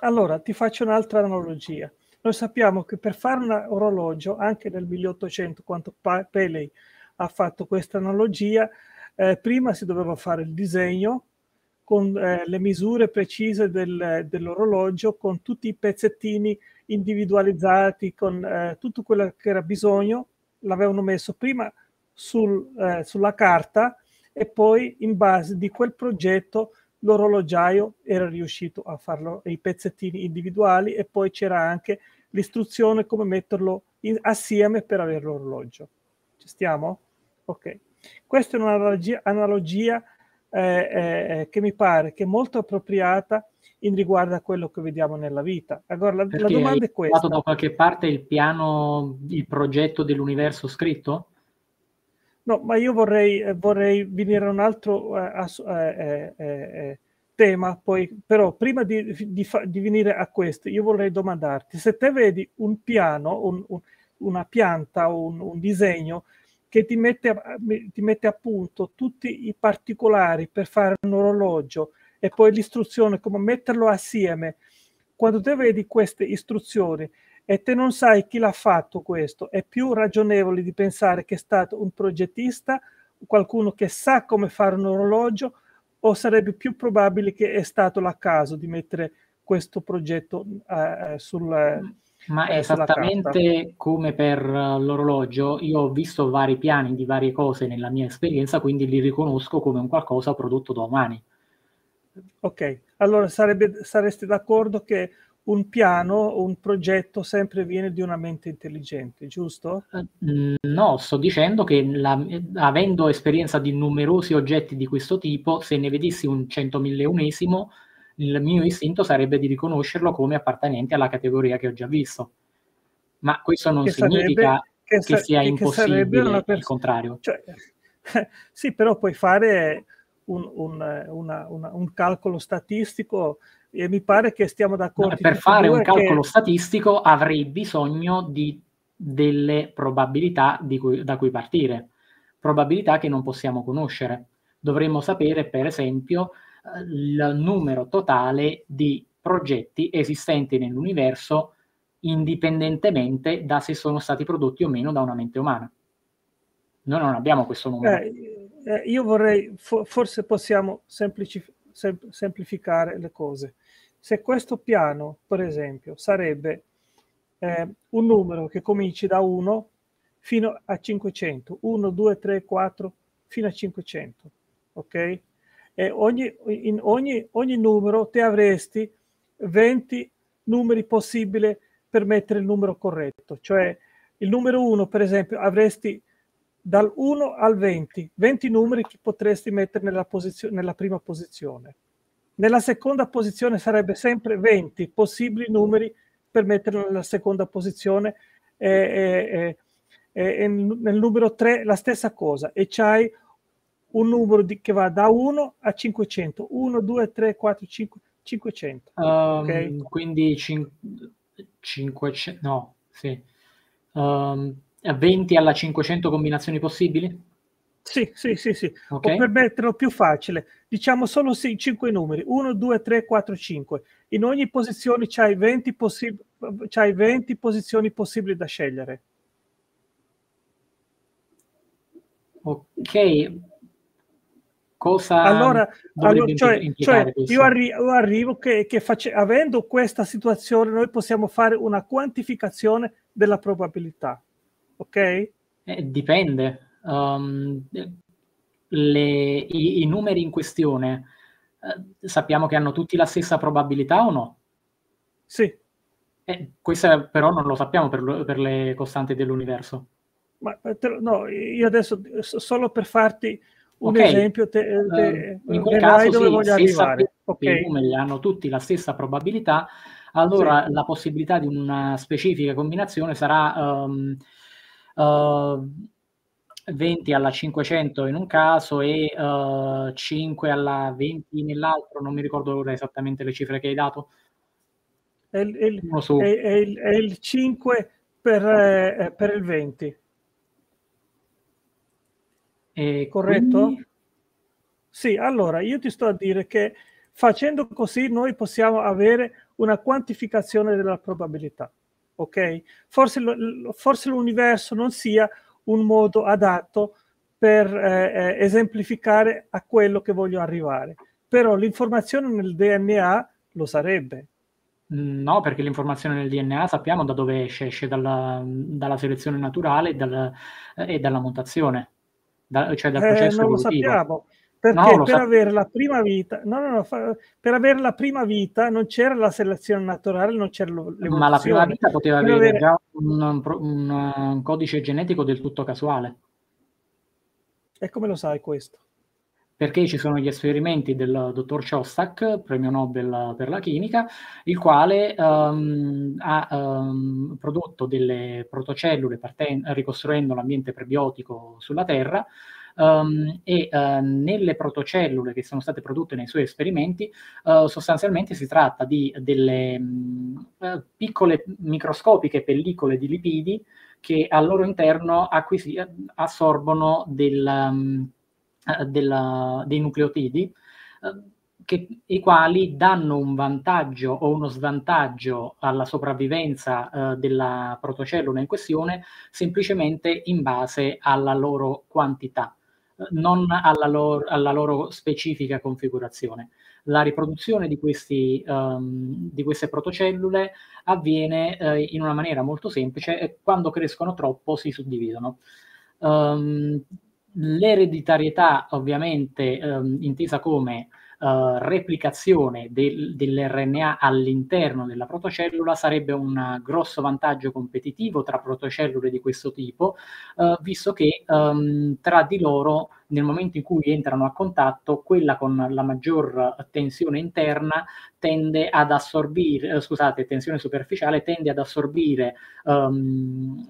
Allora, ti faccio un'altra analogia. Noi sappiamo che per fare un orologio, anche nel 1800, quando Peley ha fatto questa analogia, eh, prima si doveva fare il disegno, con eh, le misure precise del, dell'orologio, con tutti i pezzettini individualizzati, con eh, tutto quello che era bisogno, l'avevano messo prima sul, eh, sulla carta e poi in base di quel progetto l'orologiaio era riuscito a farlo i pezzettini individuali e poi c'era anche l'istruzione come metterlo in, assieme per avere l'orologio. Ci stiamo? Ok. Questa è un'analogia, analogia eh, eh, eh, che mi pare che è molto appropriata in riguardo a quello che vediamo nella vita. Allora la, la domanda è questa. da qualche parte il piano, il progetto dell'universo scritto? No, ma io vorrei, eh, vorrei venire a un altro eh, eh, tema, poi, però prima di, di, di, venire a questo, io vorrei domandarti se te vedi un piano, un, un, una pianta, un, un disegno che ti mette, a, ti mette a punto tutti i particolari per fare un orologio e poi l'istruzione, come metterlo assieme. Quando te vedi queste istruzioni e te non sai chi l'ha fatto questo, è più ragionevole di pensare che è stato un progettista, qualcuno che sa come fare un orologio, o sarebbe più probabile che è stato caso di mettere questo progetto eh, sul, mm. Ma è esattamente come per eh, l'orologio, io ho visto vari piani di varie cose nella mia esperienza, quindi li riconosco come un qualcosa prodotto da umani. Ok, allora sarebbe, sareste d'accordo che un piano, un progetto sempre viene di una mente intelligente, giusto? Eh, mm, no, sto dicendo che la, eh, avendo esperienza di numerosi oggetti di questo tipo, se ne vedessi un centomilleunesimo, il mio istinto sarebbe di riconoscerlo come appartenente alla categoria che ho già visto. Ma questo non che significa sarebbe, che, che, sia che impossibile pers- il contrario. Cioè, sì, però puoi fare un, un, una, una, un, calcolo statistico e mi pare che stiamo d'accordo. No, per fare un calcolo statistico avrei bisogno di delle probabilità cui, da cui partire, probabilità che non possiamo conoscere. Dovremmo sapere, per esempio, il numero totale di progetti esistenti nell'universo indipendentemente da se sono stati prodotti o meno da una mente umana. Noi non abbiamo questo numero. Eh, eh, io vorrei, fo- forse possiamo semplici- sem- semplificare le cose. Se questo piano, per esempio, sarebbe eh, un numero che cominci da 1 fino a 500, 1, 2, 3, 4, fino a 500, ok? eh, ogni, in ogni, ogni numero te avresti 20 numeri possibili per mettere il numero corretto. Cioè il numero 1, per esempio, avresti dal 1 al 20, 20 numeri che potresti mettere nella, posizio- nella prima posizione. Nella seconda posizione sarebbe sempre 20 possibili numeri per metterlo nella seconda posizione. Eh, eh, eh, nel numero 3 la stessa cosa e c'hai un numero di, che va da 1 a 500. 1, 2, 3, 4, 5, 500. Um, okay? Quindi 5, 500, no, sì. Um, ehm, 20 eh, alla 500 combinazioni possibili? Sì, sì, sì, sì. Okay. O per metterlo più facile, diciamo solo 5 numeri, 1, 2, 3, 4, 5. In ogni posizione c'hai 20, possi- c'hai 20 posizioni possibili da scegliere. Ok, Cosa allora, allora cioè, cioè io, arri- arrivo che, che face- avendo questa situazione noi possiamo fare una quantificazione della probabilità, ok? Eh, dipende. Um, le, i, i, numeri in questione eh, sappiamo che hanno tutti la stessa probabilità o no? Sì. Eh, questa però non lo sappiamo per, per le costanti dell'universo. Ma, eh, no, io adesso solo per farti un okay. esempio te, eh, te, uh, in eh, quel caso sì, voglio arrivare okay. i numeri hanno tutti la stessa probabilità allora sì. la possibilità di una specifica combinazione sarà um, uh, 20 alla 500 in un caso e uh, eh, 5 alla 20 nell'altro non mi ricordo ora esattamente le cifre che hai dato è il, è è il, è il 5 per, eh, per il 20 eh, corretto? Quindi... Sì, allora io ti sto a dire che facendo così noi possiamo avere una quantificazione della probabilità, ok? Forse, forse l'universo non sia un modo adatto per eh, eh, esemplificare a quello che voglio arrivare, però l'informazione nel DNA lo sarebbe. No, perché l'informazione nel DNA sappiamo da dove esce, esce dalla, dalla selezione naturale e, dal, eh, e dalla mutazione. Da, cioè dal eh, processo eh, non lo sappiamo. Perché no, per, sa- avere la prima vita, no, no, fa- per avere la prima vita non c'era la selezione naturale, non c'era l'evoluzione. Ma la prima vita poteva avere, avere, già un, un, un codice genetico del tutto casuale. E come lo sai questo? perché ci sono gli esperimenti del dottor Ciostak, premio Nobel per la chimica, il quale um, ha um, prodotto delle protocellule parten- ricostruendo l'ambiente prebiotico sulla Terra um, e uh, nelle protocellule che sono state prodotte nei suoi esperimenti uh, sostanzialmente si tratta di delle uh, piccole microscopiche pellicole di lipidi che al loro interno acquisi- assorbono del mm, eh, della, dei nucleotidi, eh, che, i quali danno un vantaggio o uno svantaggio alla sopravvivenza eh, della protocellula in questione semplicemente in base alla loro quantità, eh, non alla loro, alla loro, specifica configurazione. La riproduzione di, questi, um, di queste protocellule avviene eh, in una maniera molto semplice e quando crescono troppo si suddividono. Um, L'ereditarietà ovviamente ehm, intesa come Uh, replicazione del, dell'RNA all'interno della protocellula sarebbe un grosso vantaggio competitivo tra protocellule di questo tipo, uh, visto che um, tra di loro nel momento in cui entrano a contatto, quella con la maggior tensione interna tende ad assorbire, eh, scusate, tensione superficiale tende ad assorbire um,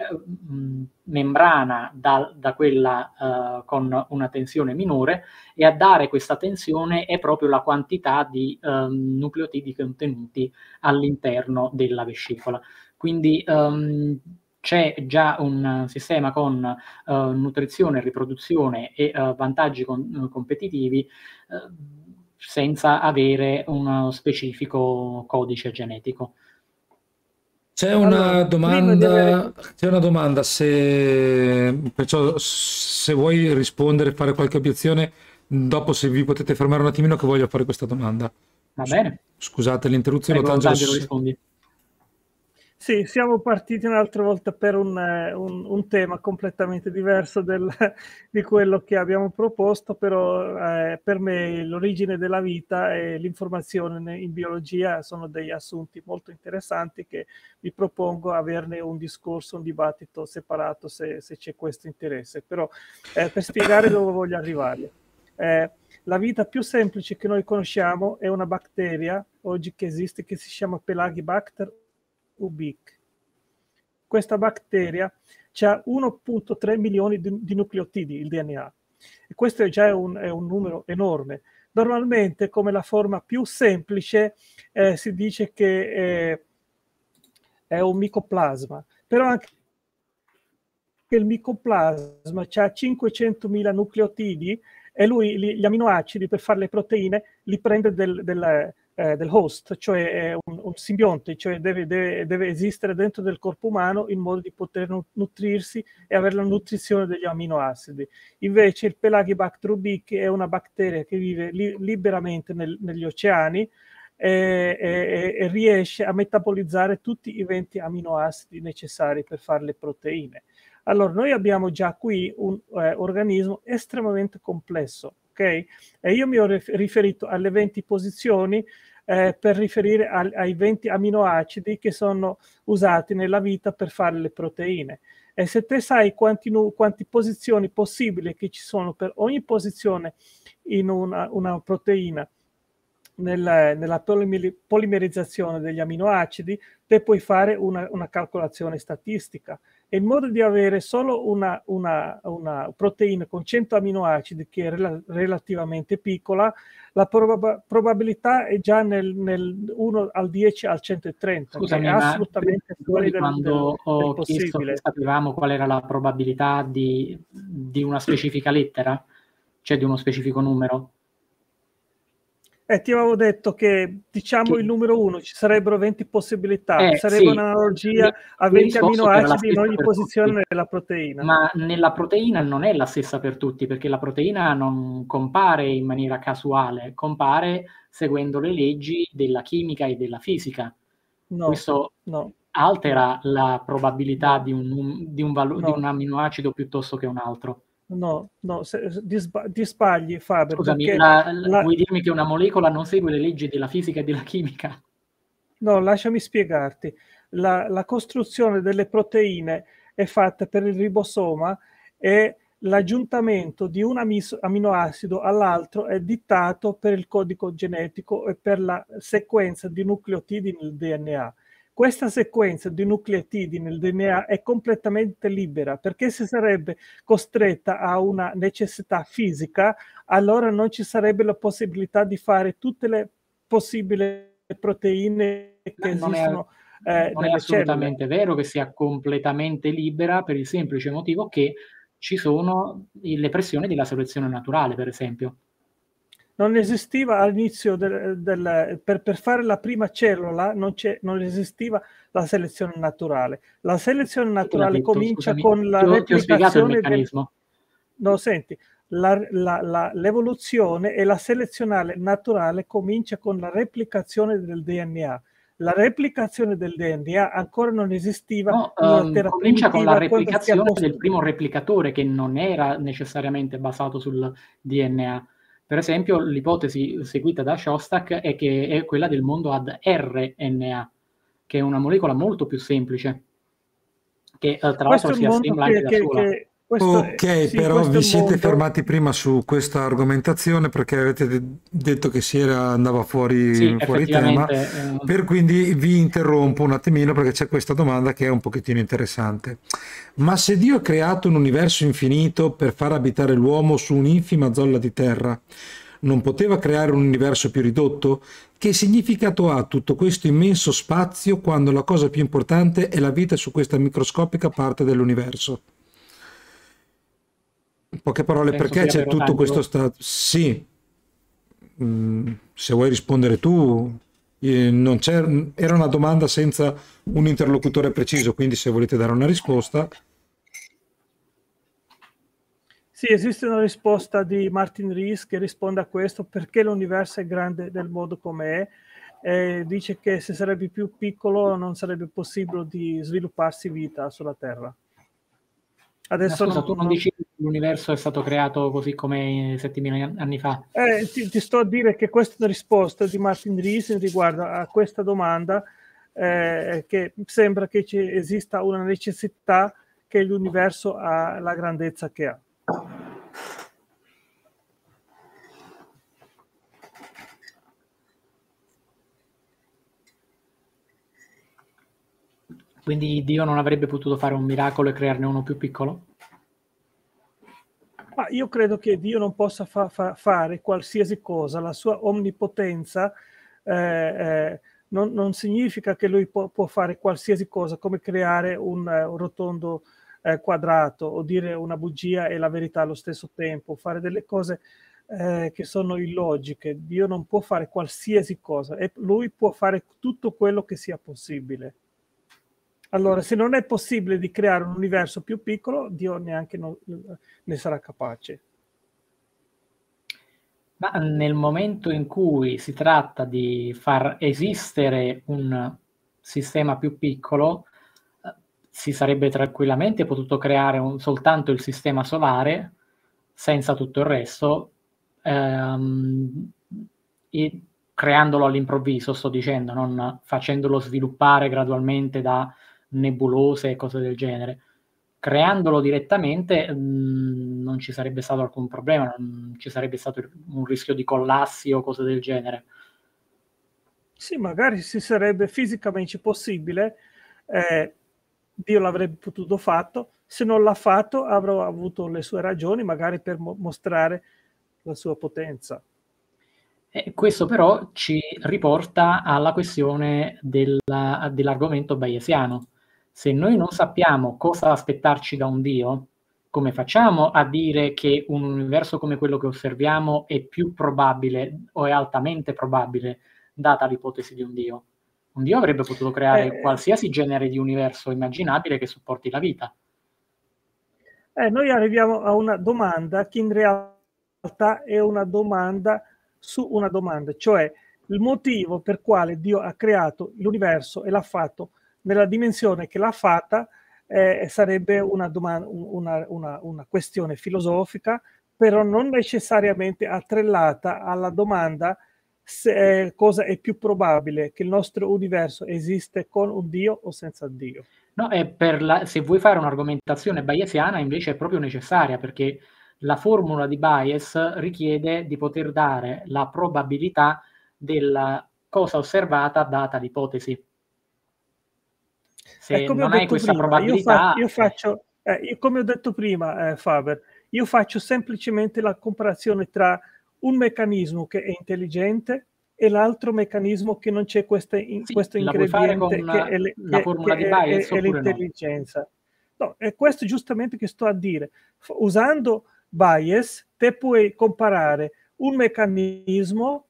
membrana da, da quella uh, con una tensione minore e a dare questa tensione è proprio la quantità di um, nucleotidi contenuti all'interno della vescicola. Quindi um, c'è già un sistema con uh, nutrizione, riproduzione e uh, vantaggi con, eh, competitivi uh, senza avere uno specifico codice genetico. C'è una, allora, domanda, c'è una domanda, se, se vuoi rispondere, fare qualche obiezione, dopo se vi potete fermare un attimino che voglio fare questa domanda. Va bene. Scusate l'interruzione. Prego, Lo rispondi. Sì, siamo partiti un'altra volta per un, eh, un, un tema completamente diverso del, di quello che abbiamo proposto, però eh, per me l'origine della vita e l'informazione in biologia sono degli assunti molto interessanti che vi propongo averne un discorso, un dibattito separato se, se c'è questo interesse. Però eh, per spiegare dove voglio arrivare. Eh, la vita più semplice che noi conosciamo è una batteria oggi che esiste che si chiama Pelagibacter ubic. Questa batteria ha 1.3 milioni di, di, nucleotidi, il DNA. E questo è già un, è un numero enorme. Normalmente, come la forma più semplice, eh, si dice che è, eh, è un micoplasma, però anche il micoplasma ha 500.000 nucleotidi e lui gli, gli aminoacidi per fare le proteine li prende del, del, eh, del host, cioè un, un simbionte, cioè deve, deve, deve, esistere dentro del corpo umano in modo di poter nutrirsi e avere la nutrizione degli aminoacidi. Invece il Pelagibacter che è una batteria che vive li, liberamente nel, negli oceani, eh, e, e, e, riesce a metabolizzare tutti i 20 aminoacidi necessari per fare le proteine. Allora, noi abbiamo già qui un eh, organismo estremamente complesso ok? E io mi ho riferito alle 20 posizioni eh, per riferire al, ai 20 aminoacidi che sono usati nella vita per fare le proteine. E se te sai quanti, quanti posizioni possibili che ci sono per ogni posizione in una, una proteina nella, nella polimerizzazione degli aminoacidi, te puoi fare una, una calcolazione statistica e il modo di avere solo una, una, una proteina con 100 aminoacidi che è rel- relativamente piccola, la proba- probabilità è già nel, nel, 1 al 10 al 130, cioè Scusami, è assolutamente fuori del, quando del, del ho possibile. Chiesto, sapevamo qual era la probabilità di, di una specifica lettera, cioè di uno specifico numero? Eh, ti avevo detto che diciamo il numero uno ci sarebbero 20 possibilità, eh, sarebbe sì, un'analogia a 20 aminoacidi in ogni posizione tutti. della proteina. Ma nella proteina non è la stessa per tutti, perché la proteina non compare in maniera casuale, compare seguendo le leggi della chimica e della fisica. No, Questo no. altera la probabilità di un, di un, valo- no. di un aminoacido piuttosto che un altro. No, no, se, ti, sbagli, ti sbagli Faber. Scusami, la, la, vuoi dirmi che una molecola non segue le leggi della fisica e della chimica? No, lasciami spiegarti. La, la costruzione delle proteine è fatta per il ribosoma e l'aggiuntamento di un amis- aminoacido all'altro è dittato per il codice genetico e per la sequenza di nucleotidi nel DNA questa sequenza di nucleotidi nel DNA è completamente libera perché se sarebbe costretta a una necessità fisica, allora non ci sarebbe la possibilità di fare tutte le possibili proteine che non esistono. È, eh, non è assolutamente cellule. vero che sia completamente libera per il semplice motivo che ci sono le pressioni della selezione naturale, per esempio non esisteva all'inizio del, del, per, per, fare la prima cellula non, non, esisteva la selezione naturale. La selezione naturale detto, comincia scusami, con la replicazione del No, senti, la, la, la, l'evoluzione e la selezione naturale comincia con la replicazione del DNA. La replicazione del DNA ancora non esisteva. No, um, comincia con la replicazione del primo replicatore che non era necessariamente basato sul DNA per esempio, l'ipotesi seguita da Shostak è, che è quella del mondo ad RNA, che è una molecola molto più semplice, che eh, tra l'altro si assembla anche che, da sola. Che questo, ok, sì, però vi siete mondo... fermati prima su questa argomentazione perché avete de detto che si era, andava fuori, sì, fuori tema, ehm... per quindi vi interrompo un attimino perché c'è questa domanda che è un pochettino interessante. Ma se Dio ha creato un universo infinito per far abitare l'uomo su un'infima zolla di terra, non poteva creare un universo più ridotto? Che significato ha tutto questo immenso spazio quando la cosa più importante è la vita su questa microscopica parte dell'universo? In poche parole, Penso perché c'è tutto tanto. questo stato? Sì, mm, se vuoi rispondere tu, eh, non c'è, era una domanda senza un interlocutore preciso, quindi se volete dare una risposta. Sì, esiste una risposta di Martin Rees che risponde a questo perché l'universo è grande nel modo come è. Eh, dice che se sarebbe più piccolo non sarebbe possibile di svilupparsi vita sulla Terra. Adesso scusa, non, tu non dici che l'universo è stato creato così come 7.000 anni fa? Eh, ti, ti, sto a dire che questa risposta di Martin Riesen riguardo a questa domanda eh, che sembra che ci esista una necessità che l'universo ha la grandezza che ha. Quindi Dio non avrebbe potuto fare un miracolo e crearne uno più piccolo? Ma io credo che Dio non possa fa- fa- fare qualsiasi cosa, la sua omnipotenza eh, eh, non, non, significa che lui po- può fare qualsiasi cosa, come creare un, eh, un rotondo eh, quadrato o dire una bugia e la verità allo stesso tempo, fare delle cose eh, che sono illogiche. Dio non può fare qualsiasi cosa e lui può fare tutto quello che sia possibile. Allora, se non è possibile di creare un universo più piccolo, Dio neanche non, ne sarà capace. Ma nel momento in cui si tratta di far esistere un sistema più piccolo, eh, si sarebbe tranquillamente potuto creare un, soltanto il sistema solare senza tutto il resto, ehm, creandolo all'improvviso, sto dicendo, non facendolo sviluppare gradualmente da nebulose e cose del genere. Creandolo direttamente mh, mm, non ci sarebbe stato alcun problema, non ci sarebbe stato un rischio di collassi o cose del genere. Sì, magari si sarebbe fisicamente possibile, eh, Dio l'avrebbe potuto fatto, se non l'ha fatto avrò avuto le sue ragioni, magari per mo- mostrare la sua potenza. E questo però ci riporta alla questione della, dell'argomento bayesiano, se noi non sappiamo cosa aspettarci da un Dio, come facciamo a dire che un universo come quello che osserviamo è più probabile o è altamente probabile data l'ipotesi di un Dio? Un Dio avrebbe potuto creare eh, eh. qualsiasi genere di universo immaginabile che supporti la vita. Eh, noi arriviamo a una domanda che in realtà è una domanda su una domanda, cioè il motivo per quale Dio ha creato l'universo e l'ha fatto nella dimensione che l'ha fatta eh, sarebbe una, domanda, una, una, una, questione filosofica, però non necessariamente attrellata alla domanda se, eh, cosa è più probabile che il nostro universo esiste con un Dio o senza Dio. No, la, se vuoi fare un'argomentazione bayesiana invece è proprio necessaria perché la formula di Bayes richiede di poter dare la probabilità della cosa osservata data l'ipotesi se eh, non hai questa prima, probabilità... Io, fa- eh. io faccio, eh, io, come ho detto prima, eh, Faber, io faccio semplicemente la comparazione tra un meccanismo che è intelligente e l'altro meccanismo che non c'è questa, in, sì, questo ingrediente che è, le, la che di bias, è l'intelligenza. No. no, è questo giustamente che sto a dire. F- usando bias, te puoi comparare un meccanismo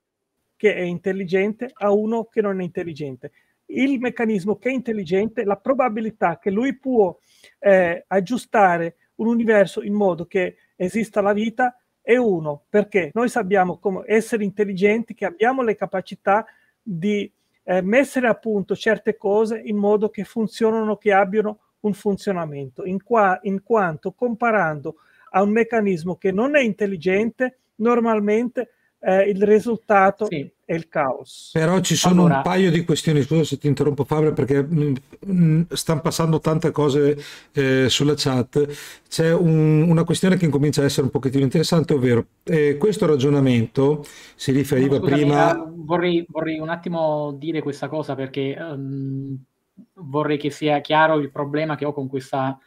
che è intelligente a uno che non è intelligente il meccanismo che è intelligente, la probabilità che lui può eh, aggiustare un universo in modo che esista la vita è uno, perché noi sappiamo come essere intelligenti, che abbiamo le capacità di eh, mettere a punto certe cose in modo che funzionano, che abbiano un funzionamento, in, qua, in quanto comparando a un meccanismo che non è intelligente, normalmente eh, il risultato sì. è il caos. Però ci sono allora... un paio di questioni, scusa se ti interrompo Fabio perché mm, mm, stanno passando tante cose eh, sulla chat, c'è un, una questione che incomincia a essere un pochettino interessante, ovvero eh, questo ragionamento si riferiva no, scusami, prima... Eh, vorrei, vorrei, un attimo dire questa cosa perché um, vorrei che sia chiaro il problema che ho con questa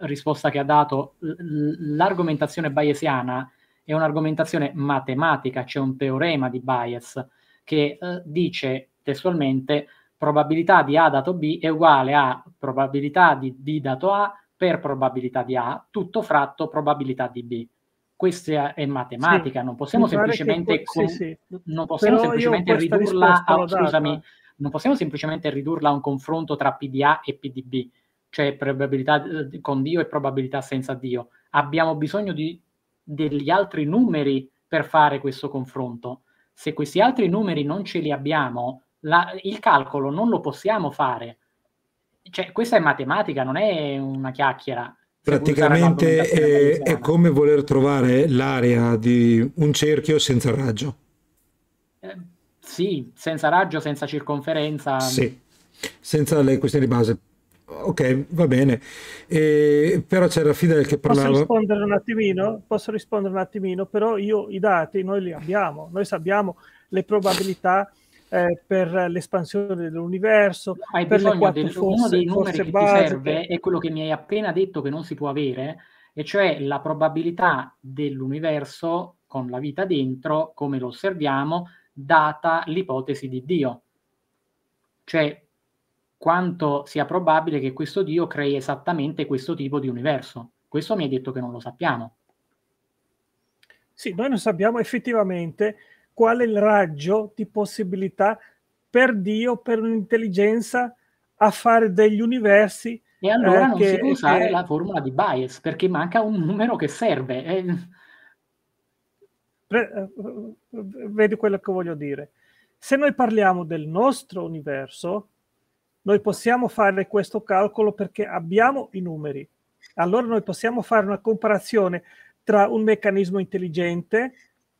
risposta che ha dato. L- l'argomentazione bayesiana è un'argomentazione matematica, c'è un teorema di Bayes che eh, dice testualmente probabilità di A dato B è uguale a probabilità di B dato A per probabilità di A, tutto fratto probabilità di B. Questa è matematica, sì, non possiamo semplicemente, con... sì, sì. Non possiamo semplicemente ridurla a, scusami, non possiamo semplicemente ridurla a un confronto tra PDA e PDB, cioè probabilità eh, con Dio e probabilità senza Dio. Abbiamo bisogno di degli altri numeri per fare questo confronto. Se questi altri numeri non ce li abbiamo, la, il calcolo non lo possiamo fare. Cioè, questa è matematica, non è una chiacchiera. Praticamente è, è, come voler trovare l'area di un cerchio senza raggio. Eh, sì, senza raggio, senza circonferenza. Sì, senza le questioni di base. Ok, va bene. Eh, però c'era Fidel che parlava. Posso rispondere un attimino? Posso rispondere un attimino? Però io i dati noi li abbiamo, noi sappiamo le probabilità eh, per l'espansione dell'universo. Hai per bisogno del, forze, uno dei numeri che basiche. ti serve è quello che mi hai appena detto che non si può avere, e cioè la probabilità dell'universo con la vita dentro, come lo osserviamo, data l'ipotesi di Dio. Cioè, quanto sia probabile che questo Dio crei esattamente questo tipo di universo. Questo mi hai detto che non lo sappiamo. Sì, noi non sappiamo effettivamente qual è il raggio di possibilità per Dio, per un'intelligenza, a fare degli universi. E allora eh, non che, si può usare che... la formula di bias perché manca un numero che serve. Eh. Eh, eh. vedi quello che voglio dire. Se noi parliamo del nostro universo, noi possiamo fare questo calcolo perché abbiamo i numeri. Allora noi possiamo fare una comparazione tra un meccanismo intelligente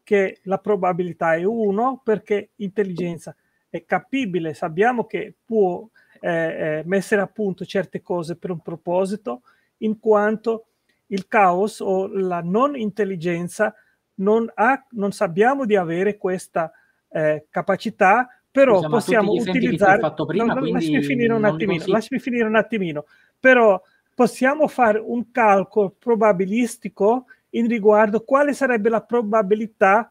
che la probabilità è 1 perché intelligenza è capibile, sappiamo che può eh, eh, mettere a punto certe cose per un proposito, in quanto il caos o la non intelligenza non, ha, non sappiamo di avere questa eh, capacità però Scusa, possiamo utilizzare... Prima, no, no, lasciami, finire un attimino, consiglio. lasciami finire un attimino, però possiamo fare un calcolo probabilistico in riguardo quale sarebbe la probabilità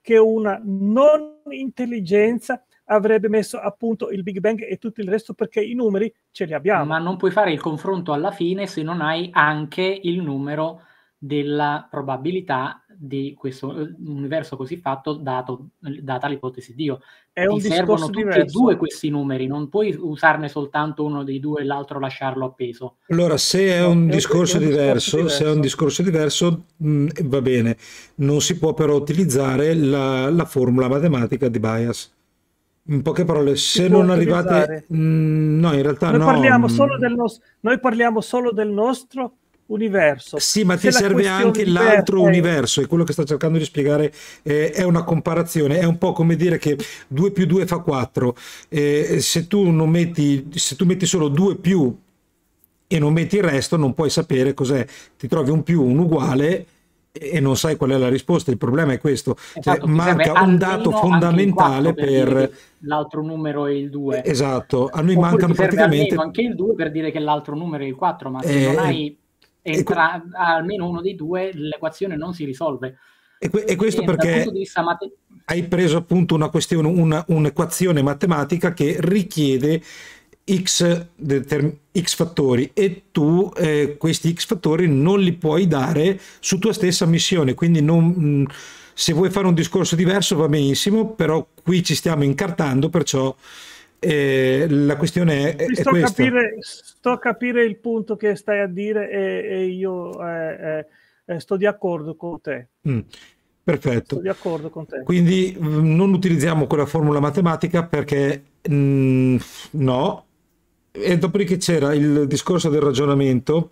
che una non intelligenza avrebbe messo a punto il Big Bang e tutto il resto perché i numeri ce li abbiamo. Ma non puoi fare il confronto alla fine se non hai anche il numero della probabilità di questo eh, universo così fatto dato, data l'ipotesi di Dio. È Ti servono tutti diverso. e due questi numeri, non puoi usarne soltanto uno dei due e l'altro lasciarlo appeso. Allora, se è un, discorso, diverso, se è un discorso diverso, mh, mm, va bene, non si può però utilizzare la, la formula matematica di Bias. In poche parole, se non arrivate... Mh, mm, no, in realtà noi no. Parliamo mm. solo del nos- noi parliamo solo del nostro universo. Sì, ma ti serve anche l'altro universo, è quello che sta cercando di spiegare, eh, è una comparazione, è un po' come dire che 2 più 2 fa 4, eh, se, tu non metti, se tu metti solo 2 più e non metti il resto non puoi sapere cos'è, ti trovi un più, un uguale e non sai qual è la risposta, il problema è questo, cioè, esatto, cioè, manca un dato fondamentale per... L'altro numero è il 2. Esatto, a noi Oppure mancano praticamente... Almeno anche il 2 per dire che l'altro numero è il 4, ma se eh... non hai e tra que- almeno uno dei due l'equazione non si risolve. E, que- e questo e perché mate- hai preso appunto una questione, una, un'equazione matematica che richiede x, determ- x fattori e tu eh, questi x fattori non li puoi dare su tua stessa missione, quindi non... Mh, mm, se vuoi fare un discorso diverso va benissimo, però qui ci stiamo incartando, perciò e la questione è, sto, è a capire, sto a capire il punto che stai a dire e, e io eh, eh, sto di accordo con te. Mm, perfetto. Sto di accordo con te. Quindi mm, non utilizziamo quella formula matematica perché mh, mm, no. E dopodiché c'era il discorso del ragionamento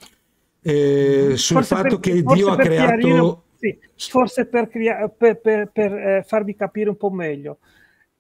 eh, mm-hmm. sul forse fatto perché, che Dio ha creato... Chiarino, sì, forse per, per, per, per eh, farvi capire un po' meglio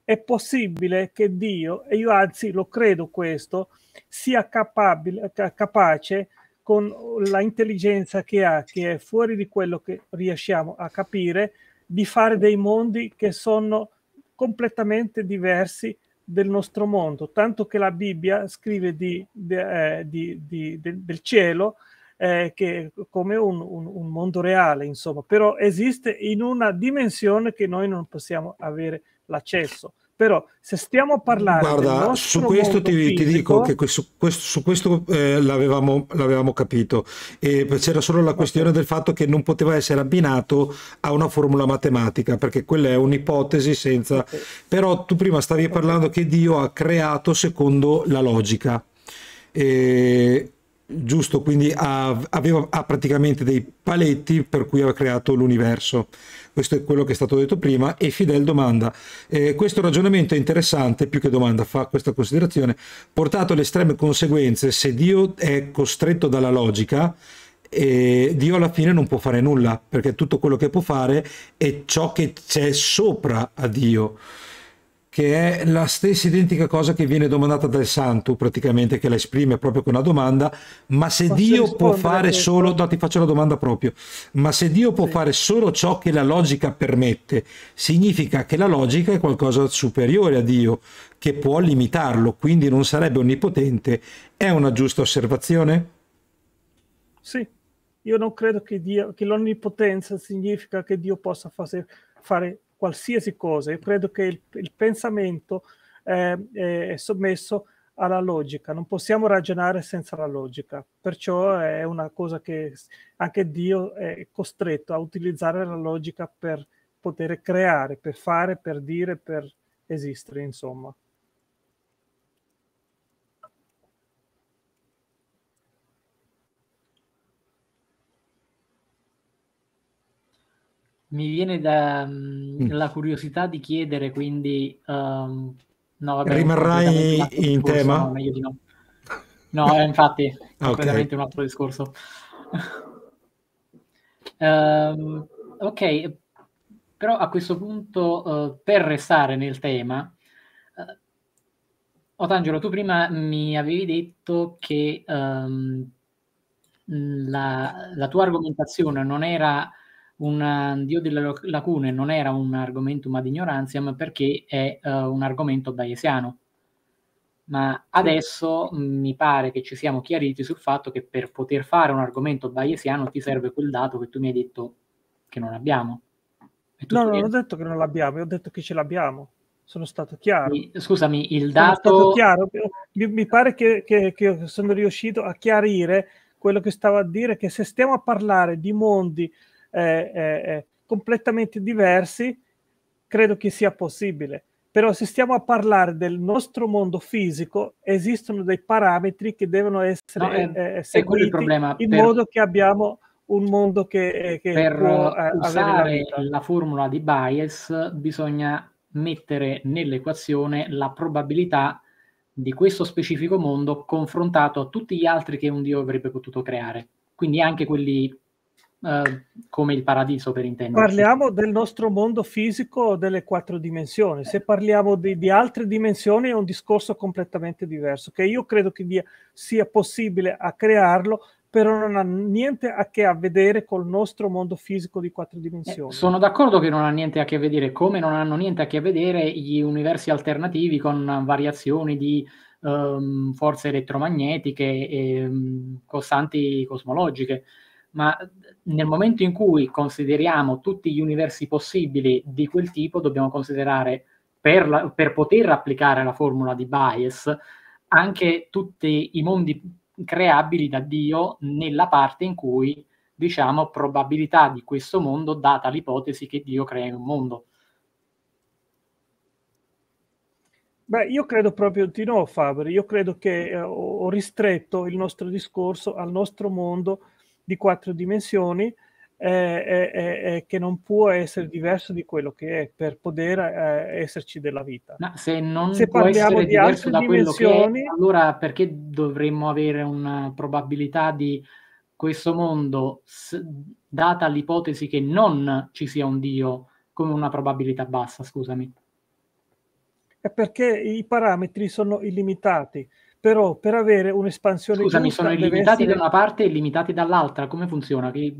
è possibile che Dio, e io anzi lo credo questo, sia capabile, capace con l'intelligenza che ha, che è fuori di quello che riusciamo a capire, di fare dei mondi che sono completamente diversi del nostro mondo, tanto che la Bibbia scrive di, de, eh, di, di, de, del cielo eh, che, come un, un, un mondo reale, insomma, però esiste in una dimensione che noi non possiamo avere l'accesso. Però se stiamo a parlare Guarda, su questo ti, fisico... ti, dico che su questo, su questo eh, l'avevamo, l'avevamo, capito, e c'era solo la questione del fatto che non poteva essere abbinato a una formula matematica, perché quella è un'ipotesi senza... Okay. Però tu prima stavi parlando che Dio ha creato secondo la logica. E giusto, quindi ha, aveva, ha praticamente dei paletti per cui aveva creato l'universo questo è quello che è stato detto prima, e Fidel domanda, eh, questo ragionamento è interessante, più che domanda, fa questa considerazione, portato alle estreme conseguenze, se Dio è costretto dalla logica, eh, Dio alla fine non può fare nulla, perché tutto quello che può fare è ciò che c'è sopra a Dio che è la stessa identica cosa che viene domandata dal santo, praticamente, che la esprime proprio con una domanda, ma se Posso Dio può fare solo, no, ti faccio la domanda proprio, ma se Dio può sì. fare solo ciò che la logica permette, significa che la logica è qualcosa superiore a Dio, che può limitarlo, quindi non sarebbe onnipotente, è una giusta osservazione? Sì, io non credo che, Dio, che l'onnipotenza significa che Dio possa fare, fare qualsiasi cosa. Io credo che il, il pensamento eh, è sommesso alla logica, non possiamo ragionare senza la logica, perciò è una cosa che anche Dio è costretto a utilizzare la logica per poter creare, per fare, per dire, per esistere, insomma. Mi viene da, mm, mm. la curiosità di chiedere, quindi... Um, no, vabbè, Rimarrai in tema? No, meglio di no. No, eh, infatti, è okay. un altro discorso. um, ok, però a questo punto, uh, per restare nel tema, uh, Otangelo, tu prima mi avevi detto che um, la, la, tua argomentazione non era un eh, dio delle lacune non era un argomento ma ad ignoranziam perché è uh, un argomento bayesiano. Ma adesso mm, mi pare che ci siamo chiariti sul fatto che per poter fare un argomento bayesiano ti serve quel dato che tu mi hai detto che non abbiamo. No, non ho detto che non l'abbiamo, ho detto che ce l'abbiamo. Sono stato chiaro. Scusami, il dato... Mi, mi, pare che, che, che sono riuscito a chiarire quello che stavo a dire, che se stiamo a parlare di mondi eh, completamente diversi, credo che sia possibile. Però se stiamo a parlare del nostro mondo fisico, esistono dei parametri che devono essere no, eh, eh, eh, è, seguiti è problema, in per... modo che abbiamo un mondo che, che per può, usare la, la formula di bias bisogna mettere nell'equazione la probabilità di questo specifico mondo confrontato a tutti gli altri che un dio avrebbe potuto creare, quindi anche quelli eh, come il paradiso per intenderci. Parliamo del nostro mondo fisico delle quattro dimensioni, se parliamo di, di altre dimensioni è un discorso completamente diverso, che io credo che via, sia possibile a crearlo, però non ha niente a che vedere col nostro mondo fisico di quattro eh, dimensioni. Eh, sono d'accordo che non ha niente a che vedere, come non hanno niente a che vedere gli universi alternativi con variazioni di um, forze elettromagnetiche e um, costanti cosmologiche ma mhmm, nel momento in cui consideriamo tutti gli universi possibili di quel tipo, dobbiamo considerare per, la, per poter applicare la formula di bias anche tutti i mondi creabili da Dio nella parte in cui diciamo probabilità di questo mondo data l'ipotesi che Dio crei un mondo. Beh, io credo proprio di no, Fabri. Io credo che eh, ho ristretto il nostro discorso al nostro mondo di quattro dimensioni eh, che non può essere diverso di quello che è per poter eh, esserci della vita. Ma se non se può essere di diverso da quello che è, allora perché dovremmo avere una probabilità di questo mondo, data l'ipotesi che non ci sia un Dio, come una probabilità bassa, scusami? È perché i parametri sono illimitati però per avere un'espansione Scusami, sono illimitati essere... da una parte e limitati dall'altra, come funziona? Che...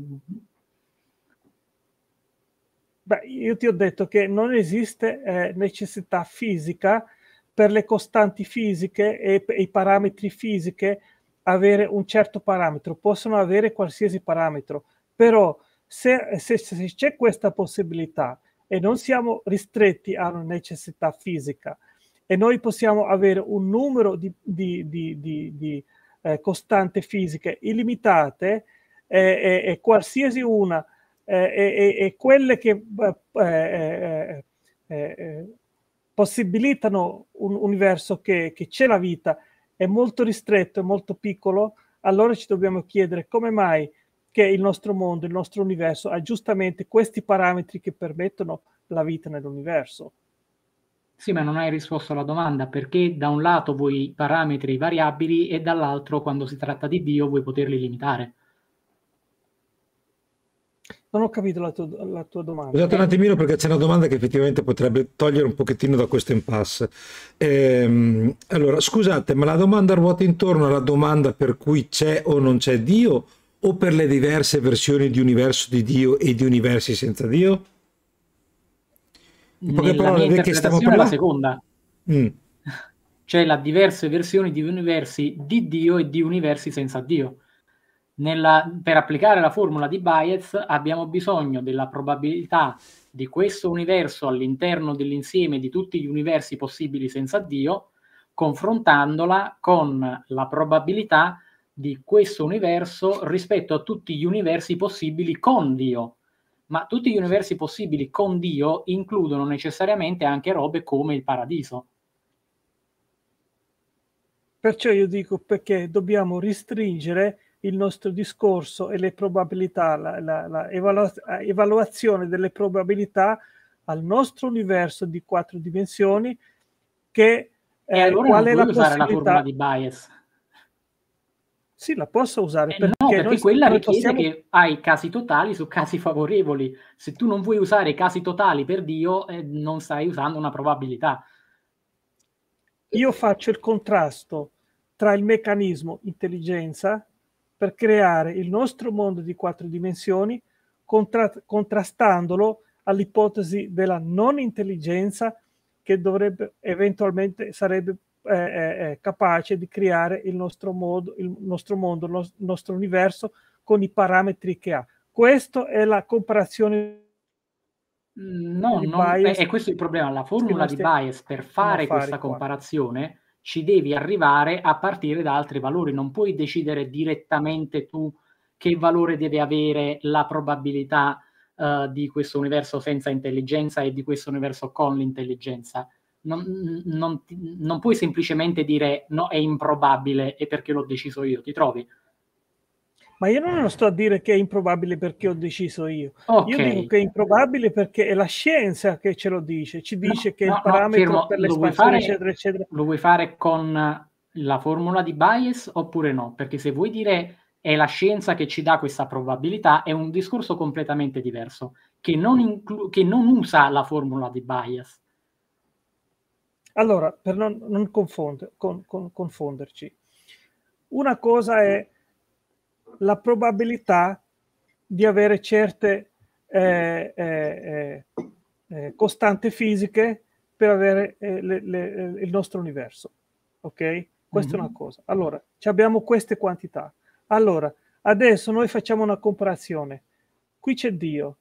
Beh, io ti ho detto che non esiste eh, necessità fisica per le costanti fisiche e, e i parametri fisiche avere un certo parametro, possono avere qualsiasi parametro, però se, se, se c'è questa possibilità e non siamo ristretti a una necessità fisica, e noi possiamo avere un numero di, di, di, di eh, costante fisiche illimitate eh, e, e, qualsiasi una eh, e, e, quelle che eh, eh, eh, possibilitano un universo che, che c'è la vita è molto ristretto, è molto piccolo, allora ci dobbiamo chiedere come mai che il nostro mondo, il nostro universo ha giustamente questi parametri che permettono la vita nell'universo. Sì, ma non hai risposto alla domanda perché da un lato vuoi parametri variabili e dall'altro, quando si tratta di Dio, vuoi poterli limitare. Non ho capito la, tu- la tua, domanda. Scusate un attimino perché c'è una domanda che effettivamente potrebbe togliere un pochettino da questo impasse. Ehm, allora, scusate, ma la domanda ruota intorno alla domanda per cui c'è o non c'è Dio o per le diverse versioni di universo di Dio e di universi senza Dio? in poche parole, perché stiamo parlando... la seconda. Mm. Cioè la diverse versioni di universi di Dio e di universi senza Dio. Nella, per applicare la formula di Bayez abbiamo bisogno della probabilità di questo universo all'interno dell'insieme di tutti gli universi possibili senza Dio, confrontandola con la probabilità di questo universo rispetto a tutti gli universi possibili con Dio ma tutti gli universi possibili con Dio includono necessariamente anche robe come il paradiso. Perciò io dico perché dobbiamo restringere il nostro discorso e le probabilità, la, la, evalu- delle probabilità al nostro universo di quattro dimensioni che e eh, allora qual è la possibilità la formula di bias sì, la posso usare eh perché, no, perché noi quella richiede possiamo... che hai casi totali su casi favorevoli. Se tu non vuoi usare casi totali per Dio, eh, non stai usando una probabilità. Io faccio il contrasto tra il meccanismo intelligenza per creare il nostro mondo di quattro dimensioni contra- contrastandolo all'ipotesi della non intelligenza che dovrebbe eventualmente sarebbe eh, capace di creare il nostro, modo, il nostro mondo, il nostro universo con i parametri che ha. Questa è la comparazione mm, No, non, è questo il problema. La formula di bias per fare, fare questa comparazione ci devi arrivare a partire da altri valori. Non puoi decidere direttamente tu che valore deve avere la probabilità uh, di questo universo senza intelligenza e di questo universo con l'intelligenza non, non, non, puoi semplicemente dire no, è improbabile e perché l'ho deciso io, ti trovi? Ma io non lo sto a dire che è improbabile perché ho deciso io. Okay. Io dico che è improbabile perché è la scienza che ce lo dice, ci dice no, che no, il parametro fermo, per l'espansione, eccetera, eccetera. Lo vuoi fare con la formula di bias oppure no? Perché se vuoi dire è la scienza che ci dà questa probabilità, è un discorso completamente diverso, che non, inclu- che non usa la formula di bias allora, per non, non confond- con, con, confonderci, una cosa è la probabilità di avere certe eh, eh, eh, eh costante fisiche per avere eh, le, le, eh, il nostro universo. Ok? Questa mm-hmm. è una mhm. cosa. Allora, abbiamo queste quantità. Allora, adesso noi facciamo una comparazione. Qui c'è Dio,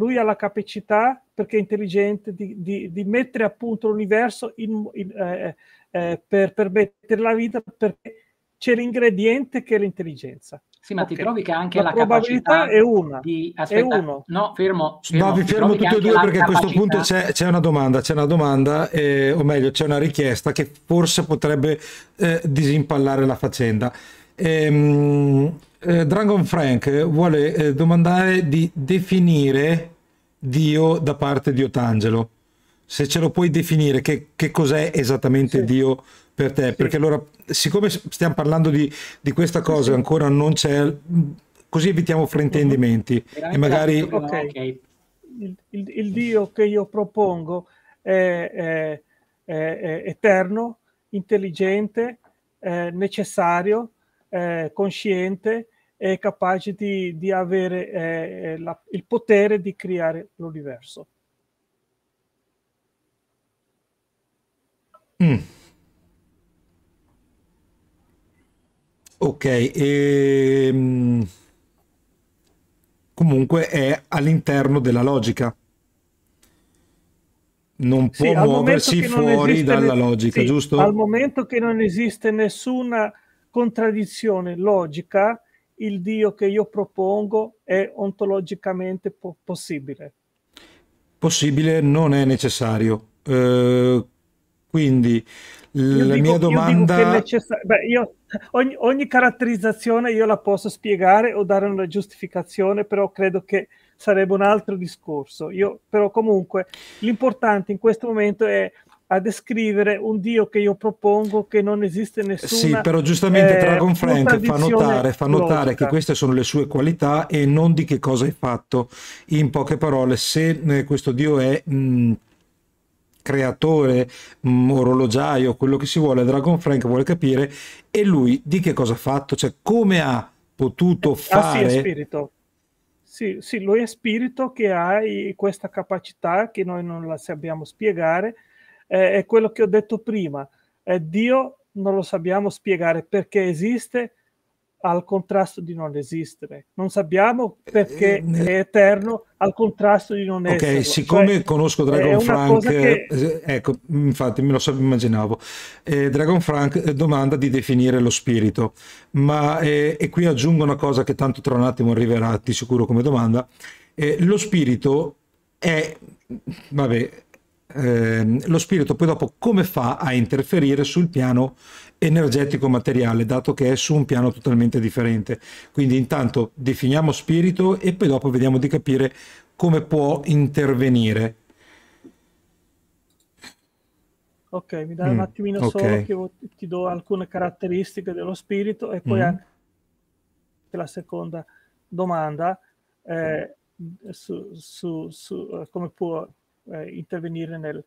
lui ha la capacità, perché è intelligente, di, di, di mettere a punto l'universo in, in, eh, eh, eh per permettere la vita, perché c'è l'ingrediente che è l'intelligenza. Sì, ma okay. ti trovi che anche la, la probabilità è una. Di... Aspetta, è uno. No, fermo, fermo. No, vi fermo tutti e due perché capacità... a questo punto c'è, c'è, una domanda, c'è una domanda eh, o meglio c'è una richiesta che forse potrebbe eh, disimpallare la faccenda. Ehm, eh, Dragon Frank eh, vuole eh, domandare di definire Dio da parte di Otangelo. Se ce lo puoi definire, che, che cos'è esattamente sì. Dio per te? Sì. Perché allora, siccome stiamo parlando di, di questa cosa, sì. ancora non c'è, così evitiamo fraintendimenti mhm. e magari... Okay. Il, il, il, Dio che io propongo è, è, è, è eterno, intelligente, necessario, eh, consciente e capace di, di avere eh, la, il potere di creare l'universo. Mm. Ok, e... Ehm, comunque è all'interno della logica. Non può sì, muoversi fuori dalla ne... logica, sì, giusto? Al momento che non esiste nessuna contraddizione logica il Dio che io propongo è ontologicamente po- possibile. Possibile non è necessario. Eh, quindi l- dico, la mia domanda... Io necessar- Beh, io, ogni, ogni, caratterizzazione io la posso spiegare o dare una giustificazione, però credo che sarebbe un altro discorso. Io, però comunque l'importante in questo momento è a descrivere un Dio che io propongo che non esiste nessuno. Sì, però giustamente eh, Dragon Frank fa notare, fa notare che queste sono le sue qualità e non di che cosa è fatto. In poche parole, se eh, questo Dio è... Mh, mm, creatore, mh, mm, orologiaio, quello che si vuole, Dragon Frank vuole capire e lui di che cosa ha fatto, cioè come ha potuto fare... Ah, sì, è spirito. Sì, sì, lui è spirito che ha questa capacità che noi non la sappiamo spiegare, eh, è quello che ho detto prima, eh, Dio non lo sappiamo spiegare perché esiste al contrasto di non esistere. Non sappiamo perché eh, è eterno al contrasto di non esistere. Ok, cioè, siccome cioè, conosco Dragon Frank, che... Eh, ecco, infatti me lo so, immaginavo. Eh, Dragon Frank eh, domanda di definire lo spirito, ma eh, e qui aggiungo una cosa che tanto tra un attimo arriverà, ti sicuro come domanda. Eh, lo spirito è, vabbè, Ehm, lo spirito poi dopo come fa a interferire sul piano energetico materiale, dato che è su un piano totalmente differente. Quindi intanto definiamo spirito e poi dopo vediamo di capire come può intervenire. Ok, mi dai mm, un attimino okay. solo che ti do alcune caratteristiche dello spirito e poi mm. anche la seconda domanda eh, su, su, su eh, come può eh, intervenire nel,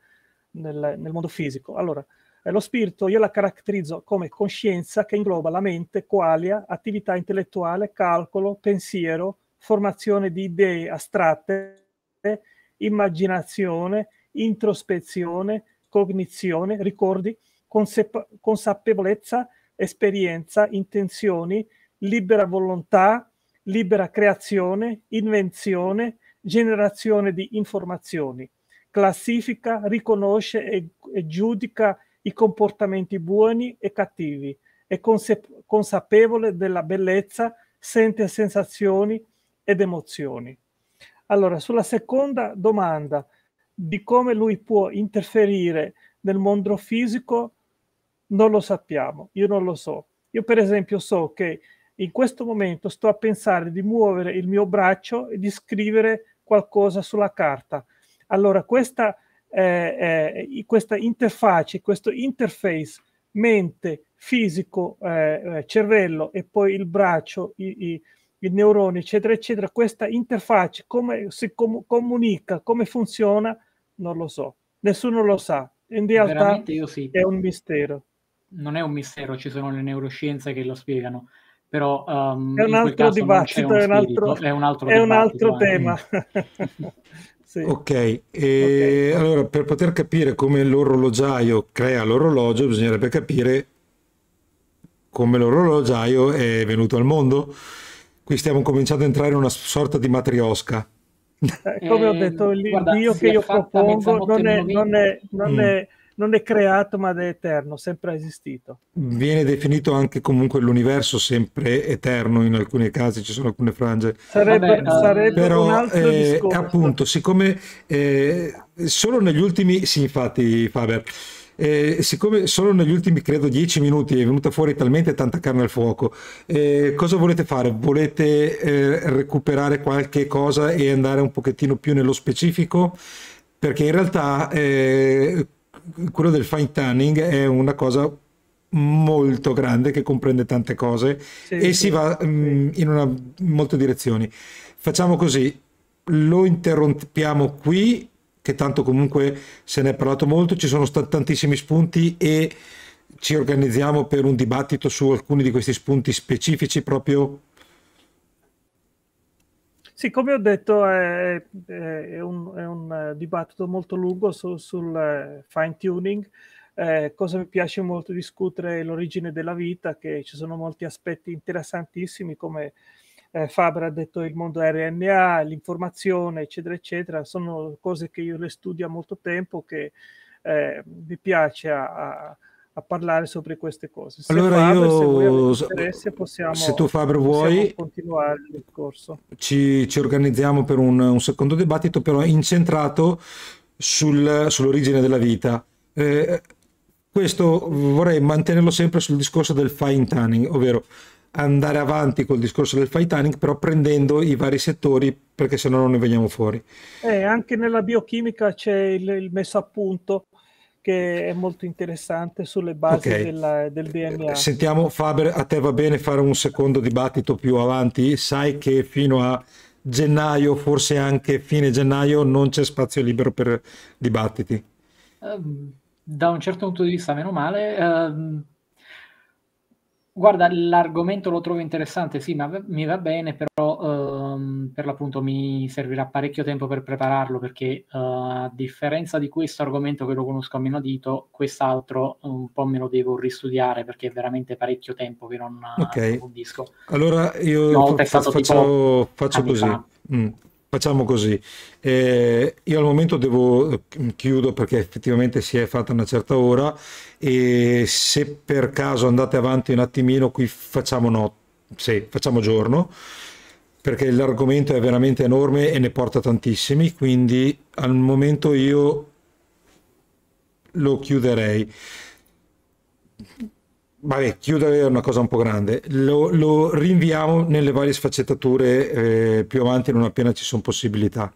nel, nel, mondo fisico. Allora, eh, lo spirito io la caratterizzo come coscienza che ingloba la mente, qualia, attività intellettuale, calcolo, pensiero, formazione di idee astratte, immaginazione, introspezione, cognizione, ricordi, consep- consapevolezza, esperienza, intenzioni, libera volontà, libera creazione, invenzione, generazione di informazioni classifica, riconosce e, e giudica i comportamenti buoni e cattivi, è conse- consapevole della bellezza, sente sensazioni ed emozioni. Allora, sulla seconda domanda di come lui può interferire nel mondo fisico, non lo sappiamo, io non lo so. Io per esempio so che in questo momento sto a pensare di muovere il mio braccio e di scrivere qualcosa sulla carta, allora questa, eh, eh, questa interfaccia, questo interface mente, fisico, eh, eh, cervello e poi il braccio, i, i, il neurone, eccetera, eccetera, questa interfaccia, come si com comunica, come funziona, non lo so. Nessuno lo sa. In realtà sì. è un mistero. Non è un mistero, ci sono le neuroscienze che lo spiegano però um, è un altro dibattito, è un, altro, è, un è un altro eh. tema. Sì. Okay. E ok, allora per poter capire come l'orologiaio crea l'orologio bisognerebbe capire come l'orologiaio è venuto al mondo. Qui stiamo cominciando ad entrare in una sorta di matriosca. Eh, come ho eh, detto, l'iddio eh, che io propongo non è, non è, non mm. è non è creato ma è eterno, sempre esistito. Viene definito anche comunque l'universo sempre eterno in alcuni casi, ci sono alcune frange. Sarebbe, Vabbè, eh, sarebbe però, un altro eh, discorso. Appunto, siccome eh, solo negli ultimi, sì infatti Faber, eh, siccome solo negli ultimi credo dieci minuti è venuta fuori talmente tanta carne al fuoco, eh, cosa volete fare? Volete eh, recuperare qualche cosa e andare un pochettino più nello specifico? Perché in realtà eh, quello del fine tanning è una cosa molto grande che comprende tante cose sì, e sì, si va sì. mh, mm, in una, molte direzioni. Facciamo così, lo interrompiamo qui, che tanto comunque se ne è parlato molto, ci sono stati tantissimi spunti e ci organizziamo per un dibattito su alcuni di questi spunti specifici proprio sì, come ho detto, è, è, un, è un, eh, dibattito molto lungo su, sul eh, fine tuning. Eh, cosa mi piace molto discutere è l'origine della vita, che ci sono molti aspetti interessantissimi, come eh, Fabra ha detto il mondo RNA, l'informazione, eccetera, eccetera. Sono cose che io le studio a molto tempo, che eh, mi piace a, a a parlare sobre queste cose. Se allora Fabio, io, se, interesse, possiamo, se tu Fabio vuoi, continuare il discorso. Ci, ci organizziamo per un, un, secondo dibattito, però incentrato sul, sull'origine della vita. Eh, questo vorrei mantenerlo sempre sul discorso del fine tanning, ovvero andare avanti col discorso del fine tanning, però prendendo i vari settori perché sennò non ne veniamo fuori. Eh, anche nella biochimica c'è il, il messo a punto che è molto interessante sulle basi okay. della, del DNA. Eh, sentiamo Faber, a te va bene fare un secondo dibattito più avanti? Sai che fino a gennaio, forse anche fine gennaio, non c'è spazio libero per dibattiti. Ehm, da un certo punto di vista, meno male. Um Guarda, l'argomento lo trovo interessante, sì, ma mi va bene, però ehm, per l'appunto mi servirà parecchio tempo per prepararlo, perché eh, a differenza di questo argomento che lo conosco a meno dito, quest'altro un po' me lo devo ristudiare, perché è veramente parecchio tempo che non okay. approfondisco. Allora io no, fa- faccio, faccio così. Mm. Facciamo così, eh, io al momento devo mm, chiudo perché effettivamente si è fatta una certa ora e se per caso andate avanti un attimino qui facciamo, notte sì, facciamo giorno perché l'argomento è veramente enorme e ne porta tantissimi, quindi al momento io lo chiuderei vabbè, chiudere è una cosa un po' grande, lo, lo rinviamo nelle varie sfaccettature eh, più avanti non appena ci sono possibilità.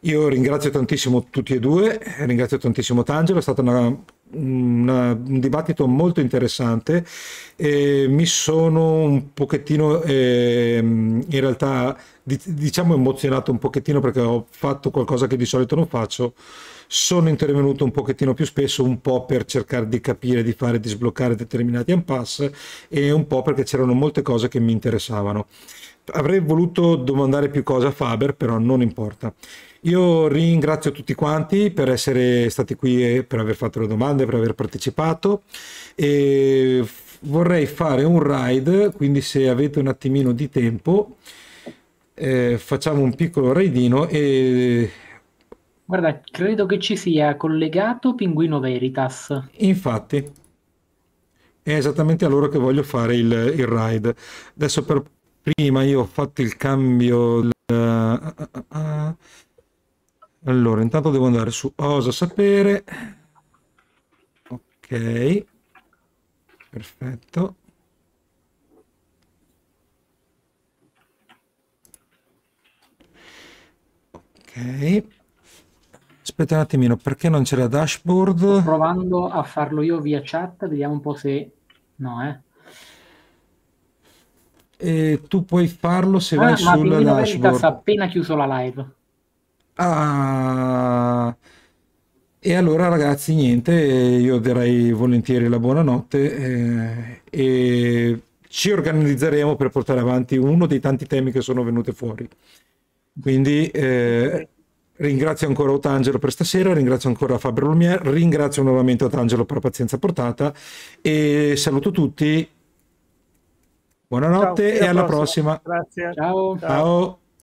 Io ringrazio tantissimo tutti e due, ringrazio tantissimo Tangelo, è stato una, una, un dibattito molto interessante e mi sono un pochettino, eh, in realtà, diciamo emozionato un pochettino perché ho fatto qualcosa che di solito non faccio sono intervenuto un pochettino più spesso, un po' per cercare di capire, di fare, di sbloccare determinati unpass e un po' perché c'erano molte cose che mi interessavano. Avrei voluto domandare più cose a Faber, però non importa. Io ringrazio tutti quanti per essere stati qui e per aver fatto le domande, per aver partecipato e vorrei fare un ride, quindi se avete un attimino di tempo eh, facciamo un piccolo raidino e Guarda, credo che ci sia collegato Pinguino Veritas. Infatti, è esattamente a loro che voglio fare il, il ride. Adesso per prima io ho fatto il cambio... Eh, eh, eh, allora, intanto devo andare su Osa Sapere. Ok, perfetto. Ok aspetta un attimino, perché non c'è la dashboard? Sto provando a farlo io via chat, vediamo un po' se... No, eh. E tu puoi farlo se ah, vai sulla dashboard. Ma appena chiuso la live. Ah... E allora ragazzi, niente, io darei volentieri la buonanotte eh, e ci organizzeremo per portare avanti uno dei tanti temi che sono venuti fuori. Quindi eh, Ringrazio ancora Otangelo per stasera, ringrazio ancora Fabio Lumier, ringrazio nuovamente Otangelo per la pazienza portata e saluto tutti. Buonanotte ciao, e alla prossima. prossima. Grazie. Ciao. ciao. ciao.